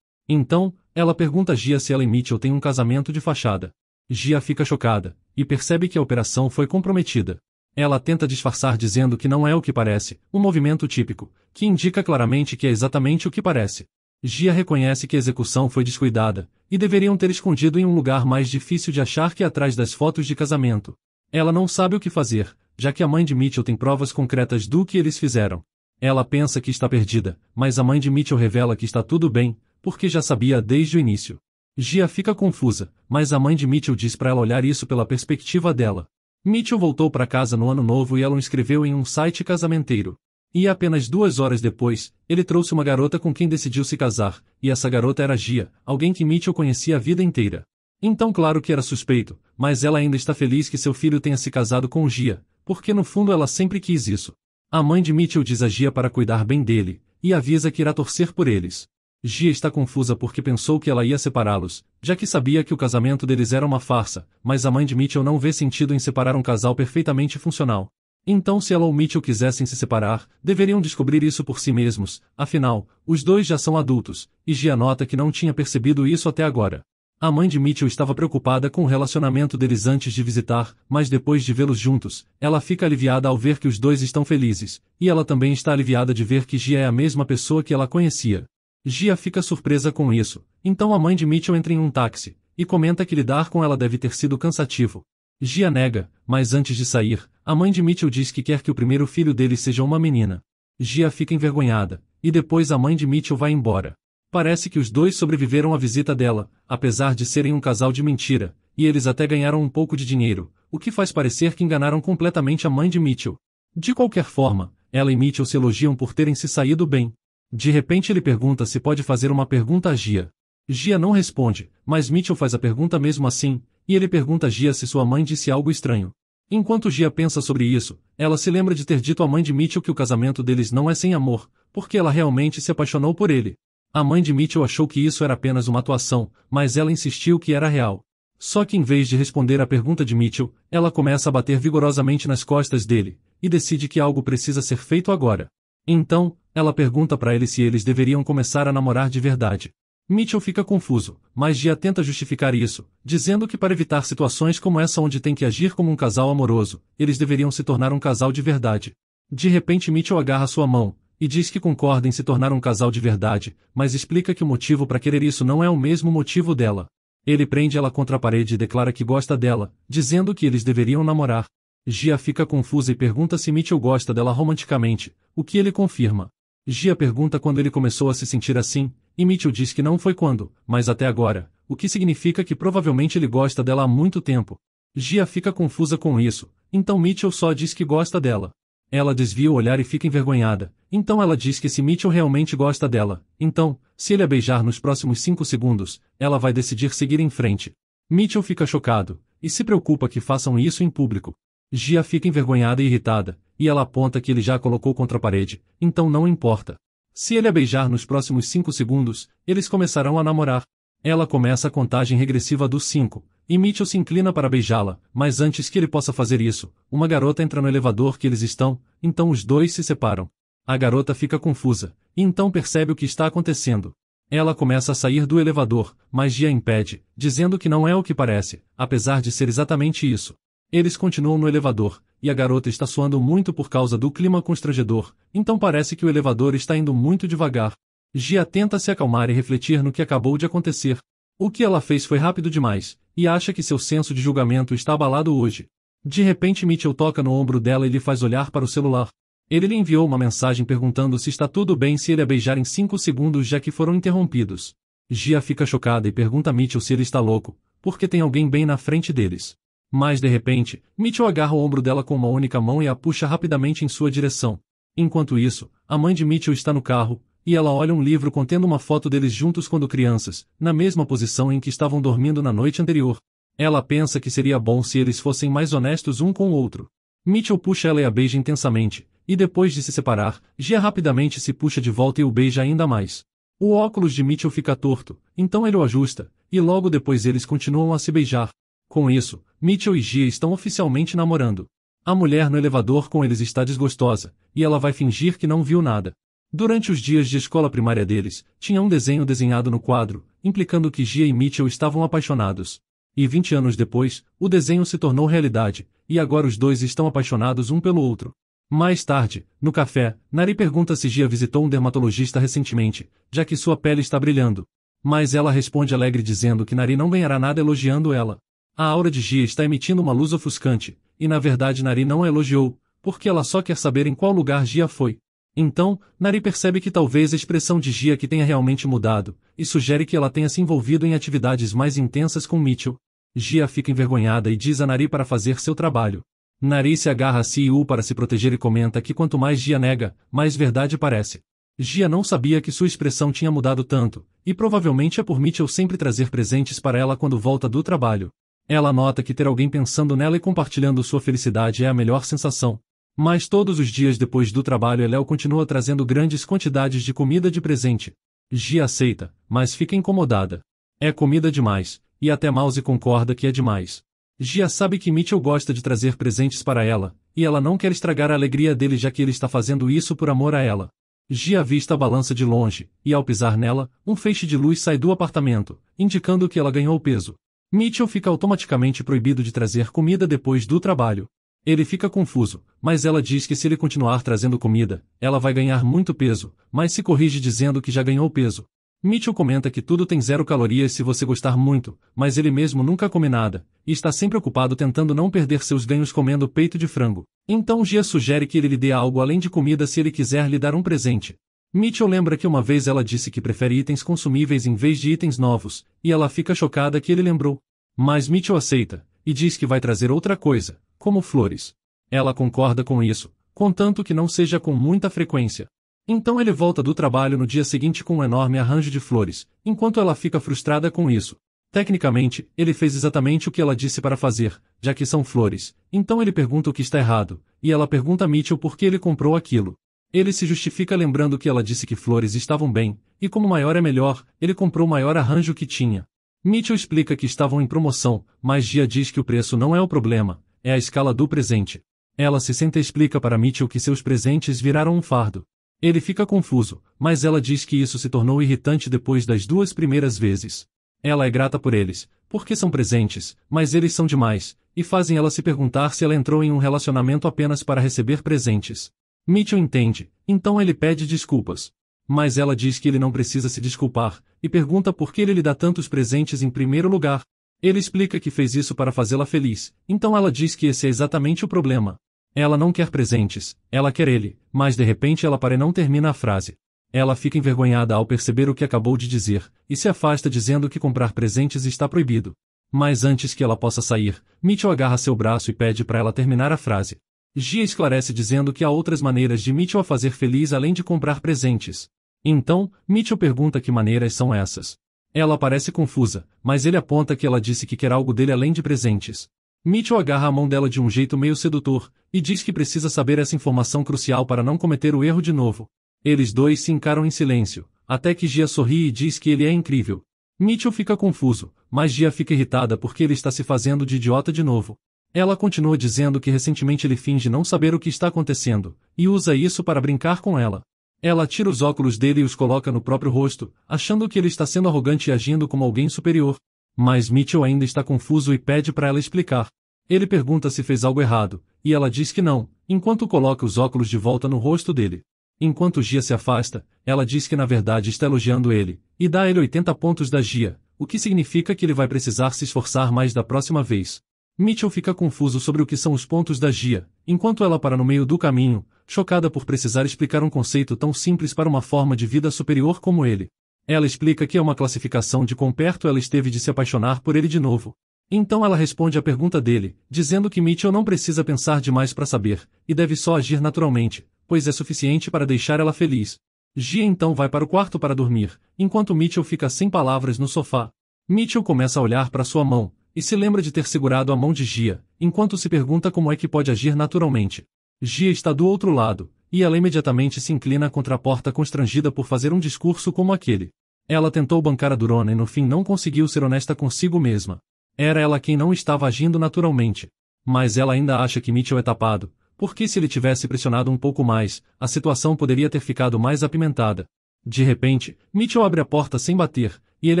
Então, ela pergunta a Gia se ela e Mitchell têm um casamento de fachada. Gia fica chocada, e percebe que a operação foi comprometida. Ela tenta disfarçar dizendo que não é o que parece, um movimento típico, que indica claramente que é exatamente o que parece. Gia reconhece que a execução foi descuidada, e deveriam ter escondido em um lugar mais difícil de achar que atrás das fotos de casamento. Ela não sabe o que fazer, já que a mãe de Mitchell tem provas concretas do que eles fizeram. Ela pensa que está perdida, mas a mãe de Mitchell revela que está tudo bem, porque já sabia desde o início. Gia fica confusa, mas a mãe de Mitchell diz para ela olhar isso pela perspectiva dela. Mitchell voltou para casa no ano novo e ela o inscreveu em um site casamenteiro. E apenas duas horas depois, ele trouxe uma garota com quem decidiu se casar, e essa garota era Gia, alguém que Mitchell conhecia a vida inteira. Então claro que era suspeito, mas ela ainda está feliz que seu filho tenha se casado com Gia, porque no fundo ela sempre quis isso. A mãe de Mitchell diz a Gia para cuidar bem dele, e avisa que irá torcer por eles. Gia está confusa porque pensou que ela ia separá-los, já que sabia que o casamento deles era uma farsa, mas a mãe de Mitchell não vê sentido em separar um casal perfeitamente funcional. Então, se ela ou Mitchell quisessem se separar, deveriam descobrir isso por si mesmos, afinal, os dois já são adultos, e Gia nota que não tinha percebido isso até agora. A mãe de Mitchell estava preocupada com o relacionamento deles antes de visitar, mas depois de vê-los juntos, ela fica aliviada ao ver que os dois estão felizes, e ela também está aliviada de ver que Gia é a mesma pessoa que ela conhecia. Gia fica surpresa com isso, então a mãe de Mitchell entra em um táxi, e comenta que lidar com ela deve ter sido cansativo, Gia nega, mas antes de sair, a mãe de Mitchell diz que quer que o primeiro filho dele seja uma menina. Gia fica envergonhada, e depois a mãe de Mitchell vai embora. Parece que os dois sobreviveram à visita dela, apesar de serem um casal de mentira, e eles até ganharam um pouco de dinheiro, o que faz parecer que enganaram completamente a mãe de Mitchell. De qualquer forma, ela e Mitchell se elogiam por terem se saído bem. De repente ele pergunta se pode fazer uma pergunta a Gia. Gia não responde, mas Mitchell faz a pergunta mesmo assim, e ele pergunta a Gia se sua mãe disse algo estranho. Enquanto Gia pensa sobre isso, ela se lembra de ter dito à mãe de Mitchell que o casamento deles não é sem amor, porque ela realmente se apaixonou por ele. A mãe de Mitchell achou que isso era apenas uma atuação, mas ela insistiu que era real. Só que em vez de responder à pergunta de Mitchell, ela começa a bater vigorosamente nas costas dele, e decide que algo precisa ser feito agora. Então, ela pergunta para ele se eles deveriam começar a namorar de verdade. Mitchell fica confuso, mas Gia tenta justificar isso, dizendo que para evitar situações como essa onde tem que agir como um casal amoroso, eles deveriam se tornar um casal de verdade. De repente Mitchell agarra sua mão, e diz que concorda em se tornar um casal de verdade, mas explica que o motivo para querer isso não é o mesmo motivo dela. Ele prende ela contra a parede e declara que gosta dela, dizendo que eles deveriam namorar. Gia fica confusa e pergunta se Mitchell gosta dela romanticamente, o que ele confirma. Gia pergunta quando ele começou a se sentir assim, e Mitchell diz que não foi quando, mas até agora, o que significa que provavelmente ele gosta dela há muito tempo. Gia fica confusa com isso, então Mitchell só diz que gosta dela. Ela desvia o olhar e fica envergonhada, então ela diz que se Mitchell realmente gosta dela, então, se ele a beijar nos próximos cinco segundos, ela vai decidir seguir em frente. Mitchell fica chocado, e se preocupa que façam isso em público. Gia fica envergonhada e irritada, e ela aponta que ele já a colocou contra a parede, então não importa. Se ele a beijar nos próximos 5 segundos, eles começarão a namorar. Ela começa a contagem regressiva dos 5, e Mitchell se inclina para beijá-la, mas antes que ele possa fazer isso, uma garota entra no elevador que eles estão, então os dois se separam. A garota fica confusa, e então percebe o que está acontecendo. Ela começa a sair do elevador, mas Gia impede, dizendo que não é o que parece, apesar de ser exatamente isso. Eles continuam no elevador, e a garota está suando muito por causa do clima constrangedor, então parece que o elevador está indo muito devagar. Gia tenta se acalmar e refletir no que acabou de acontecer. O que ela fez foi rápido demais, e acha que seu senso de julgamento está abalado hoje. De repente Mitchell toca no ombro dela e lhe faz olhar para o celular. Ele lhe enviou uma mensagem perguntando se está tudo bem se ele a beijar em cinco segundos já que foram interrompidos. Gia fica chocada e pergunta a Mitchell se ele está louco, porque tem alguém bem na frente deles. Mas de repente, Mitchell agarra o ombro dela com uma única mão e a puxa rapidamente em sua direção. Enquanto isso, a mãe de Mitchell está no carro, e ela olha um livro contendo uma foto deles juntos quando crianças, na mesma posição em que estavam dormindo na noite anterior. Ela pensa que seria bom se eles fossem mais honestos um com o outro. Mitchell puxa ela e a beija intensamente, e depois de se separar, Gia rapidamente se puxa de volta e o beija ainda mais. O óculos de Mitchell fica torto, então ele o ajusta, e logo depois eles continuam a se beijar. Com isso, Mitchell e Gia estão oficialmente namorando. A mulher no elevador com eles está desgostosa, e ela vai fingir que não viu nada. Durante os dias de escola primária deles, tinha um desenho desenhado no quadro, implicando que Gia e Mitchell estavam apaixonados. E 20 anos depois, o desenho se tornou realidade, e agora os dois estão apaixonados um pelo outro. Mais tarde, no café, Nari pergunta se Gia visitou um dermatologista recentemente, já que sua pele está brilhando. Mas ela responde alegre dizendo que Nari não ganhará nada elogiando ela. A aura de Gia está emitindo uma luz ofuscante, e na verdade Nari não a elogiou, porque ela só quer saber em qual lugar Gia foi. Então, Nari percebe que talvez a expressão de Gia que tenha realmente mudado, e sugere que ela tenha se envolvido em atividades mais intensas com Mitchell. Gia fica envergonhada e diz a Nari para fazer seu trabalho. Nari se agarra a Siu para se proteger e comenta que quanto mais Gia nega, mais verdade parece. Gia não sabia que sua expressão tinha mudado tanto, e provavelmente é por Mitchell sempre trazer presentes para ela quando volta do trabalho. Ela nota que ter alguém pensando nela e compartilhando sua felicidade é a melhor sensação. Mas todos os dias depois do trabalho Eléo continua trazendo grandes quantidades de comida de presente. Gia aceita, mas fica incomodada. É comida demais, e até Mouse concorda que é demais. Gia sabe que Mitchell gosta de trazer presentes para ela, e ela não quer estragar a alegria dele já que ele está fazendo isso por amor a ela. Gia avista a balança de longe, e ao pisar nela, um feixe de luz sai do apartamento, indicando que ela ganhou peso. Mitchell fica automaticamente proibido de trazer comida depois do trabalho. Ele fica confuso, mas ela diz que se ele continuar trazendo comida, ela vai ganhar muito peso, mas se corrige dizendo que já ganhou peso. Mitchell comenta que tudo tem zero calorias se você gostar muito, mas ele mesmo nunca come nada, e está sempre ocupado tentando não perder seus ganhos comendo peito de frango. Então Gia sugere que ele lhe dê algo além de comida se ele quiser lhe dar um presente. Mitchell lembra que uma vez ela disse que prefere itens consumíveis em vez de itens novos, e ela fica chocada que ele lembrou. Mas Mitchell aceita, e diz que vai trazer outra coisa, como flores. Ela concorda com isso, contanto que não seja com muita frequência. Então ele volta do trabalho no dia seguinte com um enorme arranjo de flores, enquanto ela fica frustrada com isso. Tecnicamente, ele fez exatamente o que ela disse para fazer, já que são flores, então ele pergunta o que está errado, e ela pergunta a Mitchell por que ele comprou aquilo. Ele se justifica lembrando que ela disse que flores estavam bem, e como maior é melhor, ele comprou o maior arranjo que tinha. Mitchell explica que estavam em promoção, mas Gia diz que o preço não é o problema, é a escala do presente. Ela se senta e explica para Mitchell que seus presentes viraram um fardo. Ele fica confuso, mas ela diz que isso se tornou irritante depois das duas primeiras vezes. Ela é grata por eles, porque são presentes, mas eles são demais, e fazem ela se perguntar se ela entrou em um relacionamento apenas para receber presentes. Mitchell entende, então ele pede desculpas. Mas ela diz que ele não precisa se desculpar, e pergunta por que ele lhe dá tantos presentes em primeiro lugar. Ele explica que fez isso para fazê-la feliz, então ela diz que esse é exatamente o problema. Ela não quer presentes, ela quer ele, mas de repente ela para e não termina a frase. Ela fica envergonhada ao perceber o que acabou de dizer, e se afasta dizendo que comprar presentes está proibido. Mas antes que ela possa sair, Mitchell agarra seu braço e pede para ela terminar a frase. Gia esclarece dizendo que há outras maneiras de Mitchell a fazer feliz além de comprar presentes. Então, Mitchell pergunta que maneiras são essas. Ela parece confusa, mas ele aponta que ela disse que quer algo dele além de presentes. Mitchell agarra a mão dela de um jeito meio sedutor, e diz que precisa saber essa informação crucial para não cometer o erro de novo. Eles dois se encaram em silêncio, até que Gia sorri e diz que ele é incrível. Mitchell fica confuso, mas Gia fica irritada porque ele está se fazendo de idiota de novo. Ela continua dizendo que recentemente ele finge não saber o que está acontecendo, e usa isso para brincar com ela. Ela tira os óculos dele e os coloca no próprio rosto, achando que ele está sendo arrogante e agindo como alguém superior. Mas Mitchell ainda está confuso e pede para ela explicar. Ele pergunta se fez algo errado, e ela diz que não, enquanto coloca os óculos de volta no rosto dele. Enquanto Gia se afasta, ela diz que na verdade está elogiando ele, e dá a ele 80 pontos da Gia, o que significa que ele vai precisar se esforçar mais da próxima vez. Mitchell fica confuso sobre o que são os pontos da GIA, enquanto ela para no meio do caminho, chocada por precisar explicar um conceito tão simples para uma forma de vida superior como ele. Ela explica que é uma classificação de quão perto ela esteve de se apaixonar por ele de novo. Então ela responde à pergunta dele, dizendo que Mitchell não precisa pensar demais para saber, e deve só agir naturalmente, pois é suficiente para deixar ela feliz. Gia então vai para o quarto para dormir, enquanto Mitchell fica sem palavras no sofá. Mitchell começa a olhar para sua mão, e se lembra de ter segurado a mão de Gia, enquanto se pergunta como é que pode agir naturalmente. Gia está do outro lado, e ela imediatamente se inclina contra a porta constrangida por fazer um discurso como aquele. Ela tentou bancar a Durona e no fim não conseguiu ser honesta consigo mesma. Era ela quem não estava agindo naturalmente. Mas ela ainda acha que Mitchell é tapado, porque se ele tivesse pressionado um pouco mais, a situação poderia ter ficado mais apimentada. De repente, Mitchell abre a porta sem bater, e ele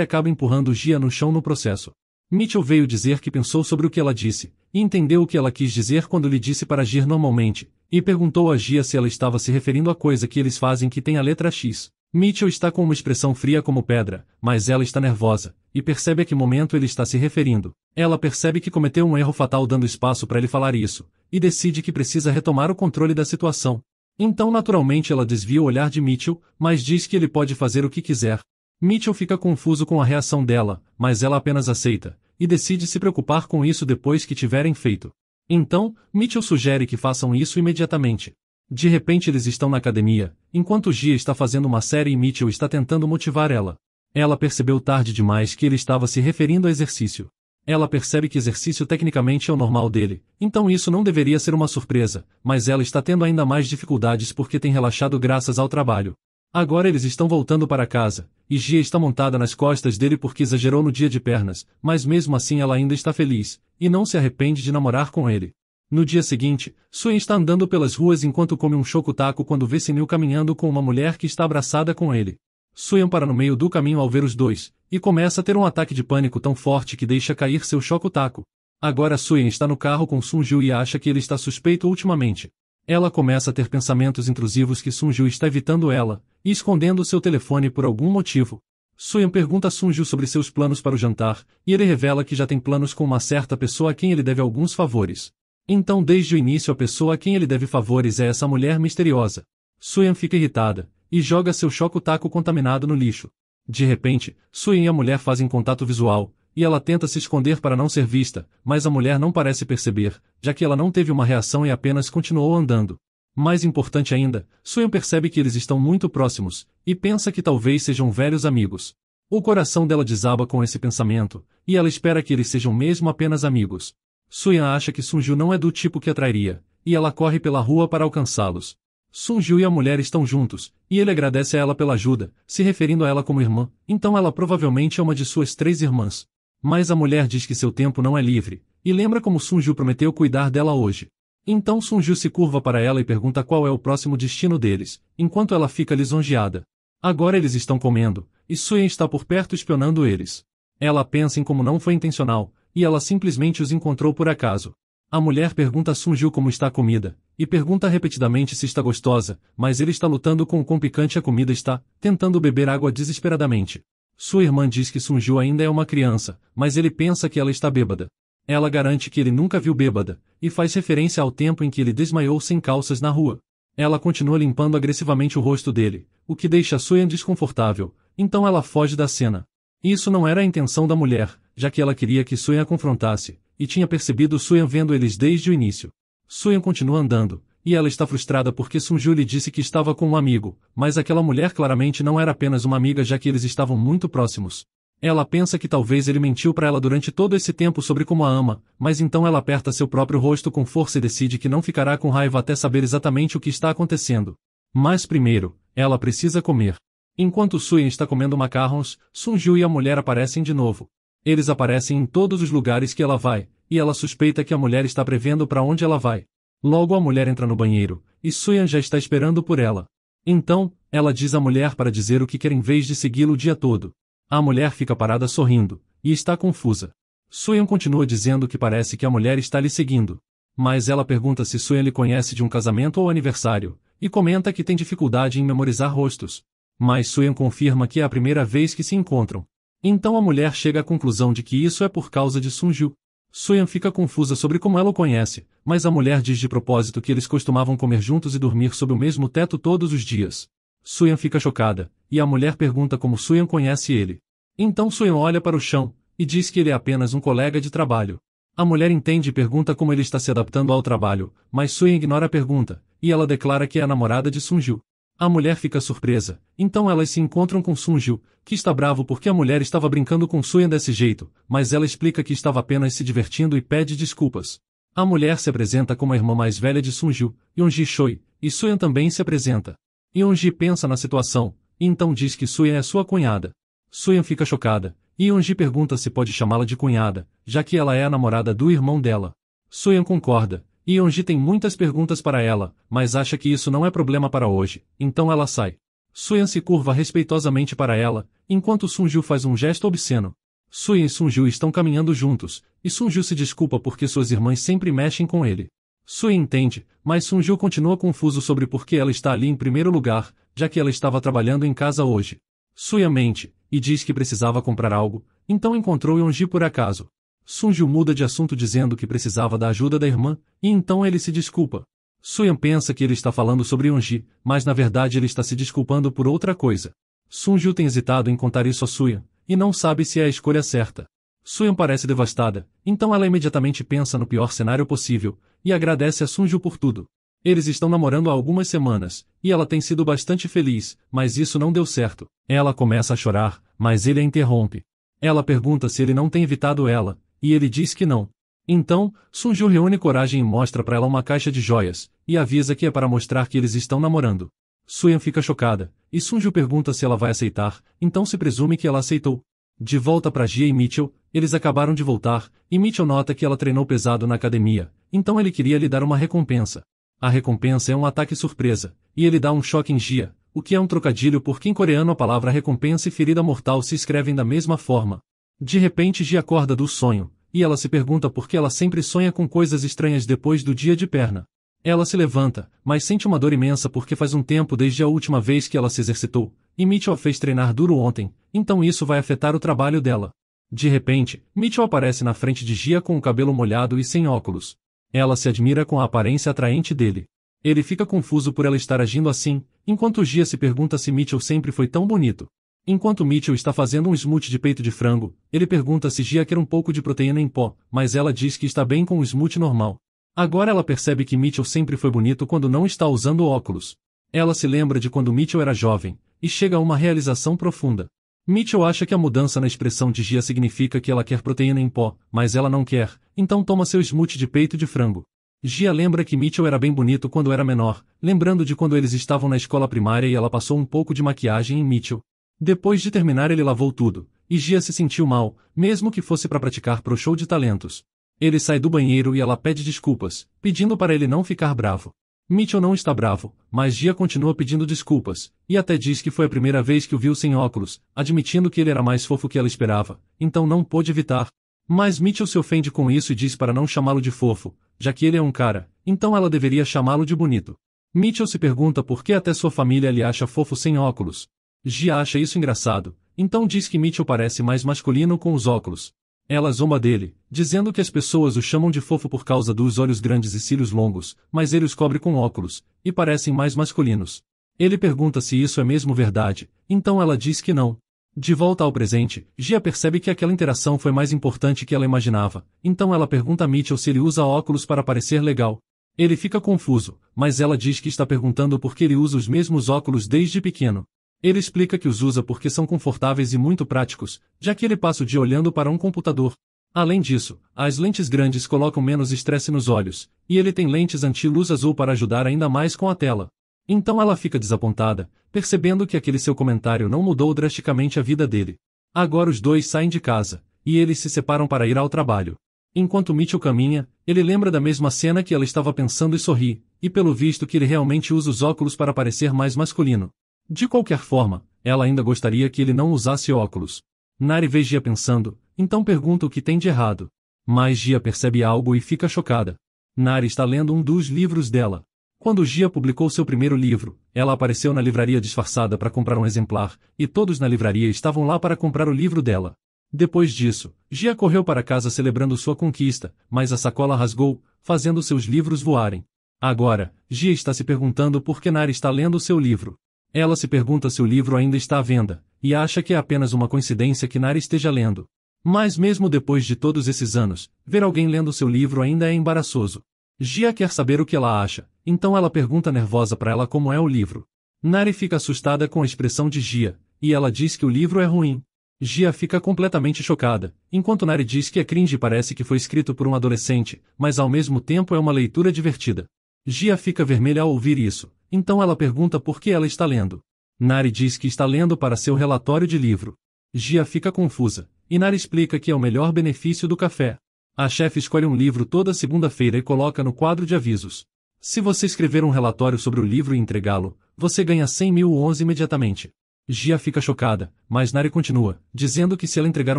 acaba empurrando Gia no chão no processo. Mitchell veio dizer que pensou sobre o que ela disse, e entendeu o que ela quis dizer quando lhe disse para agir normalmente, e perguntou a Gia se ela estava se referindo à coisa que eles fazem que tem a letra X. Mitchell está com uma expressão fria como pedra, mas ela está nervosa, e percebe a que momento ele está se referindo. Ela percebe que cometeu um erro fatal dando espaço para ele falar isso, e decide que precisa retomar o controle da situação. Então naturalmente ela desvia o olhar de Mitchell, mas diz que ele pode fazer o que quiser, Mitchell fica confuso com a reação dela, mas ela apenas aceita, e decide se preocupar com isso depois que tiverem feito. Então, Mitchell sugere que façam isso imediatamente. De repente eles estão na academia, enquanto Gia está fazendo uma série e Mitchell está tentando motivar ela. Ela percebeu tarde demais que ele estava se referindo a exercício. Ela percebe que exercício tecnicamente é o normal dele, então isso não deveria ser uma surpresa, mas ela está tendo ainda mais dificuldades porque tem relaxado graças ao trabalho. Agora eles estão voltando para casa, e Gia está montada nas costas dele porque exagerou no dia de pernas, mas mesmo assim ela ainda está feliz, e não se arrepende de namorar com ele. No dia seguinte, Suen está andando pelas ruas enquanto come um choco-taco quando vê Sinil caminhando com uma mulher que está abraçada com ele. Suen para no meio do caminho ao ver os dois, e começa a ter um ataque de pânico tão forte que deixa cair seu choco-taco. Agora Suen está no carro com Sunju e acha que ele está suspeito ultimamente. Ela começa a ter pensamentos intrusivos que Sunju está evitando ela, e escondendo seu telefone por algum motivo. Soyeon pergunta a Sunju sobre seus planos para o jantar, e ele revela que já tem planos com uma certa pessoa a quem ele deve alguns favores. Então desde o início a pessoa a quem ele deve favores é essa mulher misteriosa. Soyeon fica irritada, e joga seu choco taco contaminado no lixo. De repente, Soyeon e a mulher fazem contato visual, e ela tenta se esconder para não ser vista, mas a mulher não parece perceber, já que ela não teve uma reação e apenas continuou andando. Mais importante ainda, Suen percebe que eles estão muito próximos, e pensa que talvez sejam velhos amigos. O coração dela desaba com esse pensamento, e ela espera que eles sejam mesmo apenas amigos. Suyan acha que Sunju não é do tipo que atrairia, e ela corre pela rua para alcançá-los. Sunju e a mulher estão juntos, e ele agradece a ela pela ajuda, se referindo a ela como irmã, então ela provavelmente é uma de suas três irmãs. Mas a mulher diz que seu tempo não é livre, e lembra como Sunju prometeu cuidar dela hoje. Então Sunju se curva para ela e pergunta qual é o próximo destino deles, enquanto ela fica lisonjeada. Agora eles estão comendo, e Suyen está por perto espionando eles. Ela pensa em como não foi intencional, e ela simplesmente os encontrou por acaso. A mulher pergunta a Sunju como está a comida, e pergunta repetidamente se está gostosa, mas ele está lutando com o quão picante a comida está, tentando beber água desesperadamente. Sua irmã diz que Sunju ainda é uma criança, mas ele pensa que ela está bêbada. Ela garante que ele nunca viu bêbada, e faz referência ao tempo em que ele desmaiou sem calças na rua. Ela continua limpando agressivamente o rosto dele, o que deixa Suyan desconfortável, então ela foge da cena. Isso não era a intenção da mulher, já que ela queria que Suyan a confrontasse, e tinha percebido Suyan vendo eles desde o início. Suyan continua andando, e ela está frustrada porque Sunju lhe disse que estava com um amigo, mas aquela mulher claramente não era apenas uma amiga já que eles estavam muito próximos. Ela pensa que talvez ele mentiu para ela durante todo esse tempo sobre como a ama, mas então ela aperta seu próprio rosto com força e decide que não ficará com raiva até saber exatamente o que está acontecendo. Mas primeiro, ela precisa comer. Enquanto Suyen está comendo macarrons, Sunju e a mulher aparecem de novo. Eles aparecem em todos os lugares que ela vai, e ela suspeita que a mulher está prevendo para onde ela vai. Logo a mulher entra no banheiro, e Suyan já está esperando por ela. Então, ela diz à mulher para dizer o que quer em vez de segui-lo o dia todo. A mulher fica parada sorrindo, e está confusa. Suyan continua dizendo que parece que a mulher está lhe seguindo. Mas ela pergunta se Suyan lhe conhece de um casamento ou aniversário, e comenta que tem dificuldade em memorizar rostos. Mas Suyan confirma que é a primeira vez que se encontram. Então a mulher chega à conclusão de que isso é por causa de Sunju. Soyan fica confusa sobre como ela o conhece, mas a mulher diz de propósito que eles costumavam comer juntos e dormir sob o mesmo teto todos os dias. Soyan fica chocada, e a mulher pergunta como Soyan conhece ele. Então Soyan olha para o chão, e diz que ele é apenas um colega de trabalho. A mulher entende e pergunta como ele está se adaptando ao trabalho, mas Soyan ignora a pergunta, e ela declara que é a namorada de Sunju. A mulher fica surpresa, então elas se encontram com Sunjil, que está bravo porque a mulher estava brincando com Suyan desse jeito, mas ela explica que estava apenas se divertindo e pede desculpas. A mulher se apresenta como a irmã mais velha de Sunjil, Yonji Shoi, e Suyan também se apresenta. Yonji pensa na situação, e então diz que Suyan é sua cunhada. Suyan fica chocada, e Yonji pergunta se pode chamá-la de cunhada, já que ela é a namorada do irmão dela. Suyan concorda, Yonji tem muitas perguntas para ela, mas acha que isso não é problema para hoje, então ela sai. Suyan se curva respeitosamente para ela, enquanto Sunju faz um gesto obsceno. Suyan e Sunju estão caminhando juntos, e Sunju se desculpa porque suas irmãs sempre mexem com ele. Suyan entende, mas Sunju continua confuso sobre por que ela está ali em primeiro lugar, já que ela estava trabalhando em casa hoje. Suyan mente, e diz que precisava comprar algo, então encontrou Yonji por acaso. Sunju muda de assunto dizendo que precisava da ajuda da irmã, e então ele se desculpa. Suyan pensa que ele está falando sobre Yonji, mas na verdade ele está se desculpando por outra coisa. Sunju tem hesitado em contar isso a Suyan, e não sabe se é a escolha certa. Suyan parece devastada, então ela imediatamente pensa no pior cenário possível, e agradece a Sunju por tudo. Eles estão namorando há algumas semanas, e ela tem sido bastante feliz, mas isso não deu certo. Ela começa a chorar, mas ele a interrompe. Ela pergunta se ele não tem evitado ela, e ele diz que não. Então, Sunju reúne coragem e mostra para ela uma caixa de joias, e avisa que é para mostrar que eles estão namorando. Suyan fica chocada, e Sunju pergunta se ela vai aceitar, então se presume que ela aceitou. De volta para Gia e Mitchell, eles acabaram de voltar, e Mitchell nota que ela treinou pesado na academia, então ele queria lhe dar uma recompensa. A recompensa é um ataque surpresa, e ele dá um choque em Gia, o que é um trocadilho porque em coreano a palavra recompensa e ferida mortal se escrevem da mesma forma. De repente Gi acorda do sonho, e ela se pergunta por que ela sempre sonha com coisas estranhas depois do dia de perna. Ela se levanta, mas sente uma dor imensa porque faz um tempo desde a última vez que ela se exercitou, e Mitchell a fez treinar duro ontem, então isso vai afetar o trabalho dela. De repente, Mitchell aparece na frente de Gia com o cabelo molhado e sem óculos. Ela se admira com a aparência atraente dele. Ele fica confuso por ela estar agindo assim, enquanto Gia se pergunta se Mitchell sempre foi tão bonito. Enquanto Mitchell está fazendo um smoothie de peito de frango, ele pergunta se Gia quer um pouco de proteína em pó, mas ela diz que está bem com o smoothie normal. Agora ela percebe que Mitchell sempre foi bonito quando não está usando óculos. Ela se lembra de quando Mitchell era jovem, e chega a uma realização profunda. Mitchell acha que a mudança na expressão de Gia significa que ela quer proteína em pó, mas ela não quer, então toma seu smoothie de peito de frango. Gia lembra que Mitchell era bem bonito quando era menor, lembrando de quando eles estavam na escola primária e ela passou um pouco de maquiagem em Mitchell. Depois de terminar, ele lavou tudo, e Gia se sentiu mal, mesmo que fosse para praticar pro show de talentos. Ele sai do banheiro e ela pede desculpas, pedindo para ele não ficar bravo. Mitchell não está bravo, mas Gia continua pedindo desculpas, e até diz que foi a primeira vez que o viu sem óculos, admitindo que ele era mais fofo que ela esperava, então não pôde evitar. Mas Mitchell se ofende com isso e diz para não chamá-lo de fofo, já que ele é um cara, então ela deveria chamá-lo de bonito. Mitchell se pergunta por que até sua família lhe acha fofo sem óculos, Gia acha isso engraçado, então diz que Mitchell parece mais masculino com os óculos. Ela zomba dele, dizendo que as pessoas o chamam de fofo por causa dos olhos grandes e cílios longos, mas ele os cobre com óculos, e parecem mais masculinos. Ele pergunta se isso é mesmo verdade, então ela diz que não. De volta ao presente, Gia percebe que aquela interação foi mais importante que ela imaginava, então ela pergunta a Mitchell se ele usa óculos para parecer legal. Ele fica confuso, mas ela diz que está perguntando por que ele usa os mesmos óculos desde pequeno. Ele explica que os usa porque são confortáveis e muito práticos, já que ele passa o dia olhando para um computador. Além disso, as lentes grandes colocam menos estresse nos olhos, e ele tem lentes anti-luz azul para ajudar ainda mais com a tela. Então ela fica desapontada, percebendo que aquele seu comentário não mudou drasticamente a vida dele. Agora os dois saem de casa, e eles se separam para ir ao trabalho. Enquanto Mitchell caminha, ele lembra da mesma cena que ela estava pensando e sorri, e pelo visto que ele realmente usa os óculos para parecer mais masculino. De qualquer forma, ela ainda gostaria que ele não usasse óculos. Nari vê Gia pensando, então pergunta o que tem de errado. Mas Gia percebe algo e fica chocada. Nari está lendo um dos livros dela. Quando Gia publicou seu primeiro livro, ela apareceu na livraria disfarçada para comprar um exemplar, e todos na livraria estavam lá para comprar o livro dela. Depois disso, Gia correu para casa celebrando sua conquista, mas a sacola rasgou, fazendo seus livros voarem. Agora, Gia está se perguntando por que Nari está lendo seu livro. Ela se pergunta se o livro ainda está à venda, e acha que é apenas uma coincidência que Nara esteja lendo. Mas mesmo depois de todos esses anos, ver alguém lendo seu livro ainda é embaraçoso. Gia quer saber o que ela acha, então ela pergunta nervosa para ela como é o livro. Nari fica assustada com a expressão de Gia, e ela diz que o livro é ruim. Gia fica completamente chocada, enquanto Nari diz que é cringe e parece que foi escrito por um adolescente, mas ao mesmo tempo é uma leitura divertida. Gia fica vermelha ao ouvir isso, então ela pergunta por que ela está lendo. Nari diz que está lendo para seu relatório de livro. Gia fica confusa, e Nari explica que é o melhor benefício do café. A chefe escolhe um livro toda segunda-feira e coloca no quadro de avisos. Se você escrever um relatório sobre o livro e entregá-lo, você ganha 100 mil ons imediatamente. Gia fica chocada, mas Nari continua, dizendo que se ela entregar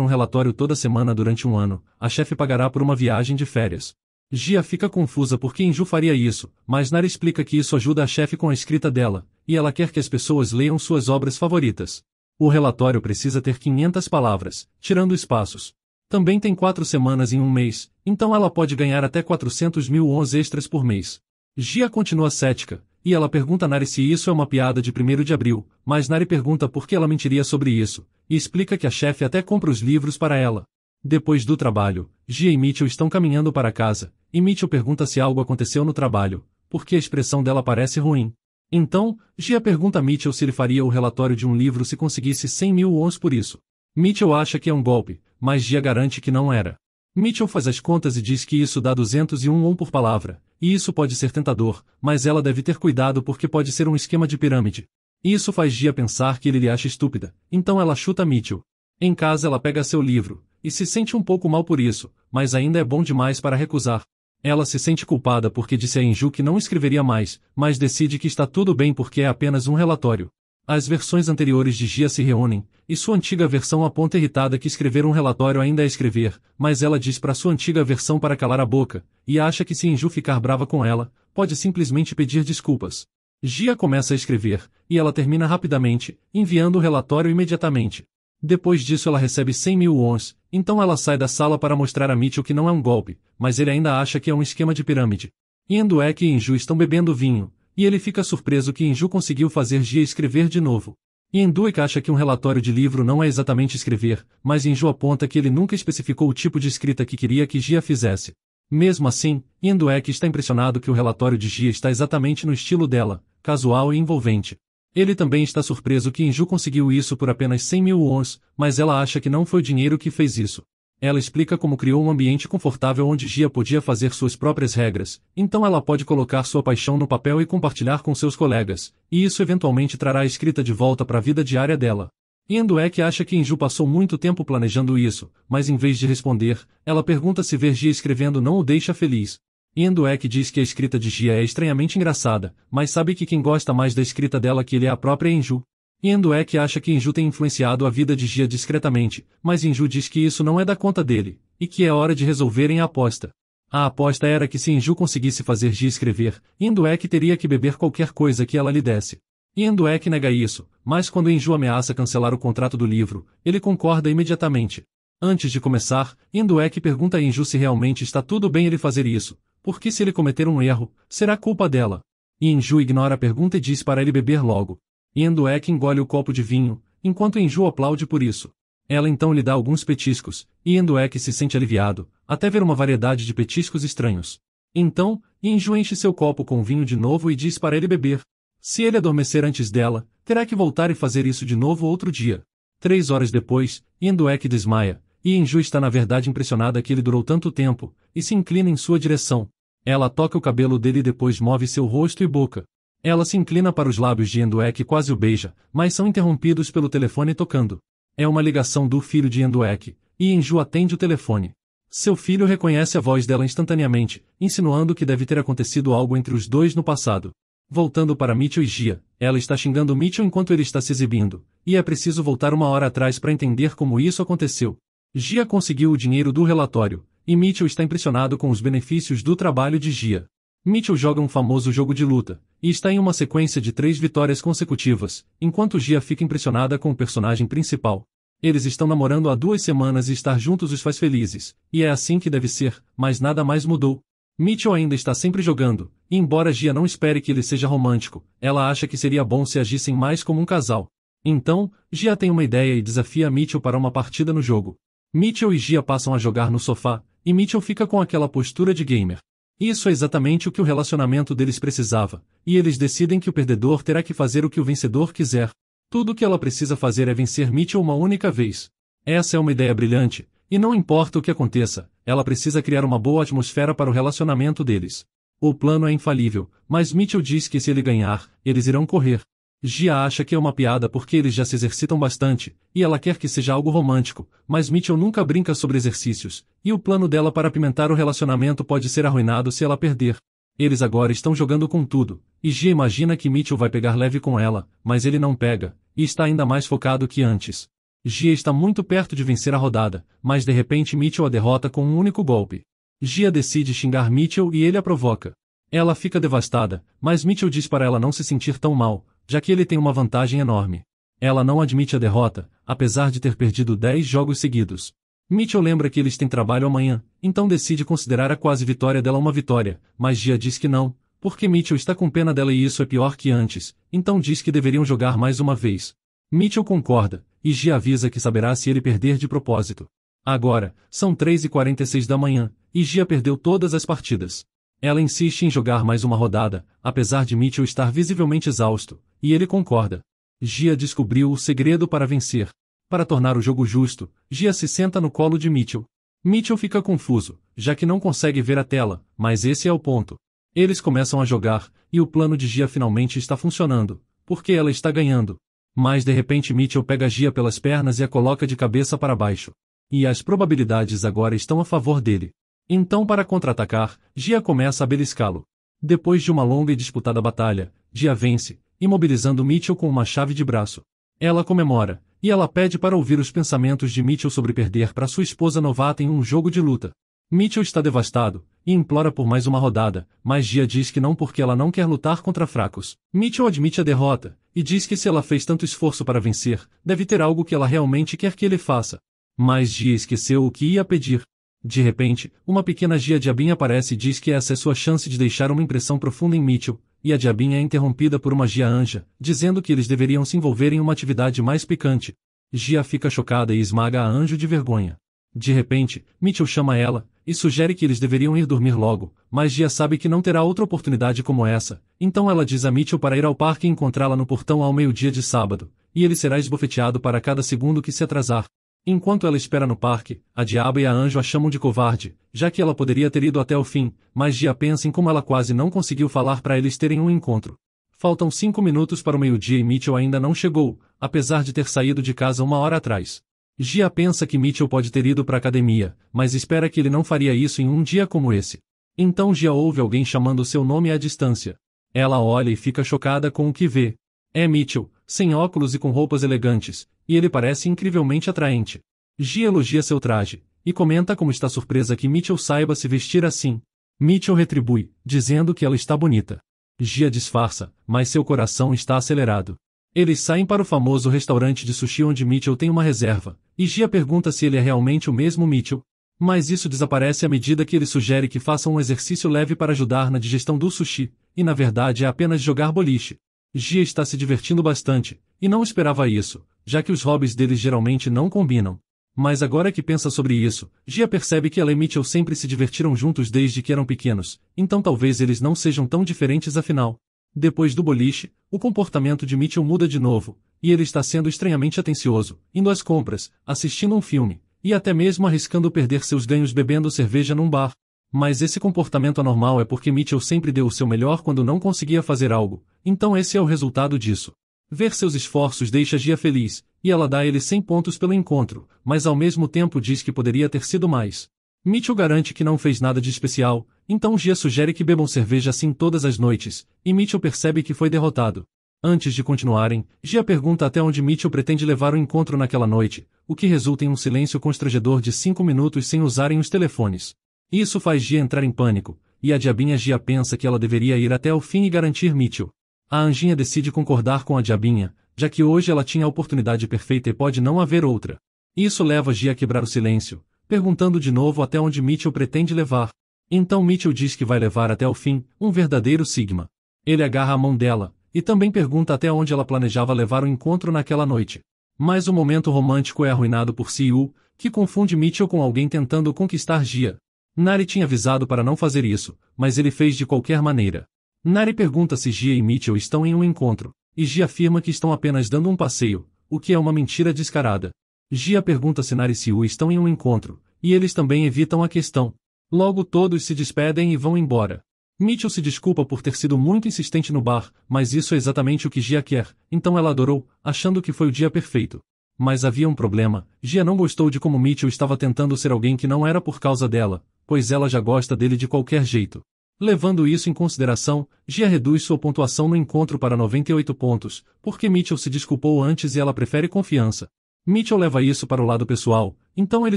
um relatório toda semana durante um ano, a chefe pagará por uma viagem de férias. Gia fica confusa porque Inju faria isso, mas Nara explica que isso ajuda a chefe com a escrita dela, e ela quer que as pessoas leiam suas obras favoritas. O relatório precisa ter 500 palavras, tirando espaços. Também tem quatro semanas em um mês, então ela pode ganhar até 400 mil ons extras por mês. Gia continua cética, e ela pergunta a Nari se isso é uma piada de 1 de abril, mas Nari pergunta por que ela mentiria sobre isso, e explica que a chefe até compra os livros para ela. Depois do trabalho, Gia e Mitchell estão caminhando para casa, e Mitchell pergunta se algo aconteceu no trabalho, porque a expressão dela parece ruim. Então, Gia pergunta a Mitchell se ele faria o relatório de um livro se conseguisse 100 mil wons por isso. Mitchell acha que é um golpe, mas Gia garante que não era. Mitchell faz as contas e diz que isso dá 201 won por palavra, e isso pode ser tentador, mas ela deve ter cuidado porque pode ser um esquema de pirâmide. Isso faz Gia pensar que ele lhe acha estúpida, então ela chuta Mitchell. Em casa ela pega seu livro, e se sente um pouco mal por isso, mas ainda é bom demais para recusar. Ela se sente culpada porque disse a Inju que não escreveria mais, mas decide que está tudo bem porque é apenas um relatório. As versões anteriores de Gia se reúnem, e sua antiga versão aponta irritada que escrever um relatório ainda é escrever, mas ela diz para sua antiga versão para calar a boca, e acha que se Inju ficar brava com ela, pode simplesmente pedir desculpas. Gia começa a escrever, e ela termina rapidamente, enviando o relatório imediatamente. Depois disso ela recebe 100 mil wons, então ela sai da sala para mostrar a Mitchell que não é um golpe, mas ele ainda acha que é um esquema de pirâmide. Yenduek e Inju estão bebendo vinho, e ele fica surpreso que Inju conseguiu fazer Gia escrever de novo. Yenduek acha que um relatório de livro não é exatamente escrever, mas Inju aponta que ele nunca especificou o tipo de escrita que queria que Gia fizesse. Mesmo assim, Yenduek está impressionado que o relatório de Gia está exatamente no estilo dela, casual e envolvente. Ele também está surpreso que Inju conseguiu isso por apenas 100 mil wons, mas ela acha que não foi o dinheiro que fez isso. Ela explica como criou um ambiente confortável onde Gia podia fazer suas próprias regras, então ela pode colocar sua paixão no papel e compartilhar com seus colegas, e isso eventualmente trará a escrita de volta para a vida diária dela. Yenduek é acha que Inju passou muito tempo planejando isso, mas em vez de responder, ela pergunta se ver Gia escrevendo não o deixa feliz, Ian Dweck é diz que a escrita de Gia é estranhamente engraçada, mas sabe que quem gosta mais da escrita dela que ele é a própria Inju. Ian Dweck é acha que Inju tem influenciado a vida de Gia discretamente, mas Inju diz que isso não é da conta dele, e que é hora de resolverem a aposta. A aposta era que se Inju conseguisse fazer Gia escrever, Ian Dweck é teria que beber qualquer coisa que ela lhe desse. Ian Dweck nega isso, mas quando Inju ameaça cancelar o contrato do livro, ele concorda imediatamente. Antes de começar, Induek pergunta a Inju se realmente está tudo bem ele fazer isso, porque se ele cometer um erro, será culpa dela. E Enju ignora a pergunta e diz para ele beber logo. Endo é que engole o copo de vinho, enquanto Inju aplaude por isso. Ela então lhe dá alguns petiscos, e Endo é que se sente aliviado, até ver uma variedade de petiscos estranhos. Então, Inju enche seu copo com vinho de novo e diz para ele beber. Se ele adormecer antes dela, terá que voltar e fazer isso de novo outro dia. Três horas depois, Endo é que desmaia, e Inju está na verdade impressionada que ele durou tanto tempo, e se inclina em sua direção. Ela toca o cabelo dele e depois move seu rosto e boca. Ela se inclina para os lábios de Endoé e quase o beija, mas são interrompidos pelo telefone tocando. É uma ligação do filho de Endoek, e Inju atende o telefone. Seu filho reconhece a voz dela instantaneamente, insinuando que deve ter acontecido algo entre os dois no passado. Voltando para Mitchell e Gia, ela está xingando Mitchell enquanto ele está se exibindo, e é preciso voltar uma hora atrás para entender como isso aconteceu. Gia conseguiu o dinheiro do relatório, e Mitchell está impressionado com os benefícios do trabalho de Gia. Mitchell joga um famoso jogo de luta, e está em uma sequência de três vitórias consecutivas, enquanto Gia fica impressionada com o personagem principal. Eles estão namorando há duas semanas e estar juntos os faz felizes, e é assim que deve ser, mas nada mais mudou. Mitchell ainda está sempre jogando, e embora Gia não espere que ele seja romântico, ela acha que seria bom se agissem mais como um casal. Então, Gia tem uma ideia e desafia Mitchell para uma partida no jogo. Mitchell e Gia passam a jogar no sofá, e Mitchell fica com aquela postura de gamer. Isso é exatamente o que o relacionamento deles precisava, e eles decidem que o perdedor terá que fazer o que o vencedor quiser. Tudo o que ela precisa fazer é vencer Mitchell uma única vez. Essa é uma ideia brilhante, e não importa o que aconteça, ela precisa criar uma boa atmosfera para o relacionamento deles. O plano é infalível, mas Mitchell diz que se ele ganhar, eles irão correr. Gia acha que é uma piada porque eles já se exercitam bastante, e ela quer que seja algo romântico, mas Mitchell nunca brinca sobre exercícios, e o plano dela para pimentar o relacionamento pode ser arruinado se ela perder. Eles agora estão jogando com tudo, e Gia imagina que Mitchell vai pegar leve com ela, mas ele não pega, e está ainda mais focado que antes. Gia está muito perto de vencer a rodada, mas de repente Mitchell a derrota com um único golpe. Gia decide xingar Mitchell e ele a provoca. Ela fica devastada, mas Mitchell diz para ela não se sentir tão mal, já que ele tem uma vantagem enorme. Ela não admite a derrota, apesar de ter perdido 10 jogos seguidos. Mitchell lembra que eles têm trabalho amanhã, então decide considerar a quase vitória dela uma vitória, mas Gia diz que não, porque Mitchell está com pena dela e isso é pior que antes, então diz que deveriam jogar mais uma vez. Mitchell concorda, e Gia avisa que saberá se ele perder de propósito. Agora, são 3h46 da manhã, e Gia perdeu todas as partidas. Ela insiste em jogar mais uma rodada, apesar de Mitchell estar visivelmente exausto, e ele concorda. Gia descobriu o segredo para vencer. Para tornar o jogo justo, Gia se senta no colo de Mitchell. Mitchell fica confuso, já que não consegue ver a tela, mas esse é o ponto. Eles começam a jogar, e o plano de Gia finalmente está funcionando, porque ela está ganhando. Mas de repente Mitchell pega Gia pelas pernas e a coloca de cabeça para baixo. E as probabilidades agora estão a favor dele. Então, para contra-atacar, Gia começa a beliscá-lo. Depois de uma longa e disputada batalha, Gia vence, imobilizando Mitchell com uma chave de braço. Ela comemora, e ela pede para ouvir os pensamentos de Mitchell sobre perder para sua esposa novata em um jogo de luta. Mitchell está devastado, e implora por mais uma rodada, mas Gia diz que não porque ela não quer lutar contra fracos. Mitchell admite a derrota, e diz que se ela fez tanto esforço para vencer, deve ter algo que ela realmente quer que ele faça. Mas Gia esqueceu o que ia pedir. De repente, uma pequena Gia Diabinha aparece e diz que essa é sua chance de deixar uma impressão profunda em Mitchell, e a Diabinha é interrompida por uma Gia Anja, dizendo que eles deveriam se envolver em uma atividade mais picante. Gia fica chocada e esmaga a Anjo de vergonha. De repente, Mitchell chama ela, e sugere que eles deveriam ir dormir logo, mas Gia sabe que não terá outra oportunidade como essa, então ela diz a Mitchell para ir ao parque e encontrá-la no portão ao meio-dia de sábado, e ele será esbofeteado para cada segundo que se atrasar. Enquanto ela espera no parque, a diaba e a anjo a chamam de covarde, já que ela poderia ter ido até o fim, mas Gia pensa em como ela quase não conseguiu falar para eles terem um encontro. Faltam cinco minutos para o meio-dia e Mitchell ainda não chegou, apesar de ter saído de casa uma hora atrás. Gia pensa que Mitchell pode ter ido para a academia, mas espera que ele não faria isso em um dia como esse. Então Gia ouve alguém chamando seu nome à distância. Ela olha e fica chocada com o que vê. É Mitchell, sem óculos e com roupas elegantes, e ele parece incrivelmente atraente. Gia elogia seu traje, e comenta como está surpresa que Mitchell saiba se vestir assim. Mitchell retribui, dizendo que ela está bonita. Gia disfarça, mas seu coração está acelerado. Eles saem para o famoso restaurante de sushi onde Mitchell tem uma reserva, e Gia pergunta se ele é realmente o mesmo Mitchell, mas isso desaparece à medida que ele sugere que façam um exercício leve para ajudar na digestão do sushi, e na verdade é apenas jogar boliche. Gia está se divertindo bastante, e não esperava isso, já que os hobbies deles geralmente não combinam. Mas agora que pensa sobre isso, Gia percebe que ela e Mitchell sempre se divertiram juntos desde que eram pequenos, então talvez eles não sejam tão diferentes afinal. Depois do boliche, o comportamento de Mitchell muda de novo, e ele está sendo estranhamente atencioso, indo às compras, assistindo um filme, e até mesmo arriscando perder seus ganhos bebendo cerveja num bar. Mas esse comportamento anormal é porque Mitchell sempre deu o seu melhor quando não conseguia fazer algo, então esse é o resultado disso. Ver seus esforços deixa Gia feliz, e ela dá ele 100 pontos pelo encontro, mas ao mesmo tempo diz que poderia ter sido mais. Mitchell garante que não fez nada de especial, então Gia sugere que bebam cerveja assim todas as noites, e Mitchell percebe que foi derrotado. Antes de continuarem, Gia pergunta até onde Mitchell pretende levar o encontro naquela noite, o que resulta em um silêncio constrangedor de cinco minutos sem usarem os telefones. Isso faz Gia entrar em pânico, e a diabinha Gia pensa que ela deveria ir até o fim e garantir Mitchell. A anjinha decide concordar com a diabinha, já que hoje ela tinha a oportunidade perfeita e pode não haver outra. Isso leva Gia a quebrar o silêncio, perguntando de novo até onde Mitchell pretende levar. Então Mitchell diz que vai levar até o fim, um verdadeiro Sigma. Ele agarra a mão dela, e também pergunta até onde ela planejava levar o encontro naquela noite. Mas o momento romântico é arruinado por Siu, que confunde Mitchell com alguém tentando conquistar Gia. Nari tinha avisado para não fazer isso, mas ele fez de qualquer maneira. Nari pergunta se Gia e Mitchell estão em um encontro, e Gia afirma que estão apenas dando um passeio, o que é uma mentira descarada. Gia pergunta se Nari e Siu estão em um encontro, e eles também evitam a questão. Logo todos se despedem e vão embora. Mitchell se desculpa por ter sido muito insistente no bar, mas isso é exatamente o que Gia quer, então ela adorou, achando que foi o dia perfeito. Mas havia um problema, Gia não gostou de como Mitchell estava tentando ser alguém que não era por causa dela, pois ela já gosta dele de qualquer jeito. Levando isso em consideração, Gia reduz sua pontuação no encontro para 98 pontos, porque Mitchell se desculpou antes e ela prefere confiança. Mitchell leva isso para o lado pessoal, então ele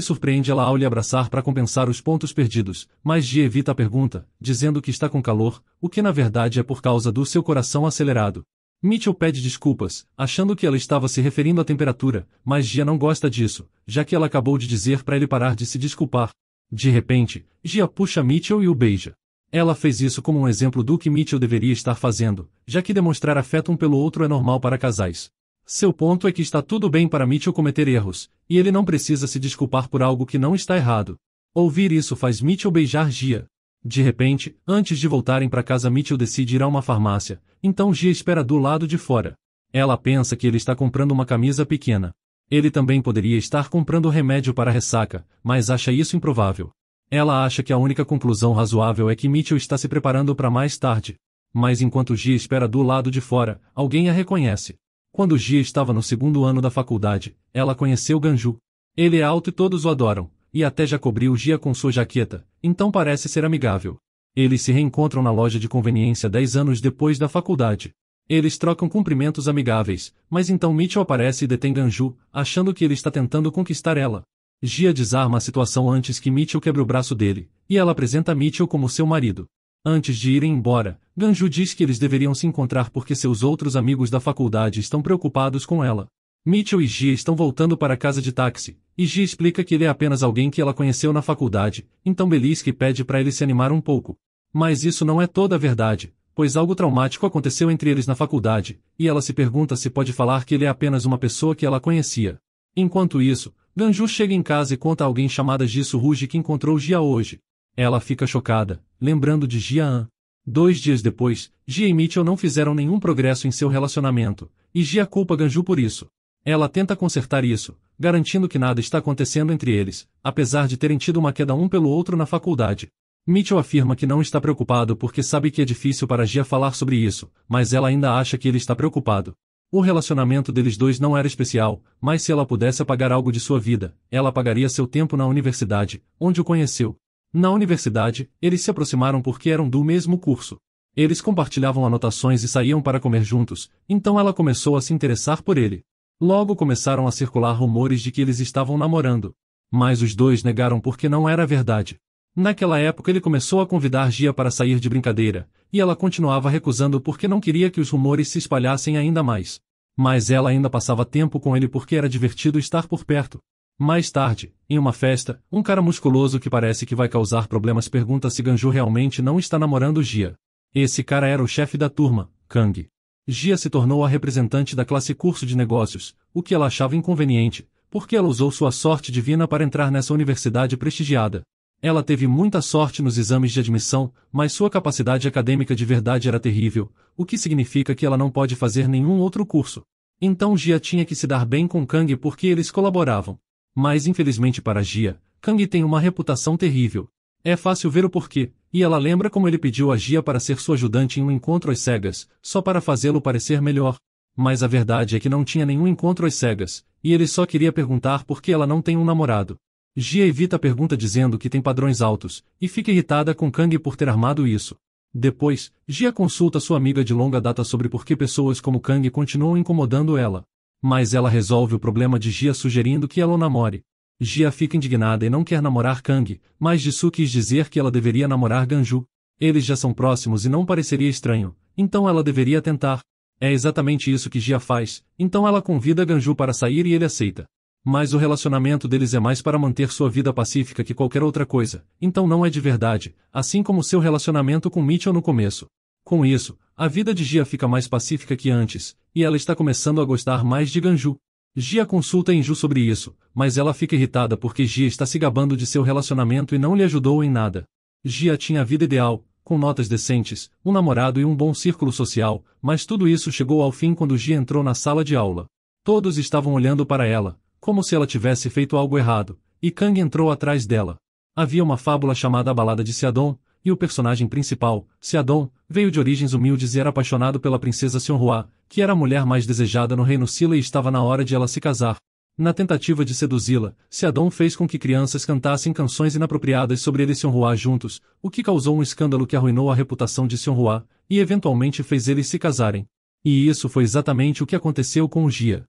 surpreende ela ao lhe abraçar para compensar os pontos perdidos, mas Gia evita a pergunta, dizendo que está com calor, o que na verdade é por causa do seu coração acelerado. Mitchell pede desculpas, achando que ela estava se referindo à temperatura, mas Gia não gosta disso, já que ela acabou de dizer para ele parar de se desculpar. De repente, Gia puxa Mitchell e o beija. Ela fez isso como um exemplo do que Mitchell deveria estar fazendo, já que demonstrar afeto um pelo outro é normal para casais. Seu ponto é que está tudo bem para Mitchell cometer erros, e ele não precisa se desculpar por algo que não está errado. Ouvir isso faz Mitchell beijar Gia. De repente, antes de voltarem para casa Mitchell decide ir a uma farmácia, então Gia espera do lado de fora. Ela pensa que ele está comprando uma camisa pequena. Ele também poderia estar comprando remédio para ressaca, mas acha isso improvável. Ela acha que a única conclusão razoável é que Mitchell está se preparando para mais tarde. Mas enquanto Gia espera do lado de fora, alguém a reconhece. Quando Gia estava no segundo ano da faculdade, ela conheceu Ganju. Ele é alto e todos o adoram, e até já cobriu Gia com sua jaqueta, então parece ser amigável. Eles se reencontram na loja de conveniência dez anos depois da faculdade. Eles trocam cumprimentos amigáveis, mas então Mitchell aparece e detém Ganju, achando que ele está tentando conquistar ela. Gia desarma a situação antes que Mitchell quebre o braço dele, e ela apresenta Mitchell como seu marido. Antes de irem embora, Ganju diz que eles deveriam se encontrar porque seus outros amigos da faculdade estão preocupados com ela. Mitchell e Gia estão voltando para casa de táxi, e Gia explica que ele é apenas alguém que ela conheceu na faculdade, então Beliski pede para ele se animar um pouco. Mas isso não é toda a verdade, pois algo traumático aconteceu entre eles na faculdade, e ela se pergunta se pode falar que ele é apenas uma pessoa que ela conhecia. Enquanto isso, Ganju chega em casa e conta a alguém chamada Jisu Ruge que encontrou Jia hoje. Ela fica chocada, lembrando de Jian. Dois dias depois, Jia e Mitchell não fizeram nenhum progresso em seu relacionamento, e Jia culpa Ganju por isso. Ela tenta consertar isso, garantindo que nada está acontecendo entre eles, apesar de terem tido uma queda um pelo outro na faculdade. Mitchell afirma que não está preocupado porque sabe que é difícil para Gia falar sobre isso, mas ela ainda acha que ele está preocupado. O relacionamento deles dois não era especial, mas se ela pudesse apagar algo de sua vida, ela apagaria seu tempo na universidade, onde o conheceu. Na universidade, eles se aproximaram porque eram do mesmo curso. Eles compartilhavam anotações e saíam para comer juntos, então ela começou a se interessar por ele. Logo começaram a circular rumores de que eles estavam namorando. Mas os dois negaram porque não era verdade. Naquela época ele começou a convidar Gia para sair de brincadeira, e ela continuava recusando porque não queria que os rumores se espalhassem ainda mais. Mas ela ainda passava tempo com ele porque era divertido estar por perto. Mais tarde, em uma festa, um cara musculoso que parece que vai causar problemas pergunta se Ganju realmente não está namorando Gia. Esse cara era o chefe da turma, Kang. Gia se tornou a representante da classe curso de negócios, o que ela achava inconveniente, porque ela usou sua sorte divina para entrar nessa universidade prestigiada, ela teve muita sorte nos exames de admissão, mas sua capacidade acadêmica de verdade era terrível, o que significa que ela não pode fazer nenhum outro curso. Então Gia tinha que se dar bem com Kang porque eles colaboravam. Mas infelizmente para Gia, Kang tem uma reputação terrível. É fácil ver o porquê, e ela lembra como ele pediu a Gia para ser sua ajudante em um encontro às cegas, só para fazê-lo parecer melhor. Mas a verdade é que não tinha nenhum encontro às cegas, e ele só queria perguntar por que ela não tem um namorado. Gia evita a pergunta dizendo que tem padrões altos, e fica irritada com Kang por ter armado isso. Depois, Gia consulta sua amiga de longa data sobre por que pessoas como Kang continuam incomodando ela. Mas ela resolve o problema de Gia sugerindo que ela o namore. Gia fica indignada e não quer namorar Kang, mas Jisoo quis dizer que ela deveria namorar Ganju. Eles já são próximos e não pareceria estranho, então ela deveria tentar. É exatamente isso que Gia faz, então ela convida Ganju para sair e ele aceita. Mas o relacionamento deles é mais para manter sua vida pacífica que qualquer outra coisa, então não é de verdade, assim como seu relacionamento com Mitchell no começo. Com isso, a vida de Gia fica mais pacífica que antes, e ela está começando a gostar mais de Ganju. Gia consulta Inju sobre isso, mas ela fica irritada porque Gia está se gabando de seu relacionamento e não lhe ajudou em nada. Gia tinha a vida ideal, com notas decentes, um namorado e um bom círculo social, mas tudo isso chegou ao fim quando Gia entrou na sala de aula. Todos estavam olhando para ela, como se ela tivesse feito algo errado, e Kang entrou atrás dela. Havia uma fábula chamada A Balada de Seadon, e o personagem principal, Seadon, veio de origens humildes e era apaixonado pela princesa Sionhua, que era a mulher mais desejada no reino Sila e estava na hora de ela se casar. Na tentativa de seduzi-la, Seadon fez com que crianças cantassem canções inapropriadas sobre ele e Sionhua juntos, o que causou um escândalo que arruinou a reputação de Sionhua, e eventualmente fez eles se casarem. E isso foi exatamente o que aconteceu com o Gia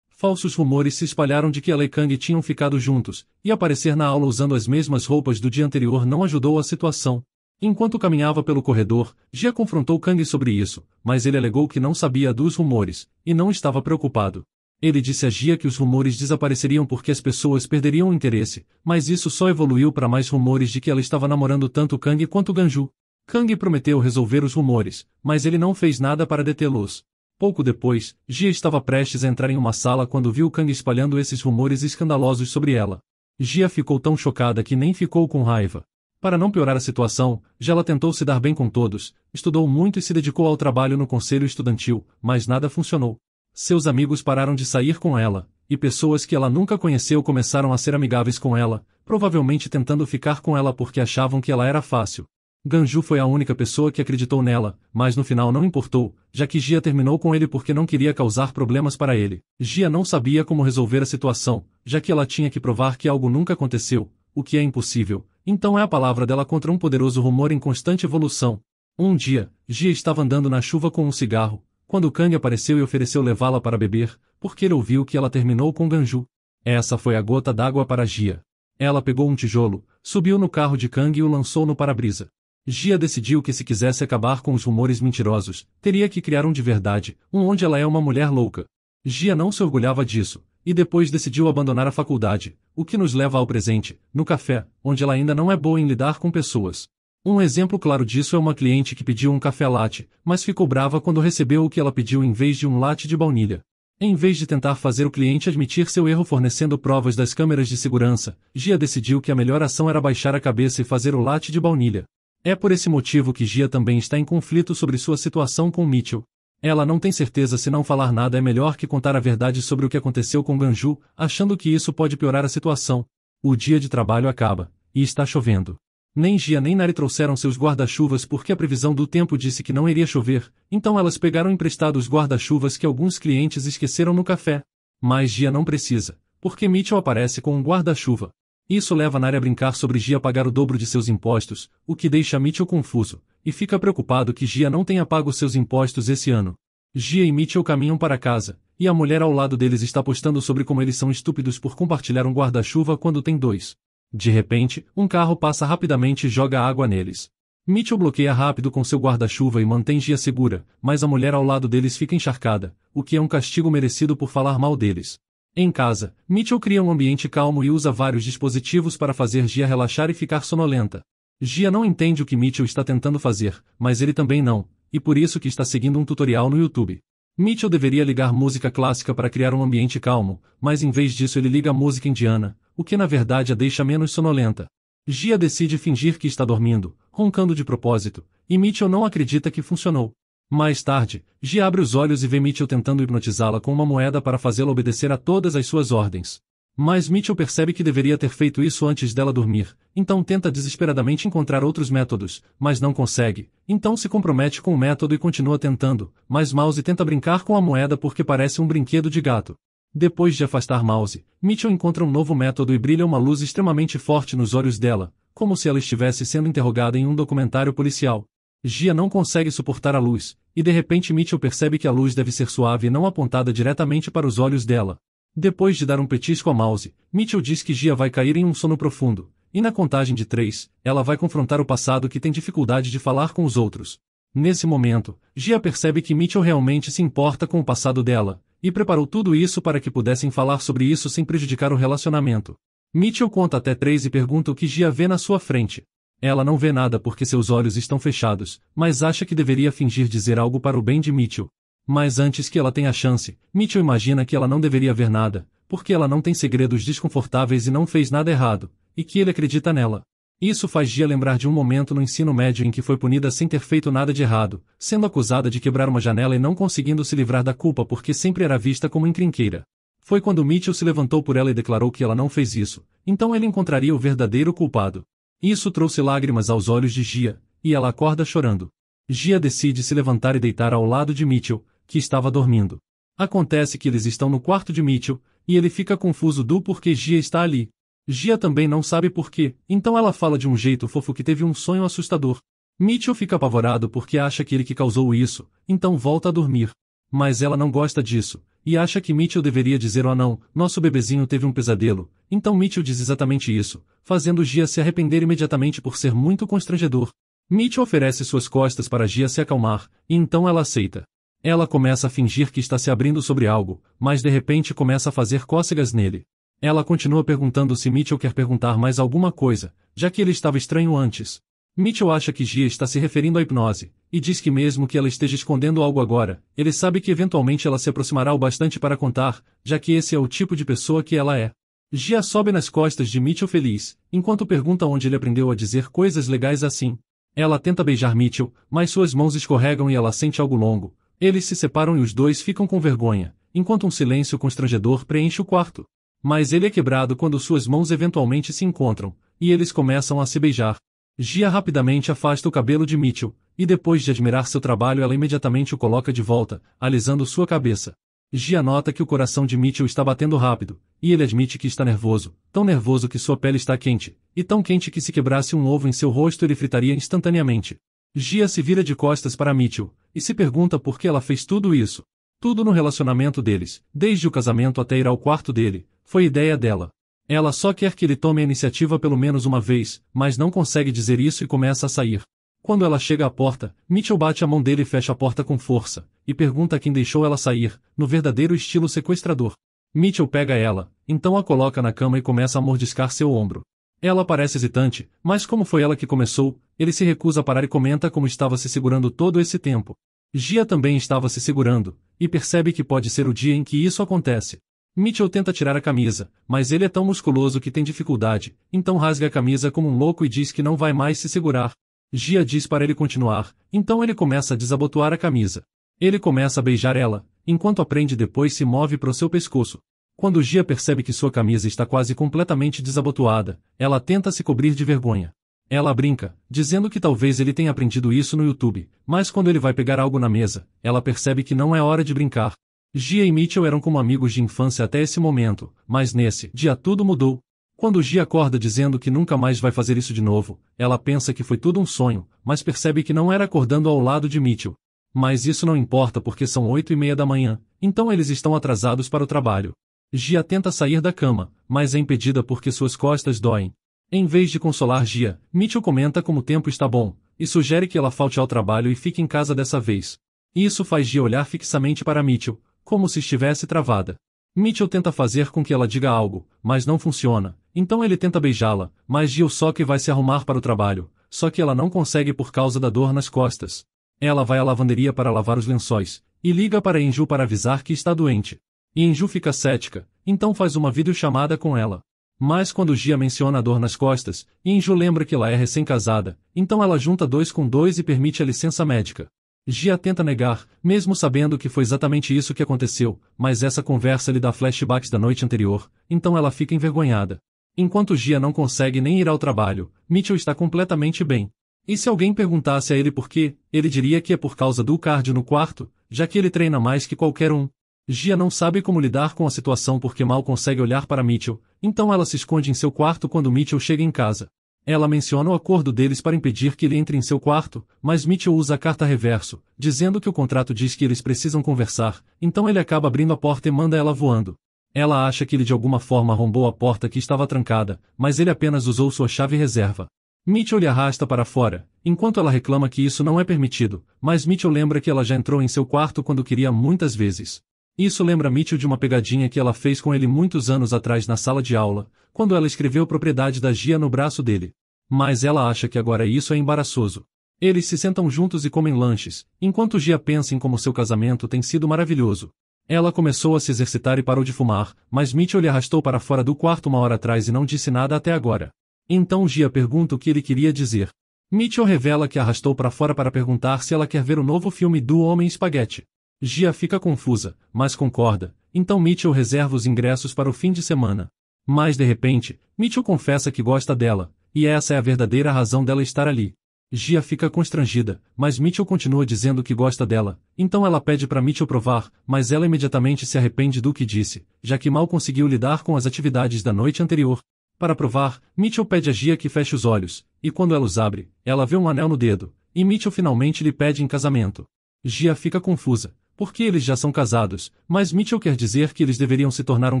falsos rumores se espalharam de que ela e Kang tinham ficado juntos, e aparecer na aula usando as mesmas roupas do dia anterior não ajudou a situação. Enquanto caminhava pelo corredor, Jia confrontou Kang sobre isso, mas ele alegou que não sabia dos rumores, e não estava preocupado. Ele disse a Gia que os rumores desapareceriam porque as pessoas perderiam o interesse, mas isso só evoluiu para mais rumores de que ela estava namorando tanto Kang quanto Ganju. Kang prometeu resolver os rumores, mas ele não fez nada para detê-los. Pouco depois, Gia estava prestes a entrar em uma sala quando viu Kang espalhando esses rumores escandalosos sobre ela. Gia ficou tão chocada que nem ficou com raiva. Para não piorar a situação, Gela tentou se dar bem com todos, estudou muito e se dedicou ao trabalho no conselho estudantil, mas nada funcionou. Seus amigos pararam de sair com ela, e pessoas que ela nunca conheceu começaram a ser amigáveis com ela, provavelmente tentando ficar com ela porque achavam que ela era fácil. Ganju foi a única pessoa que acreditou nela, mas no final não importou, já que Gia terminou com ele porque não queria causar problemas para ele. Gia não sabia como resolver a situação, já que ela tinha que provar que algo nunca aconteceu, o que é impossível, então é a palavra dela contra um poderoso rumor em constante evolução. Um dia, Gia estava andando na chuva com um cigarro, quando Kang apareceu e ofereceu levá-la para beber, porque ele ouviu que ela terminou com Ganju. Essa foi a gota d'água para Gia. Ela pegou um tijolo, subiu no carro de Kang e o lançou no para-brisa. Gia decidiu que se quisesse acabar com os rumores mentirosos, teria que criar um de verdade, um onde ela é uma mulher louca. Gia não se orgulhava disso, e depois decidiu abandonar a faculdade, o que nos leva ao presente, no café, onde ela ainda não é boa em lidar com pessoas. Um exemplo claro disso é uma cliente que pediu um café latte, mas ficou brava quando recebeu o que ela pediu em vez de um latte de baunilha. Em vez de tentar fazer o cliente admitir seu erro fornecendo provas das câmeras de segurança, Gia decidiu que a melhor ação era baixar a cabeça e fazer o latte de baunilha. É por esse motivo que Gia também está em conflito sobre sua situação com Mitchell. Ela não tem certeza se não falar nada é melhor que contar a verdade sobre o que aconteceu com Ganju, achando que isso pode piorar a situação. O dia de trabalho acaba, e está chovendo. Nem Gia nem Nari trouxeram seus guarda-chuvas porque a previsão do tempo disse que não iria chover, então elas pegaram emprestados guarda-chuvas que alguns clientes esqueceram no café. Mas Gia não precisa, porque Mitchell aparece com um guarda-chuva. Isso leva Nari a brincar sobre Gia pagar o dobro de seus impostos, o que deixa Mitchell confuso, e fica preocupado que Gia não tenha pago seus impostos esse ano. Gia e Mitchell caminham para casa, e a mulher ao lado deles está postando sobre como eles são estúpidos por compartilhar um guarda-chuva quando tem dois. De repente, um carro passa rapidamente e joga água neles. Mitchell bloqueia rápido com seu guarda-chuva e mantém Gia segura, mas a mulher ao lado deles fica encharcada, o que é um castigo merecido por falar mal deles. Em casa, Mitchell cria um ambiente calmo e usa vários dispositivos para fazer Gia relaxar e ficar sonolenta. Gia não entende o que Mitchell está tentando fazer, mas ele também não, e por isso que está seguindo um tutorial no YouTube. Mitchell deveria ligar música clássica para criar um ambiente calmo, mas em vez disso ele liga música indiana, o que na verdade a deixa menos sonolenta. Gia decide fingir que está dormindo, roncando de propósito, e Mitchell não acredita que funcionou. Mais tarde, Ji abre os olhos e vê Mitchell tentando hipnotizá-la com uma moeda para fazê-la obedecer a todas as suas ordens. Mas Mitchell percebe que deveria ter feito isso antes dela dormir, então tenta desesperadamente encontrar outros métodos, mas não consegue, então se compromete com o método e continua tentando, mas Mouse tenta brincar com a moeda porque parece um brinquedo de gato. Depois de afastar Mouse, Mitchell encontra um novo método e brilha uma luz extremamente forte nos olhos dela, como se ela estivesse sendo interrogada em um documentário policial. Gia não consegue suportar a luz, e de repente Mitchell percebe que a luz deve ser suave e não apontada diretamente para os olhos dela. Depois de dar um petisco a Mouse, Mitchell diz que Gia vai cair em um sono profundo, e na contagem de três, ela vai confrontar o passado que tem dificuldade de falar com os outros. Nesse momento, Gia percebe que Mitchell realmente se importa com o passado dela, e preparou tudo isso para que pudessem falar sobre isso sem prejudicar o relacionamento. Mitchell conta até três e pergunta o que Gia vê na sua frente. Ela não vê nada porque seus olhos estão fechados, mas acha que deveria fingir dizer algo para o bem de Mitchell. Mas antes que ela tenha a chance, Mitchell imagina que ela não deveria ver nada, porque ela não tem segredos desconfortáveis e não fez nada errado, e que ele acredita nela. Isso faz Gia lembrar de um momento no ensino médio em que foi punida sem ter feito nada de errado, sendo acusada de quebrar uma janela e não conseguindo se livrar da culpa porque sempre era vista como encrenqueira. Foi quando Mitchell se levantou por ela e declarou que ela não fez isso, então ele encontraria o verdadeiro culpado. Isso trouxe lágrimas aos olhos de Gia, e ela acorda chorando. Gia decide se levantar e deitar ao lado de Mitchell, que estava dormindo. Acontece que eles estão no quarto de Mitchell, e ele fica confuso do porquê Gia está ali. Gia também não sabe porquê, então ela fala de um jeito fofo que teve um sonho assustador. Mitchell fica apavorado porque acha que ele que causou isso, então volta a dormir. Mas ela não gosta disso, e acha que Mitchell deveria dizer oh não, nosso bebezinho teve um pesadelo, então Mitchell diz exatamente isso, fazendo Gia se arrepender imediatamente por ser muito constrangedor. Mitchell oferece suas costas para Gia se acalmar, e então ela aceita. Ela começa a fingir que está se abrindo sobre algo, mas de repente começa a fazer cócegas nele. Ela continua perguntando se Mitchell quer perguntar mais alguma coisa, já que ele estava estranho antes, Mitchell acha que Gia está se referindo à hipnose, e diz que mesmo que ela esteja escondendo algo agora, ele sabe que eventualmente ela se aproximará o bastante para contar, já que esse é o tipo de pessoa que ela é. Gia sobe nas costas de Mitchell feliz, enquanto pergunta onde ele aprendeu a dizer coisas legais assim. Ela tenta beijar Mitchell, mas suas mãos escorregam e ela sente algo longo. Eles se separam e os dois ficam com vergonha, enquanto um silêncio constrangedor preenche o quarto. Mas ele é quebrado quando suas mãos eventualmente se encontram, e eles começam a se beijar. Gia rapidamente afasta o cabelo de Mitchell, e depois de admirar seu trabalho ela imediatamente o coloca de volta, alisando sua cabeça. Gia nota que o coração de Mitchell está batendo rápido, e ele admite que está nervoso, tão nervoso que sua pele está quente, e tão quente que se quebrasse um ovo em seu rosto ele fritaria instantaneamente. Gia se vira de costas para Mitchell, e se pergunta por que ela fez tudo isso. Tudo no relacionamento deles, desde o casamento até ir ao quarto dele, foi ideia dela. Ela só quer que ele tome a iniciativa pelo menos uma vez, mas não consegue dizer isso e começa a sair. Quando ela chega à porta, Mitchell bate a mão dele e fecha a porta com força, e pergunta quem deixou ela sair, no verdadeiro estilo sequestrador. Mitchell pega ela, então a coloca na cama e começa a mordiscar seu ombro. Ela parece hesitante, mas como foi ela que começou, ele se recusa a parar e comenta como estava se segurando todo esse tempo. Gia também estava se segurando, e percebe que pode ser o dia em que isso acontece. Mitchell tenta tirar a camisa, mas ele é tão musculoso que tem dificuldade, então rasga a camisa como um louco e diz que não vai mais se segurar. Gia diz para ele continuar, então ele começa a desabotoar a camisa. Ele começa a beijar ela, enquanto aprende depois se move para o seu pescoço. Quando Gia percebe que sua camisa está quase completamente desabotoada, ela tenta se cobrir de vergonha. Ela brinca, dizendo que talvez ele tenha aprendido isso no YouTube, mas quando ele vai pegar algo na mesa, ela percebe que não é hora de brincar. Gia e Mitchell eram como amigos de infância até esse momento, mas nesse dia tudo mudou. Quando Gia acorda dizendo que nunca mais vai fazer isso de novo, ela pensa que foi tudo um sonho, mas percebe que não era acordando ao lado de Mitchell. Mas isso não importa porque são oito e meia da manhã, então eles estão atrasados para o trabalho. Gia tenta sair da cama, mas é impedida porque suas costas doem. Em vez de consolar Gia, Mitchell comenta como o tempo está bom, e sugere que ela falte ao trabalho e fique em casa dessa vez. Isso faz Gia olhar fixamente para Mitchell, como se estivesse travada. Mitchell tenta fazer com que ela diga algo, mas não funciona. Então ele tenta beijá-la, mas Jill só que vai se arrumar para o trabalho, só que ela não consegue por causa da dor nas costas. Ela vai à lavanderia para lavar os lençóis, e liga para Inju para avisar que está doente. E fica cética, então faz uma videochamada com ela. Mas quando Gia menciona a dor nas costas, Inju lembra que ela é recém-casada, então ela junta dois com dois e permite a licença médica. Gia tenta negar, mesmo sabendo que foi exatamente isso que aconteceu, mas essa conversa lhe dá flashbacks da noite anterior, então ela fica envergonhada. Enquanto Gia não consegue nem ir ao trabalho, Mitchell está completamente bem. E se alguém perguntasse a ele por quê, ele diria que é por causa do cardio no quarto, já que ele treina mais que qualquer um. Gia não sabe como lidar com a situação porque mal consegue olhar para Mitchell, então ela se esconde em seu quarto quando Mitchell chega em casa. Ela menciona o acordo deles para impedir que ele entre em seu quarto, mas Mitchell usa a carta reverso, dizendo que o contrato diz que eles precisam conversar, então ele acaba abrindo a porta e manda ela voando. Ela acha que ele de alguma forma arrombou a porta que estava trancada, mas ele apenas usou sua chave reserva. Mitchell lhe arrasta para fora, enquanto ela reclama que isso não é permitido, mas Mitchell lembra que ela já entrou em seu quarto quando queria muitas vezes. Isso lembra Mitchell de uma pegadinha que ela fez com ele muitos anos atrás na sala de aula, quando ela escreveu propriedade da Gia no braço dele. Mas ela acha que agora isso é embaraçoso. Eles se sentam juntos e comem lanches, enquanto Gia pensa em como seu casamento tem sido maravilhoso. Ela começou a se exercitar e parou de fumar, mas Mitchell lhe arrastou para fora do quarto uma hora atrás e não disse nada até agora. Então Gia pergunta o que ele queria dizer. Mitchell revela que arrastou para fora para perguntar se ela quer ver o novo filme do Homem Espaguete. Gia fica confusa, mas concorda, então Mitchell reserva os ingressos para o fim de semana. Mas de repente, Mitchell confessa que gosta dela, e essa é a verdadeira razão dela estar ali. Gia fica constrangida, mas Mitchell continua dizendo que gosta dela, então ela pede para Mitchell provar, mas ela imediatamente se arrepende do que disse, já que mal conseguiu lidar com as atividades da noite anterior. Para provar, Mitchell pede a Gia que feche os olhos, e quando ela os abre, ela vê um anel no dedo, e Mitchell finalmente lhe pede em casamento. Gia fica confusa, porque eles já são casados, mas Mitchell quer dizer que eles deveriam se tornar um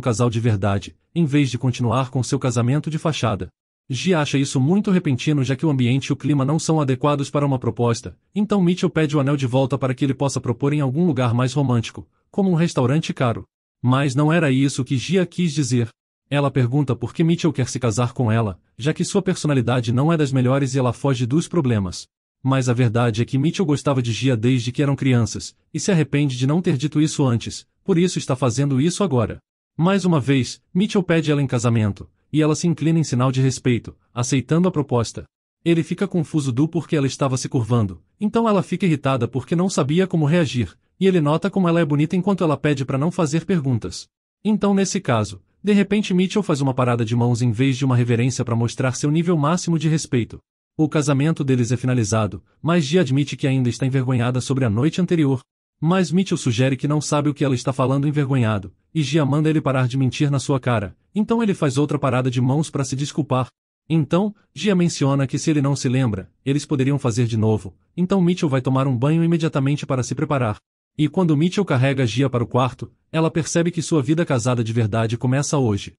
casal de verdade, em vez de continuar com seu casamento de fachada. Gia acha isso muito repentino já que o ambiente e o clima não são adequados para uma proposta, então Mitchell pede o anel de volta para que ele possa propor em algum lugar mais romântico, como um restaurante caro. Mas não era isso que Gia quis dizer. Ela pergunta por que Mitchell quer se casar com ela, já que sua personalidade não é das melhores e ela foge dos problemas mas a verdade é que Mitchell gostava de Gia desde que eram crianças, e se arrepende de não ter dito isso antes, por isso está fazendo isso agora. Mais uma vez, Mitchell pede ela em casamento, e ela se inclina em sinal de respeito, aceitando a proposta. Ele fica confuso do porque ela estava se curvando, então ela fica irritada porque não sabia como reagir, e ele nota como ela é bonita enquanto ela pede para não fazer perguntas. Então nesse caso, de repente Mitchell faz uma parada de mãos em vez de uma reverência para mostrar seu nível máximo de respeito. O casamento deles é finalizado, mas Gia admite que ainda está envergonhada sobre a noite anterior. Mas Mitchell sugere que não sabe o que ela está falando envergonhado, e Gia manda ele parar de mentir na sua cara, então ele faz outra parada de mãos para se desculpar. Então, Gia menciona que se ele não se lembra, eles poderiam fazer de novo, então Mitchell vai tomar um banho imediatamente para se preparar. E quando Mitchell carrega Gia para o quarto, ela percebe que sua vida casada de verdade começa hoje.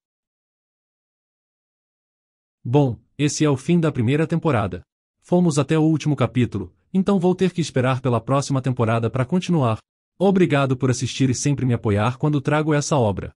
Bom, esse é o fim da primeira temporada. Fomos até o último capítulo, então vou ter que esperar pela próxima temporada para continuar. Obrigado por assistir e sempre me apoiar quando trago essa obra.